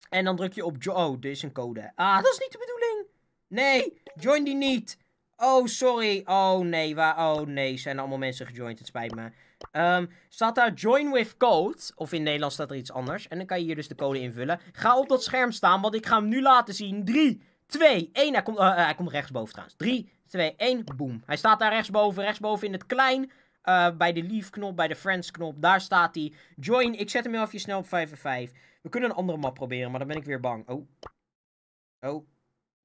En dan druk je op... Oh, er is een code. Ah, dat is niet de bedoeling. Nee, join die niet. Oh, sorry. Oh, nee. Waar? Oh, nee. Zijn allemaal mensen gejoind. Het spijt me. Ehm, staat daar join with code. Of in Nederlands staat er iets anders. En dan kan je hier dus de code invullen. Ga op dat scherm staan, want ik ga hem nu laten zien. 3, 2, 1. Hij komt, eh, eh, hij komt rechtsboven trouwens. 3, 2, 1. Boom. Hij staat daar rechtsboven. Rechtsboven in het klein. Eh, bij de leave knop, bij de friends knop. Daar staat hij. Join. Ik zet hem even snel op 5 en 5. We kunnen een andere map proberen, maar dan ben ik weer bang. Oh. Oh.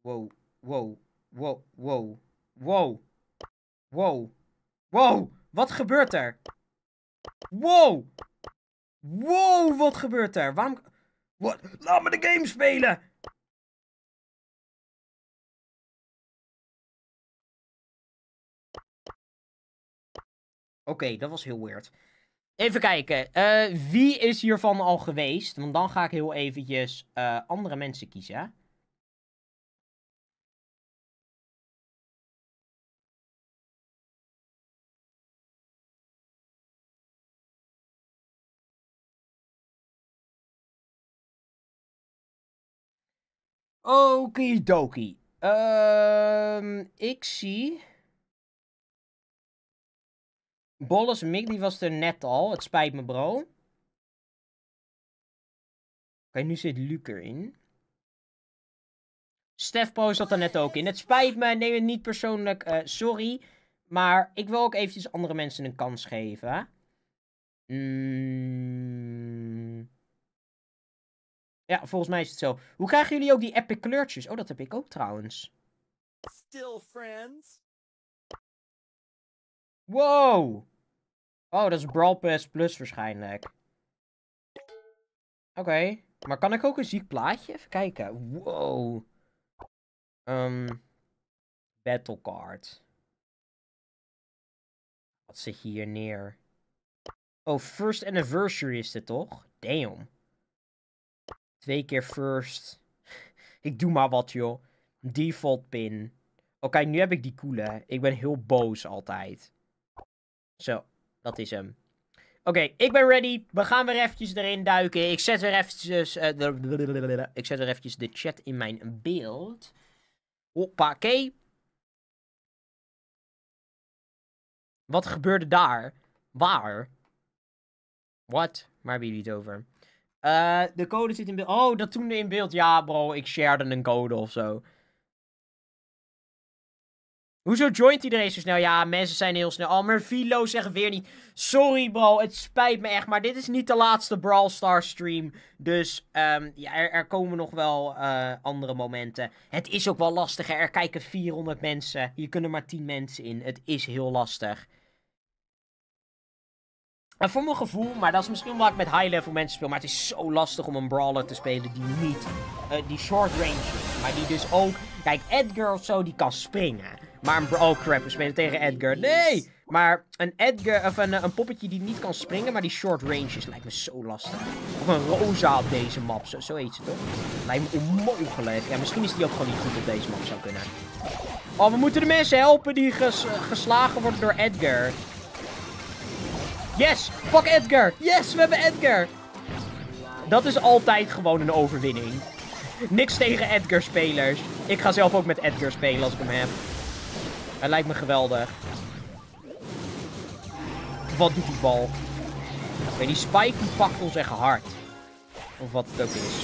Wow. Wow. Wow. Wow. Wow. Wow. Wow. Wat gebeurt er? Wow. Wow, wat gebeurt er? Waarom... Wat? Laat me de game spelen! Oké, dat was heel weird. Even kijken. Eh, wie is hiervan al geweest? Want dan ga ik heel eventjes eh, andere mensen kiezen. Okidoki. Ehm, ik zie... Bolles die was er net al. Het spijt me, bro. Oké, nu zit Luke erin. Stef zat er net ook in. Het spijt me, neem het niet persoonlijk. Eh, sorry. Maar ik wil ook eventjes andere mensen een kans geven. Mm. Ja, volgens mij is het zo. Hoe krijgen jullie ook die epic kleurtjes? Oh, dat heb ik ook trouwens. Still friends. Wow. Oh, dat is Brawl Pass Plus waarschijnlijk. Oké. Maar kan ik ook een ziek plaatje? Even kijken. Wow. Um, battle card. Wat zit hier neer? Oh, first anniversary is dit toch? Damn. Twee keer first. ik doe maar wat, joh. Default pin. Oké, nu heb ik die coole. Ik ben heel boos altijd. Zo. Dat is hem. Oké, ik ben ready. We gaan weer eventjes erin duiken. Ik zet weer eventjes... Eh, ik zet weer eventjes de chat in mijn beeld. Hoppakee. Wat gebeurde daar? Waar? Wat? Waar wie jullie het over? Eh, de code zit in beeld. Oh, dat toen in beeld. Ja, bro. Ik shared een code of zo. Hoezo joint iedereen zo snel? Ja, mensen zijn heel snel. Oh, maar Vilo zegt weer niet. Sorry bro, het spijt me echt. Maar dit is niet de laatste Brawl Stars stream. Dus ehm, ja, er, komen nog wel eh, andere momenten. Het is ook wel lastiger. Er kijken 400 mensen. Hier kunnen maar 10 mensen in. Het is heel lastig. voor mijn gevoel, maar dat is misschien omdat ik met high-level mensen speel. Maar het is zo lastig om een brawler te spelen die niet... Eh, die short range is. Maar die dus ook... Kijk, Edgar of zo, die kan springen. Maar een... Oh crap, we spelen tegen Edgar. Nee! Maar een Edgar, of een, eh, een poppetje die niet kan springen, maar die short range is, lijkt me zo lastig. Of een Rosa op deze map, zo, heet ze toch? Lijkt me onmogelijk. Ja, misschien is die ook gewoon niet goed op deze map zou kunnen. Oh, we moeten de mensen helpen die geslagen worden door Edgar. Yes, fuck Edgar. Yes, we hebben Edgar. Dat is altijd gewoon een overwinning. Niks tegen Edgar-spelers. Ik ga zelf ook met Edgar spelen als ik hem heb. Hij lijkt me geweldig. Wat doet die bal? die spike die pakt ons echt hard. Of wat het ook is.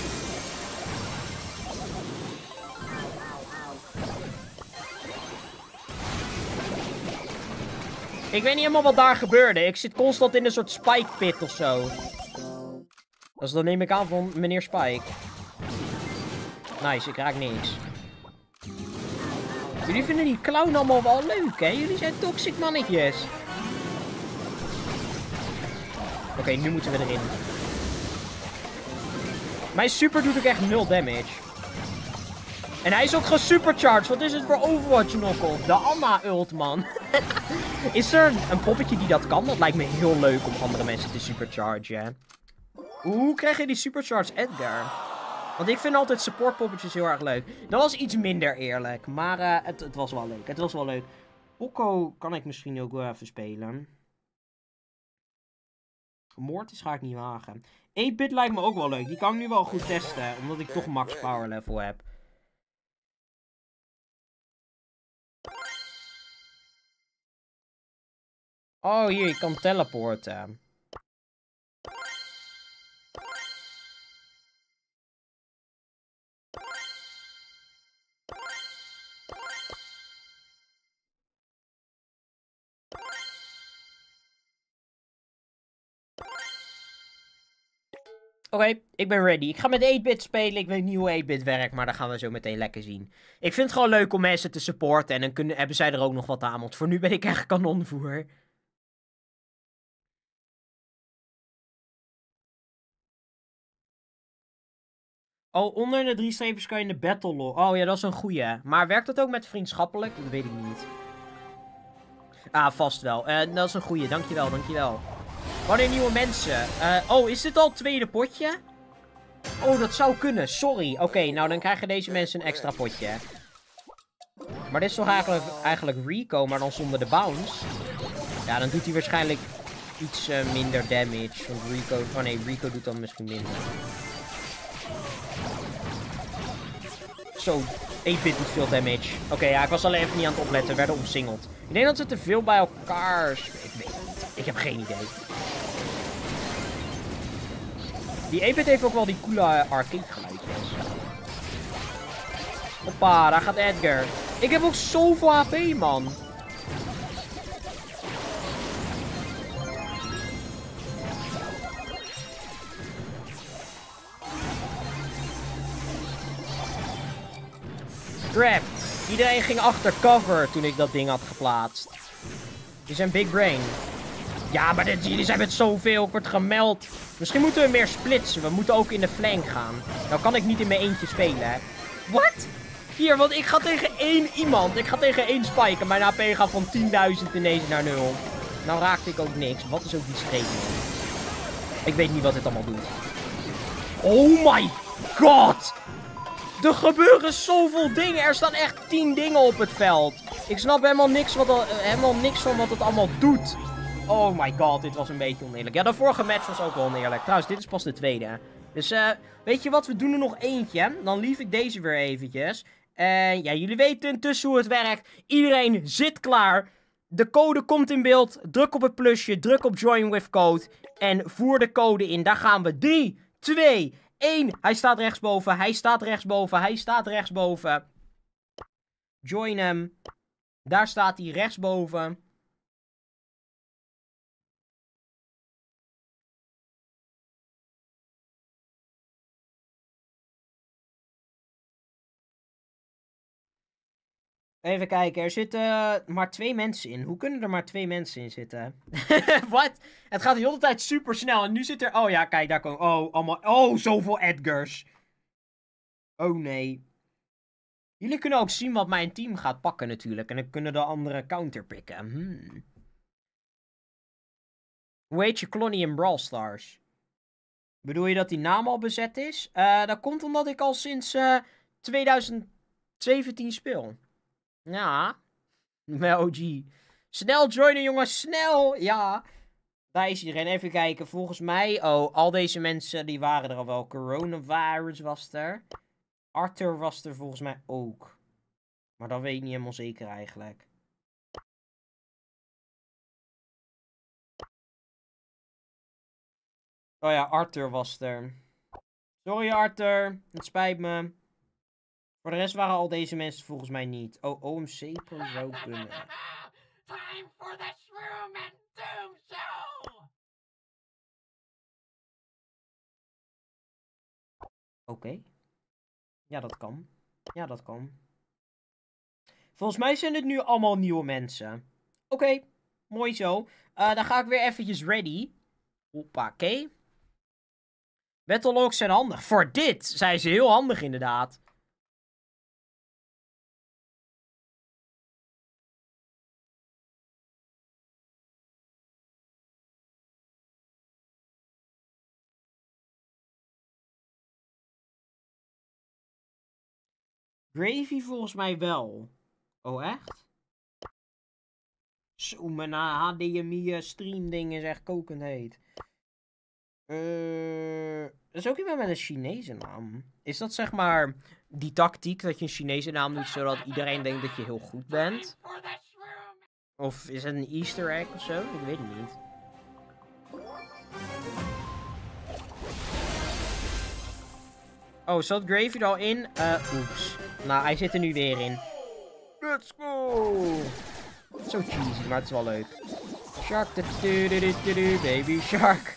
Ik weet niet helemaal wat daar gebeurde. Ik zit constant in een soort spike pit of zo. Dus dan neem ik aan van meneer Spike. Nice, ik raak niks. Jullie vinden die clown allemaal wel leuk, hè? Jullie zijn toxic mannetjes. Oké, nu moeten we erin. Mijn super doet ook echt nul damage. En hij is ook gesupercharged. Wat is het voor Overwatch knokkel? De anna ult, man. is er een, poppetje die dat kan? Dat lijkt me heel leuk om andere mensen te superchargen. Hoe krijg je die supercharge Edgar? Want ik vind altijd supportpoppetjes heel erg leuk. Dat was iets minder eerlijk, maar eh, het, het, was wel leuk. Het was wel leuk. Poco kan ik misschien ook wel even spelen. is ga ik niet wagen. 8-bit lijkt me ook wel leuk. Die kan ik nu wel goed testen, omdat ik toch max power level heb. Oh, hier, je kan teleporten. Oké, ik ben ready. Ik ga met 8-bit spelen. Ik weet niet hoe 8-bit werkt, maar dat gaan we zo meteen lekker zien. Ik vind het gewoon leuk om mensen te supporten. En dan kunnen, hebben zij er ook nog wat aan. Want voor nu ben ik echt kanonvoer. Oh, onder de drie streepjes kan je in de battle log. Oh ja, dat is een goeie. Maar werkt dat ook met vriendschappelijk? Dat weet ik niet. Ah, vast wel. Uh, dat is een goeie. Dankjewel, dankjewel. Wanneer nieuwe mensen? Eh, oh, is dit al het tweede potje? Oh, dat zou kunnen. Sorry. Oké, nou dan krijgen deze mensen een extra potje. Maar dit is toch eigenlijk, eigenlijk Rico, maar dan zonder de bounce? Ja, dan doet hij waarschijnlijk iets eh, minder damage. Want Rico... Oh nee, Rico doet dan misschien minder. Zo, 1-bit doet veel damage. Oké, ja, ik was alleen even niet aan het opletten. We werden omsingeld. Ik denk dat te veel bij elkaar... Ik weet Ik heb geen idee. Die Epit heeft ook wel die coole arcade geluid. Hoppa, daar gaat Edgar. Ik heb ook zoveel AP man. Trapped. Iedereen ging achter cover toen ik dat ding had geplaatst. Die zijn big brain. Ja, maar dit, jullie zijn met zoveel. Ik word gemeld. Misschien moeten we meer splitsen. We moeten ook in de flank gaan. Nou kan ik niet in mijn eentje spelen, hè. Wat? Hier, want ik ga tegen één iemand. Ik ga tegen één spike. En mijn AP gaat van 10.000 ineens naar nul. Nou raakte ik ook niks. Wat is ook die streep? Ik weet niet wat dit allemaal doet. Oh my god! Er gebeuren zoveel dingen. Er staan echt tien dingen op het veld. Ik snap helemaal niks, wat, eh, helemaal niks van wat het allemaal doet. Oh my god, dit was een beetje oneerlijk. Ja, de vorige match was ook wel oneerlijk. Trouwens, dit is pas de tweede. Dus eh, weet je wat, we doen er nog eentje. Dan lief ik deze weer eventjes. En ja, jullie weten intussen hoe het werkt. Iedereen zit klaar. De code komt in beeld. Druk op het plusje, druk op join with code. En voer de code in. Daar gaan we. 3, 2, 1. Hij staat rechtsboven. Hij staat rechtsboven. Hij staat rechtsboven. Join hem. Daar staat hij rechtsboven. Even kijken, er zitten eh, maar twee mensen in. Hoe kunnen er maar twee mensen in zitten? Wat? Het gaat de hele tijd super snel. En nu zit er. Oh ja, kijk, daar komen. Oh, allemaal. Oh, zoveel Edgars. Oh nee. Jullie kunnen ook zien wat mijn team gaat pakken, natuurlijk. En dan kunnen de anderen counterpikken. Hmm. Hoe heet je Clonny in Brawl Stars? Bedoel je dat die naam al bezet is? Eh, dat komt omdat ik al sinds 2017 eh, speel. Ja. mijn Snel joinen, jongens, snel! Ja. Daar is iedereen. Even kijken. Volgens mij, oh, al deze mensen die waren er al wel. Coronavirus was er. Arthur was er volgens mij ook. Maar dat weet ik niet helemaal zeker eigenlijk. Oh ja, Arthur was er. Sorry Arthur, het spijt me. Voor de rest waren al deze mensen volgens mij niet. Oh, OMC Pro zou kunnen. Time for the Shroom and Doom Show! Oké. Ja, dat kan. Ja, dat kan. Volgens mij zijn het nu allemaal nieuwe mensen. Oké, mooi zo. Eh, dan ga ik weer eventjes ready. Hoppa, oké. Logs zijn handig. Voor dit zijn ze heel handig inderdaad. Gravy volgens mij wel. Oh, echt? Zo, mijn HDMI eh, eh, stream ding is echt kokend heet. Eh, dat is ook iemand met een Chinese naam. Is dat zeg maar die tactiek dat je een Chinese naam doet zodat iedereen denkt dat je heel goed bent? Of is het een easter egg of zo? Ik weet het niet. Oh, zat Gravy er al in? Uh, oeps. Nou, hij zit er nu weer in. Let's go! Zo cheesy, maar het is wel leuk. Shark, baby shark.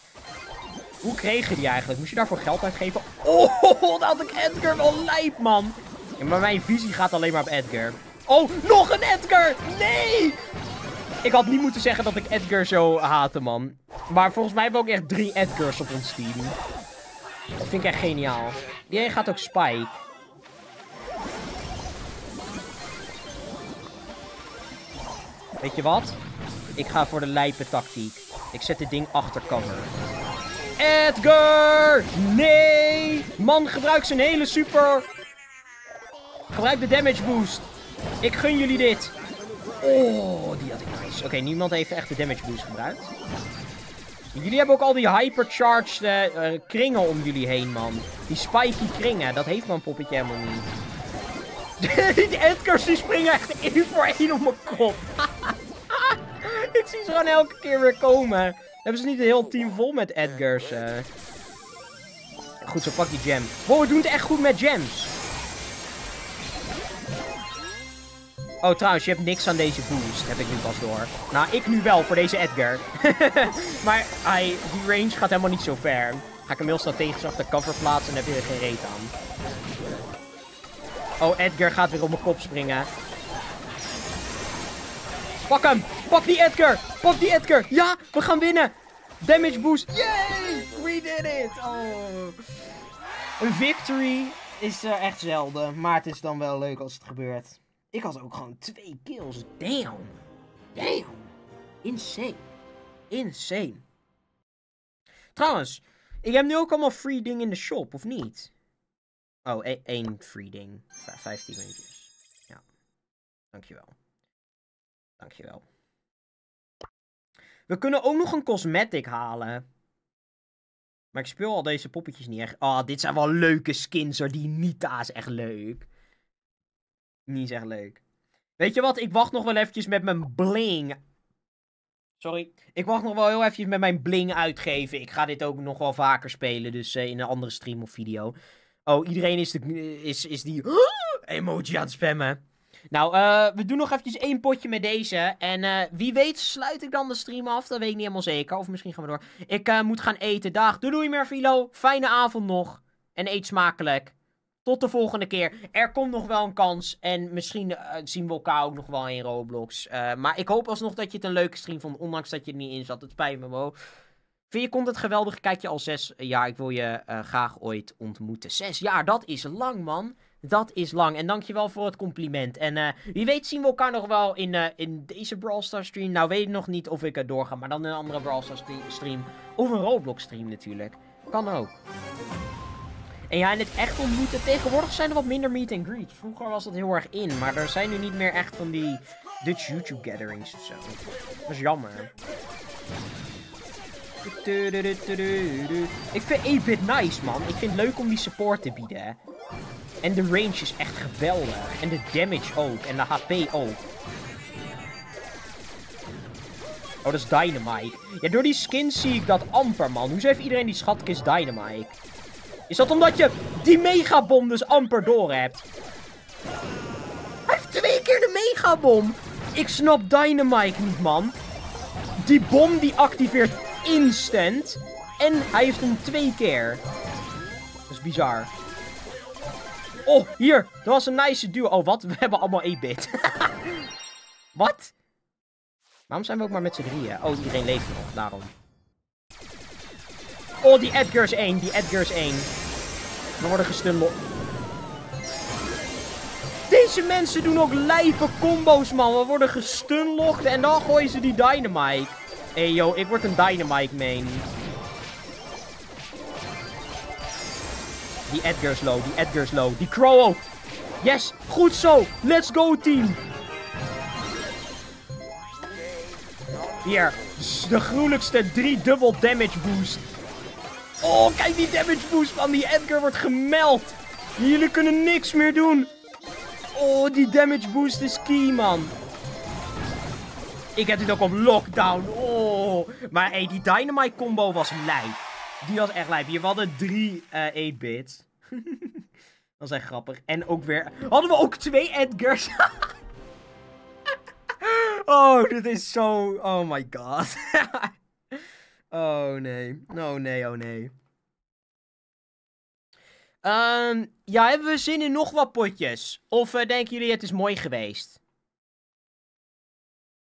Hoe kreeg je die eigenlijk? Moest je daarvoor geld uitgeven? Oh, dat had ik Edgar wel lijp, man. maar mijn visie gaat alleen maar op Edgar. Oh, nog een Edgar! Nee! Ik had niet moeten zeggen dat ik Edgar zo haatte, man. Maar volgens mij hebben we ook echt drie Edgars op ons team. Dat vind ik echt geniaal. Die gaat ook Spike. Weet je wat? Ik ga voor de lijpe tactiek. Ik zet dit ding achter cover. Edgar! Nee! Man, gebruik zijn hele super! Gebruik de damage boost. Ik gun jullie dit. Oh, die had ik nice. Oké, niemand heeft echt de damage boost gebruikt. Jullie hebben ook al die hypercharged eh, eh, kringen om jullie heen, man. Die spiky kringen, dat heeft mijn poppetje helemaal niet. die Edgars die springen echt één voor één op mijn kop. ik zie ze gewoon elke keer weer komen. Hebben ze niet een heel team vol met Edgars? Eh. Goed zo, pak die gem. Wow, we doen het echt goed met gems. Oh, trouwens, je hebt niks aan deze boost. Heb ik nu pas door. Nou, ik nu wel voor deze Edgar. maar ai, die range gaat helemaal niet zo ver. Ga ik hem heel snel tegen achter cover plaatsen en heb je er geen reet aan. Oh, Edgar gaat weer op mijn kop springen. Pak hem! Pak die Edgar! Pak die Edgar! Ja, we gaan winnen! Damage boost! Yay! We did it! Oh. Een victory is eh, echt zelden, maar het is dan wel leuk als het gebeurt. Ik had ook gewoon twee kills. Damn! Damn! Insane. Insane. Trouwens, ik heb nu ook allemaal free dingen in de shop, of niet? Oh, één e-, free ding. V 15 Ja. Dankjewel. Dankjewel. We kunnen ook nog een cosmetic halen. Maar ik speel al deze poppetjes niet echt. Oh, dit zijn wel leuke skins hoor. Die Nita is echt leuk. Niet echt leuk. Weet je wat? Ik wacht nog wel eventjes met mijn bling. Sorry. Ik wacht nog wel heel eventjes met mijn bling uitgeven. Ik ga dit ook nog wel vaker spelen. Dus eh, in een andere stream of video. Oh, iedereen is, is, is die emoji aan het spammen. Nou, eh, we doen nog eventjes één potje met deze. En eh, wie weet sluit ik dan de stream af. Dat weet ik niet helemaal zeker. Of misschien gaan we door. Ik eh, moet gaan eten. Dag. Doei, doei Mervilo. Fijne avond nog. En eet smakelijk. Tot de volgende keer. Er komt nog wel een kans. En misschien zien we elkaar ook nog wel in Roblox. maar ik hoop alsnog dat je het een leuke stream vond. Ondanks dat je er niet in zat. Het spijt me, Vind je content geweldig? Kijk je al zes eh, jaar? Ik wil je eh, graag ooit ontmoeten. Zes jaar, dat is lang, man. Dat is lang. En dankjewel voor het compliment. En eh, wie weet zien we elkaar nog wel in, in deze Brawl Stars stream. Nou weet ik nog niet of ik er doorga. Maar dan in een andere Brawl Stars stream. Of een Roblox stream natuurlijk. Kan ook. En ja, in het echt ontmoeten. Tegenwoordig zijn er wat minder meet and greets. Vroeger was dat heel erg in. Maar er zijn nu niet meer echt van die Dutch YouTube gatherings of zo. Dat is jammer. Ik vind even nice, man. Ik vind het leuk om die support te bieden, En de range is echt geweldig. En de damage ook. En de HP ook. Oh, dat is Dynamite. Ja, door die skin zie ik dat amper, man. Hoezo heeft iedereen die schatkist Dynamite? Is dat omdat je die megabom dus amper door hebt? Hij heeft twee keer de megabom. Ik snap Dynamite niet, man. Die bom die activeert instant. En hij heeft hem twee keer. Dat is bizar. Oh, hier. Dat was een nice duo. Oh, wat? We hebben allemaal één bit wat? Waarom zijn we ook maar met z'n drieën? Oh, iedereen leeft nog. Daarom. Oh, die Edgar is één. Die Edgar is één. We worden gestunlocked. Deze mensen doen ook lijpe combo's, man. We worden gestunlocked en dan gooien ze die dynamite hey, yo, ik word een Dynamite main. Die Edgar's low, die Edgar's low. Die Crow ook. Yes, goed zo. Let's go, team. Hier, de gruwelijkste drie double damage boost. Oh, kijk die damage boost van die Edgar wordt gemeld. Jullie kunnen niks meer doen. Oh, die damage boost is key, man. Ik heb dit ook op lockdown. Oh. Maar hey, die Dynamite combo was lijp. Die was echt lijp. Hier hadden drie uh, eh, 8-bits. Dat is echt grappig. En ook weer... Hadden we ook twee Edgars? oh, dit is zo... Oh my god. oh nee. Oh nee, oh nee. Um, ja, hebben we zin in nog wat potjes? Of eh, denken jullie het is mooi geweest?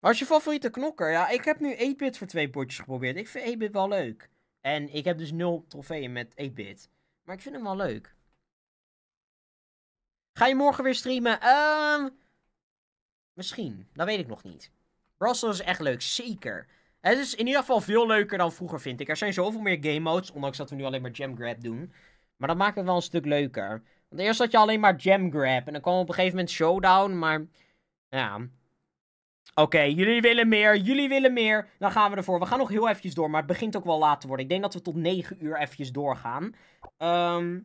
Wat is je favoriete knokker? Ja, ik heb nu 8-bit voor twee potjes geprobeerd. Ik vind 8-bit wel leuk. En ik heb dus nul trofeeën met 8-bit. Maar ik vind hem wel leuk. Ga je morgen weer streamen? Um, misschien. Dat weet ik nog niet. Russell is echt leuk, zeker. Het is in ieder geval veel leuker dan vroeger, vind ik. Er zijn zoveel meer game modes, ondanks dat we nu alleen maar gem grab doen. Maar dat maakt het wel een stuk leuker. Want eerst had je alleen maar gem grab en dan kwam op een gegeven moment showdown, maar... Ja, Oké, jullie willen meer, jullie willen meer. Dan gaan we ervoor. We gaan nog heel eventjes door, maar het begint ook wel laat te worden. Ik denk dat we tot 9 uur eventjes doorgaan. Ehm,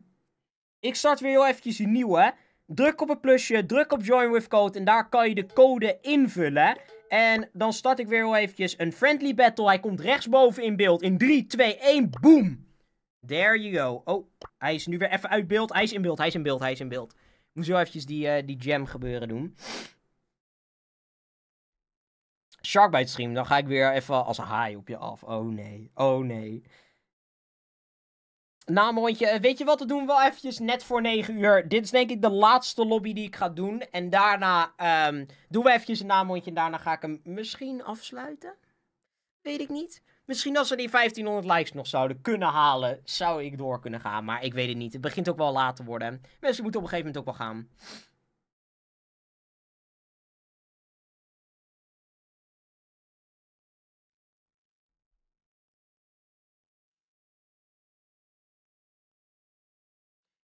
ik start weer heel eventjes een nieuwe. Druk op het plusje, druk op join with code en daar kan je de code invullen. En dan start ik weer heel eventjes een friendly battle. Hij komt rechtsboven in beeld. In 3, 2, 1, boom! There you go. Oh, hij is nu weer even uit beeld. Hij is in beeld, hij is in beeld, hij is in beeld. Ik moet zo eventjes die, eh, die jam gebeuren doen. Sharkbite stream, dan ga ik weer even als een haai op je af. Oh nee, oh nee. Na eh, weet je wat, dat doen we wel eventjes net voor 9 uur. Dit is denk ik de laatste lobby die ik ga doen. En daarna um, doen we eventjes een namondje en daarna ga ik hem misschien afsluiten. Weet ik niet. Misschien als we die 1500 likes nog zouden kunnen halen, zou ik door kunnen gaan. Maar ik weet het niet. Het begint ook wel laat te worden. Mensen moeten op een gegeven moment ook wel gaan.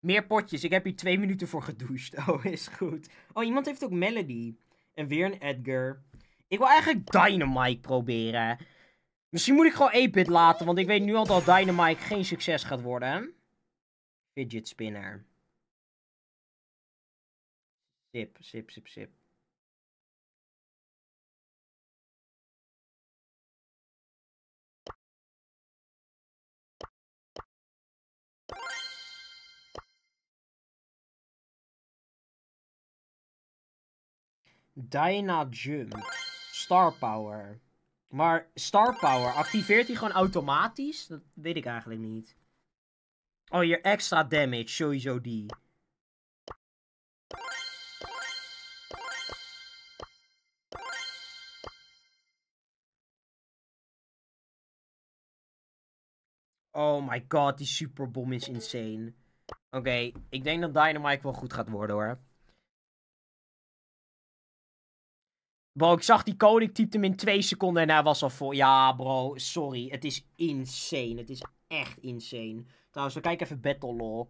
Meer potjes. Ik heb hier twee minuten voor gedoucht. Oh, is goed. Oh, iemand heeft ook Melody. En weer een Edgar. Ik wil eigenlijk Dynamite proberen. Misschien moet ik gewoon 8-bit laten, want ik weet nu al dat Dynamite geen succes gaat worden. Fidget spinner. Sip, sip, sip, sip. Dyna Jump. Star Power. Maar Star Power, activeert hij gewoon automatisch? Dat weet ik eigenlijk niet. Oh, hier extra damage, sowieso die. Oh my god, die superbom is insane. Oké, ik denk dat Dynamite wel goed gaat worden hoor. Bro, ik zag die code, ik typte hem in twee seconden en hij was al voor. Ja, bro, sorry. Het is insane. Het is echt insane. Trouwens, we kijken even Battlelog.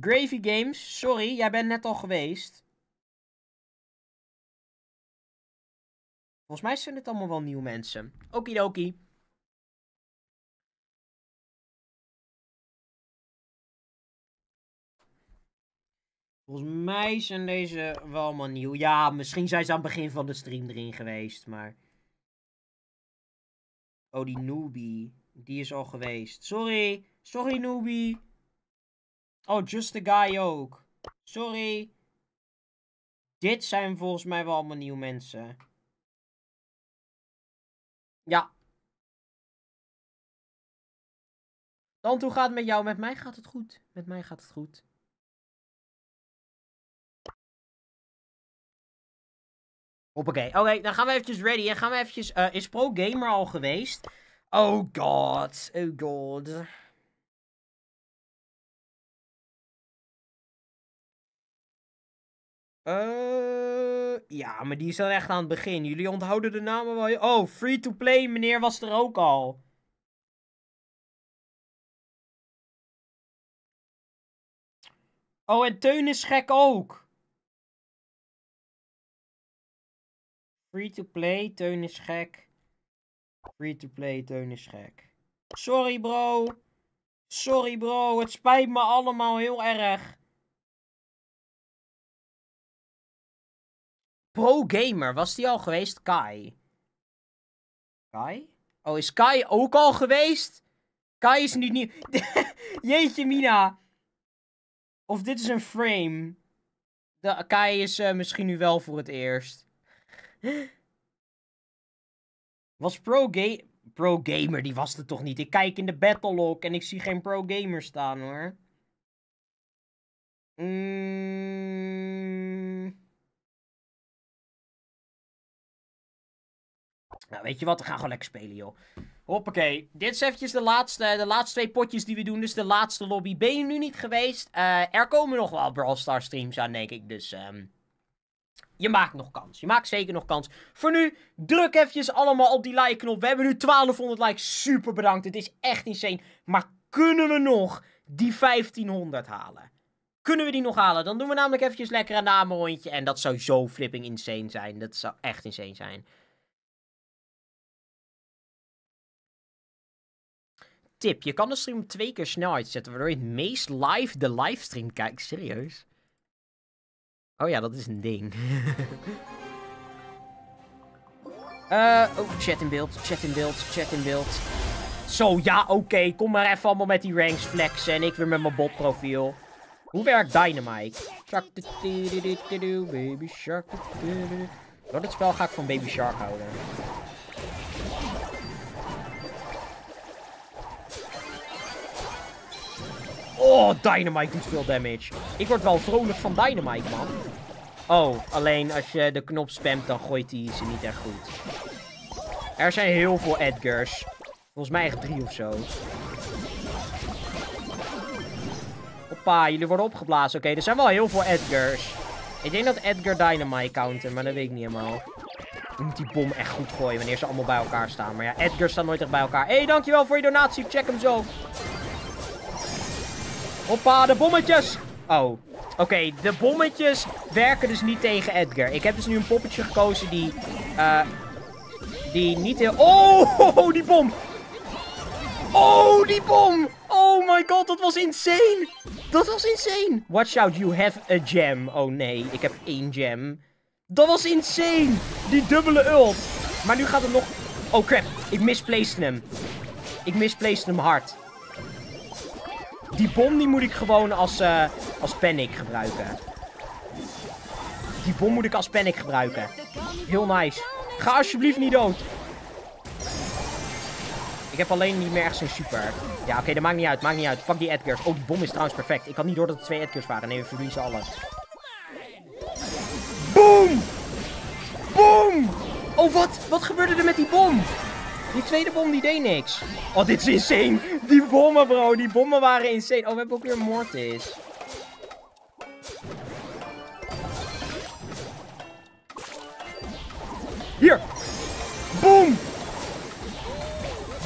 Gravy Games, sorry, jij bent net al geweest. Volgens mij zijn het allemaal wel nieuwe mensen. Okidoki. Volgens mij zijn deze wel allemaal nieuw. Ja, misschien zijn ze aan het begin van de stream erin geweest, maar... Oh, die newbie. Die is al geweest. Sorry. Sorry, newbie. Oh, Just the Guy ook. Sorry. Dit zijn volgens mij wel allemaal nieuwe mensen. Ja. Dan hoe gaat het met jou? Met mij gaat het goed. Met mij gaat het goed. Hoppakee. Oké, dan gaan we eventjes ready. En gaan we eventjes... Eh, is Pro Gamer al geweest? Oh god. Oh god. Eh, ja, maar die is al echt aan het begin. Jullie onthouden de namen wel. Oh, free to play meneer was er ook al. Oh, en Teun is gek ook. Free-to-play, Teun is gek. Free-to-play, Teun is gek. Sorry bro. Sorry bro, het spijt me allemaal heel erg. Pro Gamer, was die al geweest? Kai. Kai? Oh, is Kai ook al geweest? Kai is nu niet... Jeetje, Mina. Of dit is een frame. De, Kai is eh, misschien nu wel voor het eerst. Was pro-gamer... Pro-gamer, die was er toch niet? Ik kijk in de battlelog en ik zie geen pro-gamer staan, hoor. Mm. Nou, weet je wat? We gaan gewoon lekker spelen, joh. Hoppakee. Dit is eventjes de laatste, de laatste twee potjes die we doen. Dus de laatste lobby. Ben je nu niet geweest? Eh, er komen nog wel Brawl Stars streams aan, denk ik. Dus... Um je maakt nog kans. Je maakt zeker nog kans. Voor nu, druk eventjes allemaal op die like-knop. We hebben nu 1200 likes. Super bedankt. Het is echt insane. Maar kunnen we nog die 1500 halen? Kunnen we die nog halen? Dan doen we namelijk eventjes lekker een namenrondje. En dat zou zo flipping insane zijn. Dat zou echt insane zijn. Tip, je kan de stream twee keer snel uitzetten, waardoor je het meest live de livestream kijkt. Serieus? Oh ja, dat is een ding. Eh, oh, chat in beeld, chat in beeld, chat in beeld. Zo, ja, oké. Kom maar even allemaal met die ranks flexen en ik weer met mijn botprofiel. Hoe werkt Dynamite? baby shark. Door oh, dit spel ga ik van Baby Shark houden. Oh, Dynamite doet veel damage. Ik word wel vrolijk van Dynamite, man. Oh, alleen als je de knop spamt, dan gooit hij ze niet echt goed. Er zijn heel veel Edgars. Volgens mij echt drie of zo. Hoppa, jullie worden opgeblazen. Oké, er zijn wel heel veel Edgars. Ik denk dat Edgar Dynamite counter, maar dat weet ik niet helemaal. Je moet die bom echt goed gooien wanneer ze allemaal bij elkaar staan. Maar ja, Edgar's staan nooit echt bij elkaar. Hé, hey, dankjewel voor je donatie. Check hem zo. Hoppa, de bommetjes. Oh, oké. de bommetjes werken dus niet tegen Edgar. Ik heb dus nu een poppetje gekozen die... Uh, die niet heel... Oh, die bom. Oh, die bom. Oh my god, dat was insane. Dat was insane. Watch out, you have a gem. Oh nee, ik heb één gem. Dat was insane. Die dubbele ult. Maar nu gaat het nog... Oh crap, ik misplaced hem. Ik misplaced hem hard. Die bom die moet ik gewoon als, eh, als panic gebruiken. Die bom moet ik als panic gebruiken. Heel nice. Ga alsjeblieft niet dood. Ik heb alleen niet meer echt zo'n super. Ja, oké, dat maakt niet uit. Maakt niet uit. Fuck die Edgars. Oh, die bom is trouwens perfect. Ik had niet door dat er twee Edgars waren. Nee, we verliezen alles. Boom! Boom! Oh, wat? Wat gebeurde er met die bom? Die tweede bom, die deed niks. Oh, dit is insane. Die bommen, bro. Die bommen waren insane. Oh, we hebben ook weer Mortis. Hier. Boom.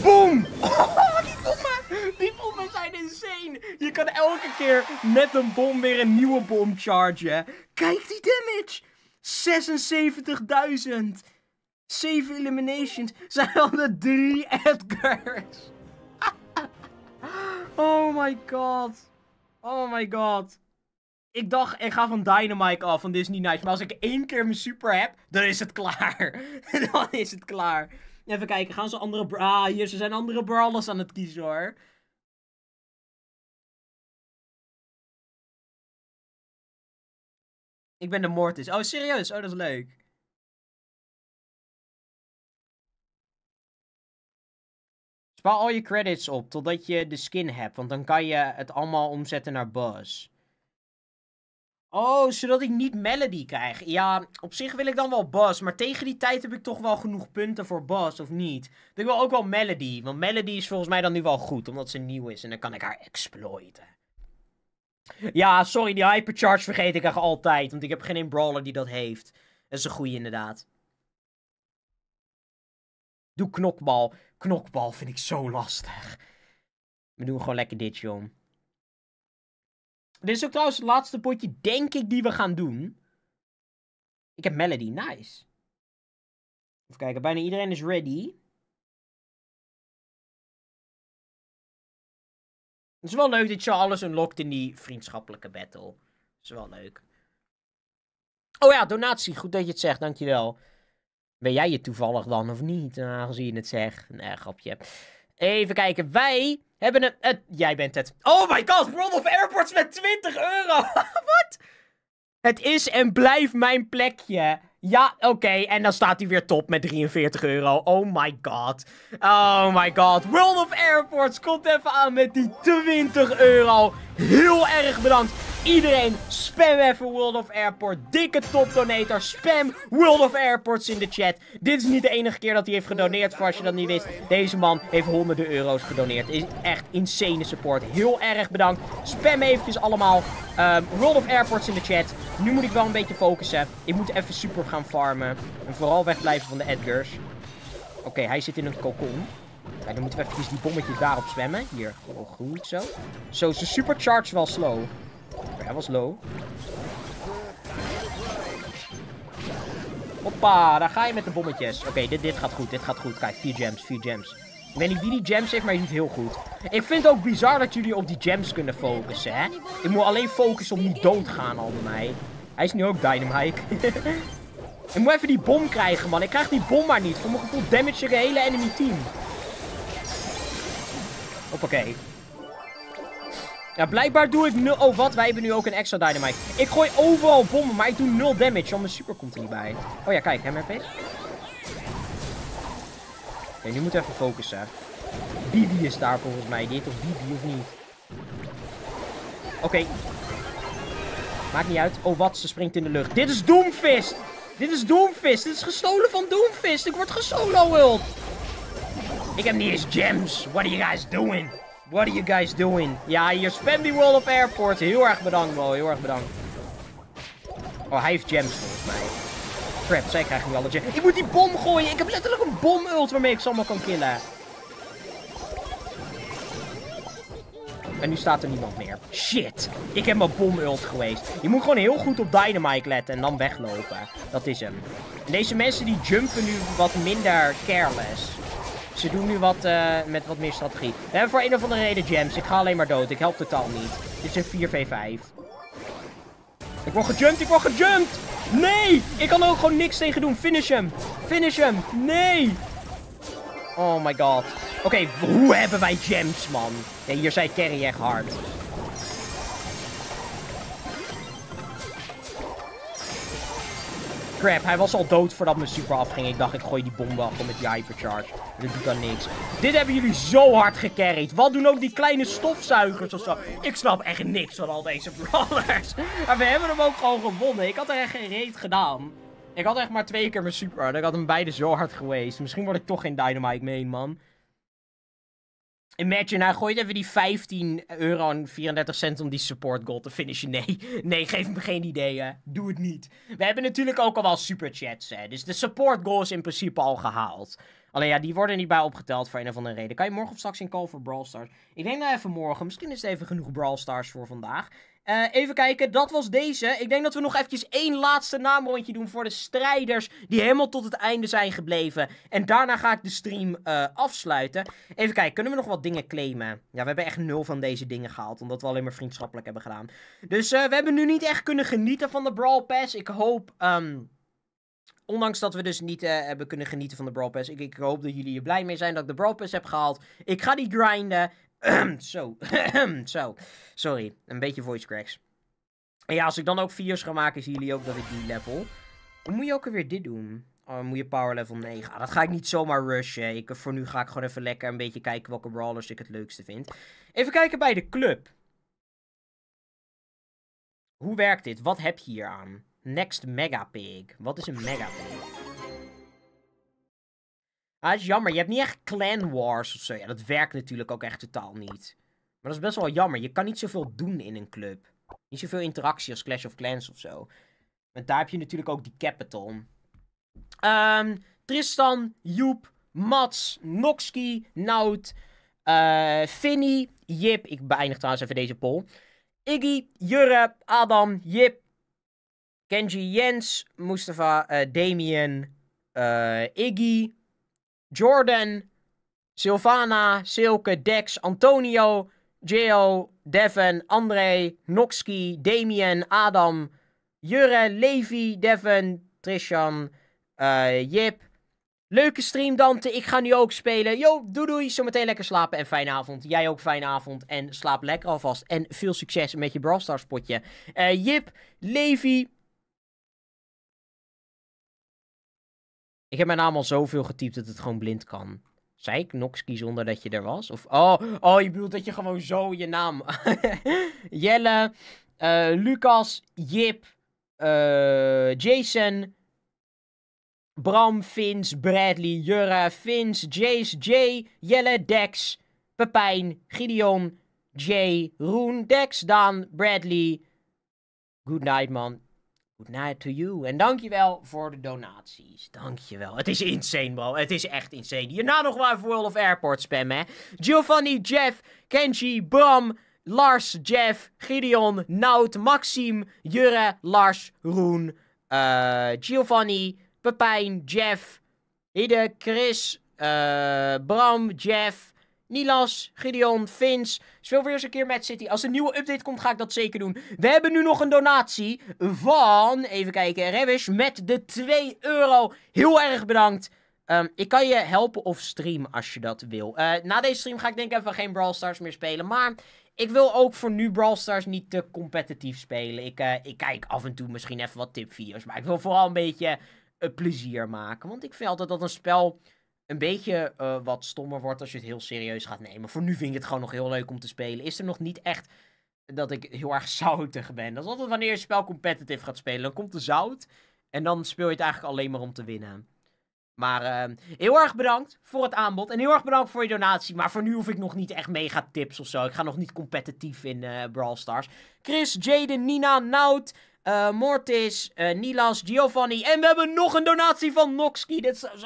Boom. die bommen. Die bommen zijn insane. Je kan elke keer met een bom weer een nieuwe bom chargen. Kijk die damage. 76.000. 7 eliminations. zijn Zij de drie Edgars. oh my god. Oh my god. Ik dacht, ik ga van Dynamite af, van Disney Nights. Maar als ik één keer mijn super heb, dan is het klaar. dan is het klaar. Even kijken, gaan ze andere... Ah, hier, ze zijn andere brawlers aan het kiezen, hoor. Ik ben de Mortis. Oh, serieus? Oh, dat is leuk. Spaar al je credits op totdat je de skin hebt, want dan kan je het allemaal omzetten naar Buzz. Oh, zodat ik niet Melody krijg. Ja, op zich wil ik dan wel Buzz, maar tegen die tijd heb ik toch wel genoeg punten voor Buzz, of niet? Ik wil ook wel Melody, want Melody is volgens mij dan nu wel goed, omdat ze nieuw is en dan kan ik haar exploiten. Ja, sorry, die hypercharge vergeet ik echt altijd, want ik heb geen brawler die dat heeft. Dat is een goeie inderdaad. Doe knokbal. Knokbal vind ik zo lastig. We doen gewoon lekker dit, jong. Dit is ook trouwens het laatste potje, denk ik, die we gaan doen. Ik heb Melody, nice. Even kijken, bijna iedereen is ready. Het is wel leuk dat je alles unlockt in die vriendschappelijke battle. Dat is wel leuk. Oh ja, donatie. Goed dat je het zegt, dankjewel. Ben jij je toevallig dan of niet? Eh, aangezien je het zegt. Nee, grapje. Even kijken. Wij hebben een... jij bent het. Oh my god, World of Airports met 20 euro. Wat? Het is en blijft mijn plekje. Ja, oké. En dan staat hij weer top met 43 euro. Oh my god. Oh my god. World of Airports komt even aan met die 20 euro. Heel erg bedankt iedereen spam even World of Airport. Dikke top donator. Spam World of Airports in de chat. Dit is niet de enige keer dat hij heeft gedoneerd. Voor als je dat niet wist. Deze man heeft honderden euro's gedoneerd. Is echt insane support. Heel erg bedankt. Spam eventjes allemaal. Ehm, World of Airports in de chat. Nu moet ik wel een beetje focussen. Ik moet even super gaan farmen. En vooral wegblijven van de Edgers. Oké, hij zit in een kokon. Ja, dan moeten we eventjes die bommetjes daarop zwemmen. Hier, oh, goed zo. Zo ze supercharge wel slow. Hij was low. Hoppa, daar ga je met de bommetjes. Oké, dit, dit gaat goed, dit gaat goed. Kijk, vier gems, vier gems. Ik weet niet wie die gems heeft, maar hij niet heel goed. Ik vind het ook bizar dat jullie op die gems kunnen focussen, hè. Ik moet alleen focussen om niet dood te gaan al bij mij. Hij is nu ook Dynamite. ik moet even die bom krijgen, man. Ik krijg die bom maar niet. Voor mijn gevoel damage ik hele enemy team. Hoppakee. Ja, blijkbaar doe ik nul... Oh, wat? Wij hebben nu ook een extra dynamite. Ik gooi overal bommen, maar ik doe nul damage. Want mijn super komt er niet bij. Oh ja, kijk, hem even. Oké, nu moeten we even focussen. Bibi is daar volgens mij. Dit toch Bibi of niet. Oké. Maakt niet uit. Oh, wat? Ze springt in de lucht. Dit is Doomfist! Dit is Doomfist! Dit is gestolen van Doomfist! Ik word gesolo Ik heb niet eens gems! What are you guys doing? What are you guys doing? Ja, je spam die roll of airport. Heel erg bedankt, bro. Heel erg bedankt. Oh, hij heeft gems volgens mij. Crap, zij krijgen nu alle gems. Ik moet die bom gooien. Ik heb letterlijk een bom ult waarmee ik ze allemaal kan killen. En nu staat er niemand meer. Shit. Ik heb mijn bom ult geweest. Je moet gewoon heel goed op dynamite letten en dan weglopen. Dat is hem. deze mensen die jumpen nu wat minder careless. Ze doen nu wat eh, met wat meer strategie. We hebben voor een of andere reden gems. Ik ga alleen maar dood. Ik help totaal niet. Dit is een 4v5. Ik word gejumpt. Ik word gejumpt. Nee! Ik kan ook gewoon niks tegen doen. Finish hem. Finish hem. Nee! Oh my god. Oké, hoe hebben wij gems, man? Ja, hier zijn carry echt hard. Crap, hij was al dood voordat mijn super afging. Ik dacht, ik gooi die bom wel gewoon met die hypercharge. Dat doet dan niks. Dit hebben jullie zo hard gecarried. Wat doen ook die kleine stofzuigers of zo? Ik snap echt niks van al deze brawlers. Maar we hebben hem ook gewoon gewonnen. Ik had er echt geen reet gedaan. Ik had echt maar twee keer mijn super. Ik had hem beide zo hard geweest. Misschien word ik toch geen Dynamite main, man. Imagine, hij nou, gooit even die 15 euro en 34 cent om die support goal te finishen. Nee, nee geef me geen ideeën. Doe het niet. We hebben natuurlijk ook al wel superchats. Hè. Dus de support goal is in principe al gehaald. Alleen ja, die worden niet bij opgeteld voor een of andere reden. Kan je morgen of straks in call voor Brawl Stars? Ik denk nou even morgen. Misschien is het even genoeg Brawl Stars voor vandaag. Eh, even kijken, dat was deze. Ik denk dat we nog eventjes één laatste naamrondje doen voor de strijders die helemaal tot het einde zijn gebleven. En daarna ga ik de stream eh, afsluiten. Even kijken, kunnen we nog wat dingen claimen? Ja, we hebben echt nul van deze dingen gehaald, omdat we alleen maar vriendschappelijk hebben gedaan. Dus eh, we hebben nu niet echt kunnen genieten van de Brawl Pass. Ik hoop... Ehm, ondanks dat we dus niet hebben kunnen genieten van de Brawl Pass. Ik, ik, hoop dat jullie er blij mee zijn dat ik de Brawl Pass heb gehaald. Ik ga die grinden. Zo. Zo. Sorry. Een beetje voice cracks. En ja, als ik dan ook video's ga maken, zien jullie ook dat ik die level. Dan moet je ook weer dit doen. Oh, dan moet je power level 9. Ah, dat ga ik niet zomaar rushen. Ik, voor nu ga ik gewoon even lekker een beetje kijken welke brawlers ik het leukste vind. Even kijken bij de club. Hoe werkt dit? Wat heb je hier aan? Next Mega Pig. Wat is een Mega Pig? Ah, dat is jammer. Je hebt niet echt clan wars of zo. Ja, dat werkt natuurlijk ook echt totaal niet. Maar dat is best wel jammer. Je kan niet zoveel doen in een club. Niet zoveel interactie als Clash of Clans of zo. Want daar heb je natuurlijk ook die capital. Ehm, Tristan, Joep, Mats, Noxki, Nout, uh, Finny, Jip. Ik beëindig trouwens even deze poll. Iggy, Jurre, Adam, Jip, Kenji, Jens, Mustafa, eh, Damien, eh, Iggy, Jordan, Silvana, Silke, Dex, Antonio, Geo, Devin. André, Noxki, Damien, Adam, Jure, Levi, Devin. Trishan, eh, Jip. Leuke stream, Dante. Ik ga nu ook spelen. Yo, doei doei. Zometeen lekker slapen en fijne avond. Jij ook fijne avond en slaap lekker alvast. En veel succes met je Brawl Stars potje. Eh, Jip, Levi, Ik heb mijn naam al zoveel getypt dat het gewoon blind kan. Zei ik Noxki zonder dat je er was? Of, oh, oh, je bedoelt dat je gewoon zo je naam... Jelle, uh, Lucas, Jip, eh, Jason, Bram, Vince, Bradley, Jura, Vince, Jace, Jay, Jelle, Dex, Pepijn, Gideon, Jay, Roen, Dex, Daan, Bradley. Goodnight, man. Good night to you. En dankjewel voor de donaties. Dankjewel. Het is insane, bro. Het is echt insane. Hierna nou nog maar World of Airport spam, hè. Giovanni, Jeff, Kenji, Bram, Lars, Jeff, Gideon, Naut, Maxime, Jurre, Lars, Roen, eh, Giovanni, Pepijn, Jeff, Ide, Chris, eh, Bram, Jeff, Nilas, Gideon, Vins. Speel weer eens een keer Mad City. Als een nieuwe update komt, ga ik dat zeker doen. We hebben nu nog een donatie van, even kijken, Revish met de 2 euro. Heel erg bedankt. Ehm, ik kan je helpen of streamen als je dat wil. Eh, na deze stream ga ik denk ik even geen Brawl Stars meer spelen. Maar ik wil ook voor nu Brawl Stars niet te competitief spelen. Ik, eh, ik kijk af en toe misschien even wat tipvideo's. Maar ik wil vooral een beetje eh, plezier maken. Want ik vind altijd dat een spel een beetje eh, wat stommer wordt als je het heel serieus gaat nemen. Voor nu vind ik het gewoon nog heel leuk om te spelen. Is er nog niet echt dat ik heel erg zoutig ben. Dat is altijd wanneer je spel competitive gaat spelen. Dan komt de zout en dan speel je het eigenlijk alleen maar om te winnen. Maar ehm, heel erg bedankt voor het aanbod. En heel erg bedankt voor je donatie. Maar voor nu hoef ik nog niet echt mega tips of zo. Ik ga nog niet competitief in eh, Brawl Stars. Chris, Jaden, Nina, Nout, uh, Mortis, uh, Nilas, Giovanni. En we hebben nog een donatie van Noxki. Dit is...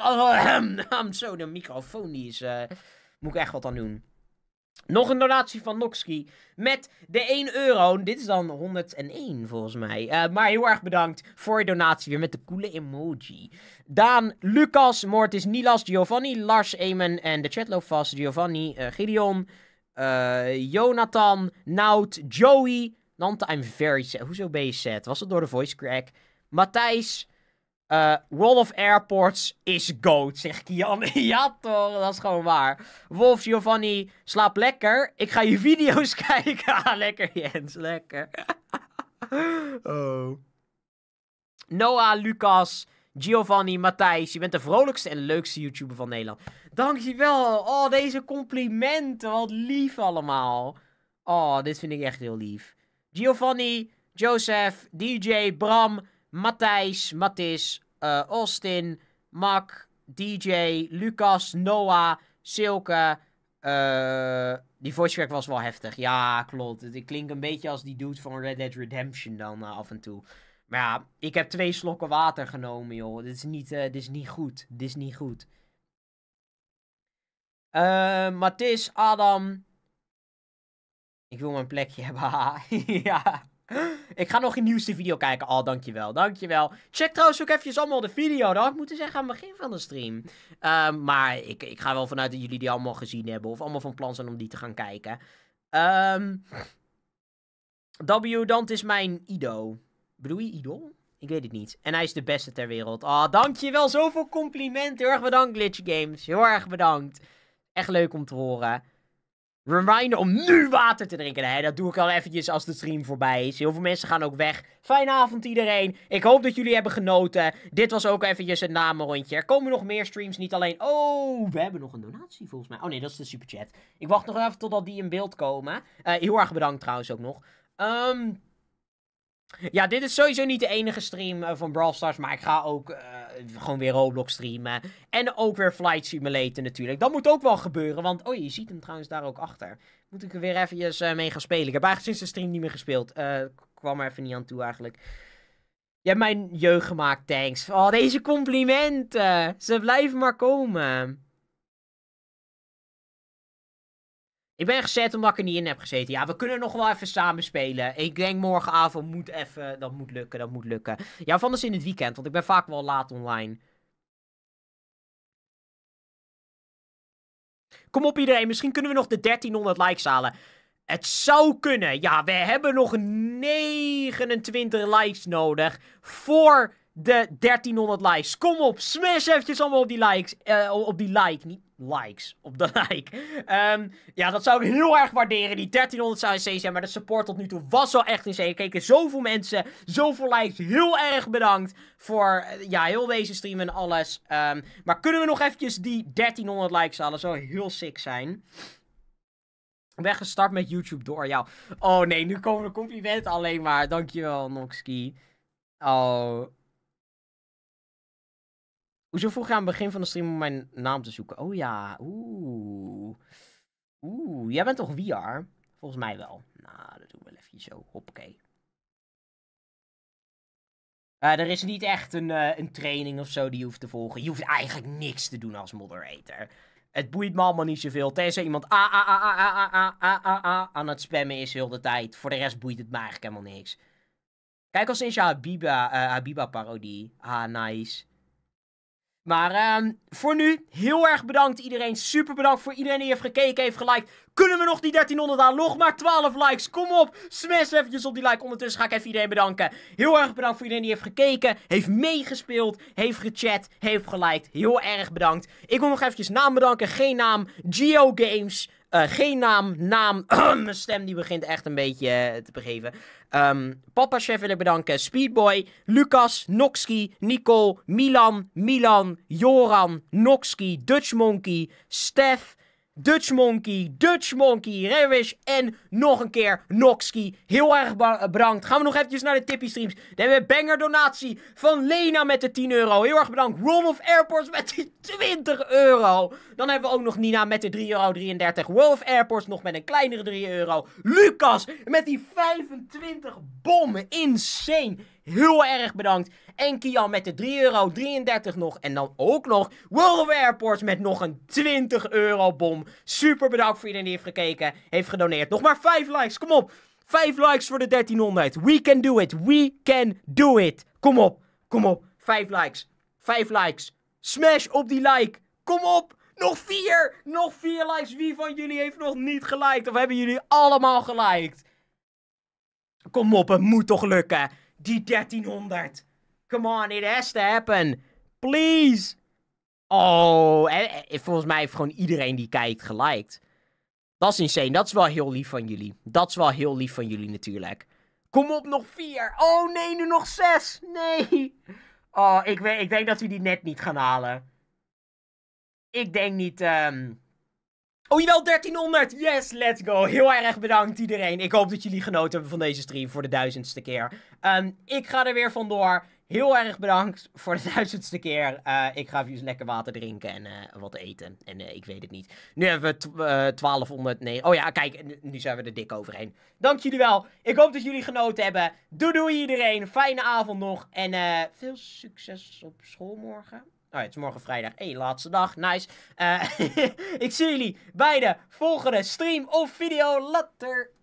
zo, de microfoon die is... Eh, moet ik echt wat aan doen. Nog een donatie van Noxki met de 1 euro. Dit is dan 101 volgens mij. maar heel erg bedankt voor je donatie weer met de coole emoji. Daan, Lucas, Mortis, Nilas, Giovanni, Lars, Emen en de vast. Giovanni, Gideon, Jonathan, Nout, Joey, I'm very sad. Hoezo ben je sad? Was het door de voice crack? Matthijs, uh, World of Airports is goat, zegt Kian. ja toch, dat is gewoon waar. Wolf Giovanni, slaap lekker. Ik ga je video's kijken. Ah, lekker Jens, lekker. oh. Noah, Lucas, Giovanni, Matthijs. Je bent de vrolijkste en leukste YouTuber van Nederland. Dankjewel. Oh, deze complimenten. Wat lief allemaal. Oh, dit vind ik echt heel lief. Giovanni, Joseph, DJ, Bram, Matthijs, Mathis, eh, Austin, Mac, DJ, Lucas, Noah, Silke. Eh, die voice track was wel heftig. Ja, klopt. Het klinkt een beetje als die dude van Red Dead Redemption dan eh, af en toe. Maar ja, ik heb twee slokken water genomen, joh. Dit is niet, dit is niet goed. Dit is niet goed. Mathis, Adam, ik wil mijn plekje hebben. ja. Ik ga nog een nieuwste video kijken. Oh, dankjewel. Dankjewel. Check trouwens ook eventjes allemaal de video. Dat had ik moeten zeggen aan het begin van de stream. Ehm, maar ik, ik ga wel vanuit dat jullie die allemaal gezien hebben. Of allemaal van plan zijn om die te gaan kijken. Um, w. Dant is mijn ido. Bedoel je Ik weet het niet. En hij is de beste ter wereld. Oh, dankjewel. Zoveel complimenten. Heel erg bedankt, Glitch Games. Heel erg bedankt. Echt leuk om te horen. Reminder om nu water te drinken. dat doe ik al eventjes als de stream voorbij is. Heel veel mensen gaan ook weg. Fijne avond iedereen. Ik hoop dat jullie hebben genoten. Dit was ook eventjes een namenrondje. Er komen nog meer streams, niet alleen... Oh, we hebben nog een donatie volgens mij. Oh nee, dat is de superchat. Ik wacht nog even totdat die in beeld komen. Eh, heel erg bedankt trouwens ook nog. Ehm... Um... Ja, dit is sowieso niet de enige stream eh, van Brawl Stars. Maar ik ga ook eh, gewoon weer Roblox streamen. En ook weer Flight Simulator natuurlijk. Dat moet ook wel gebeuren. Want, oh, je ziet hem trouwens daar ook achter. Moet ik er weer even eh, mee gaan spelen. Ik heb eigenlijk sinds de stream niet meer gespeeld. Uh, kwam er even niet aan toe eigenlijk. Je hebt mijn jeugd gemaakt, thanks. Oh, deze complimenten. Ze blijven maar komen. Ik ben gezet omdat ik er niet in heb gezeten. Ja, we kunnen nog wel even samen spelen. Ik denk morgenavond moet even. Dat moet lukken, dat moet lukken. Ja, anders in het weekend, want ik ben vaak wel laat online. Kom op iedereen, misschien kunnen we nog de 1300 likes halen. Het zou kunnen. Ja, we hebben nog 29 likes nodig voor de 1300 likes. Kom op, smash eventjes allemaal op die likes. Eh, op die like, niet likes. Op de like. Ehm, ja, dat zou ik heel erg waarderen. Die 1300 zou zijn, maar de support tot nu toe was wel echt in zee. keken zoveel mensen, zoveel likes. Heel erg bedankt voor eh, ja, heel deze stream en alles. Ehm, maar kunnen we nog eventjes die 1300 likes halen? Zou heel sick zijn. Weggestart met YouTube door jou. Oh nee, nu komen de complimenten alleen maar. Dankjewel, Noxki. Oh, Hoezo vroeg je aan het begin van de stream om mijn naam te zoeken? Oh ja, oeh. Oeh, jij bent toch VR? Volgens mij wel. Nou, dat doen we wel even zo. Hoppakee. er is niet echt een, een training of zo die je hoeft te volgen. Je hoeft eigenlijk niks te doen als moderator. Het boeit me allemaal niet zoveel. Tenzij iemand a a a a a a a a aan het spammen is heel de tijd. Voor de rest boeit het me eigenlijk helemaal niks. Kijk al sinds je Habiba, uh, Habiba parodie. Ah, nice. Maar ehm, voor nu, heel erg bedankt iedereen. Super bedankt voor iedereen die heeft gekeken, heeft geliked. Kunnen we nog die 1300 aan? Nog maar 12 likes. Kom op. Smash eventjes op die like. Ondertussen ga ik even iedereen bedanken. Heel erg bedankt voor iedereen die heeft gekeken, heeft meegespeeld, heeft gechat, heeft geliked. Heel erg bedankt. Ik wil nog eventjes naam bedanken. Geen naam. Geo Games. Eh, geen naam, naam. Mijn stem die begint echt een beetje eh, te begeven. Ehm, papa Chef wil ik bedanken. Speedboy, Lucas, Noxky, Nicole, Milan, Milan, Joran, Noxky, Dutch Monkey, Stef, Dutch Monkey, Dutch Monkey, Revish en nog een keer Noxky. Heel erg eh, bedankt. Gaan we nog eventjes naar de tippy streams. Dan hebben we banger donatie van Lena met de 10 euro. Heel erg bedankt. Wolf Airports met die 20 euro. Dan hebben we ook nog Nina met de 3 euro. World Wolf Airports nog met een kleinere 3 euro. Lucas met die 25 bommen. Insane heel erg bedankt. En Kian met de 3,33 euro nog. En dan ook nog World of Airports met nog een 20 euro bom. Super bedankt voor iedereen die heeft gekeken, heeft gedoneerd. Nog maar 5 likes, kom op. 5 likes voor de 1300. We can do it. We can do it. Kom op. Kom op. 5 likes. 5 likes. Smash op die like. Kom op. Nog 4. Nog 4 likes. Wie van jullie heeft nog niet geliked? Of hebben jullie allemaal geliked? Kom op, het moet toch lukken die 1300. Come on, it has to happen. Please. Oh, en, eh, eh, eh, volgens mij heeft gewoon iedereen die kijkt geliked. Dat is insane. Dat is wel heel lief van jullie. Dat is wel heel lief van jullie natuurlijk. Kom op, nog vier. Oh nee, nu nog zes. Nee. Oh, ik, weet, ik denk dat we die net niet gaan halen. Ik denk niet. Ehm, Oh wel 1300! Yes, let's go! Heel erg bedankt iedereen. Ik hoop dat jullie genoten hebben van deze stream voor de duizendste keer. Ehm, ik ga er weer vandoor. Heel erg bedankt voor de duizendste keer. Eh, ik ga even lekker water drinken en eh, wat eten. En eh, ik weet het niet. Nu hebben we 1200. Nee. Oh ja, kijk, nu zijn we er dik overheen. Dank jullie wel. Ik hoop dat jullie genoten hebben. Doei doei iedereen. Fijne avond nog. En veel succes op school morgen. Oh het is morgen vrijdag. Hé, hey, laatste dag. Nice. Eh, ik zie jullie bij de volgende stream of video. Later.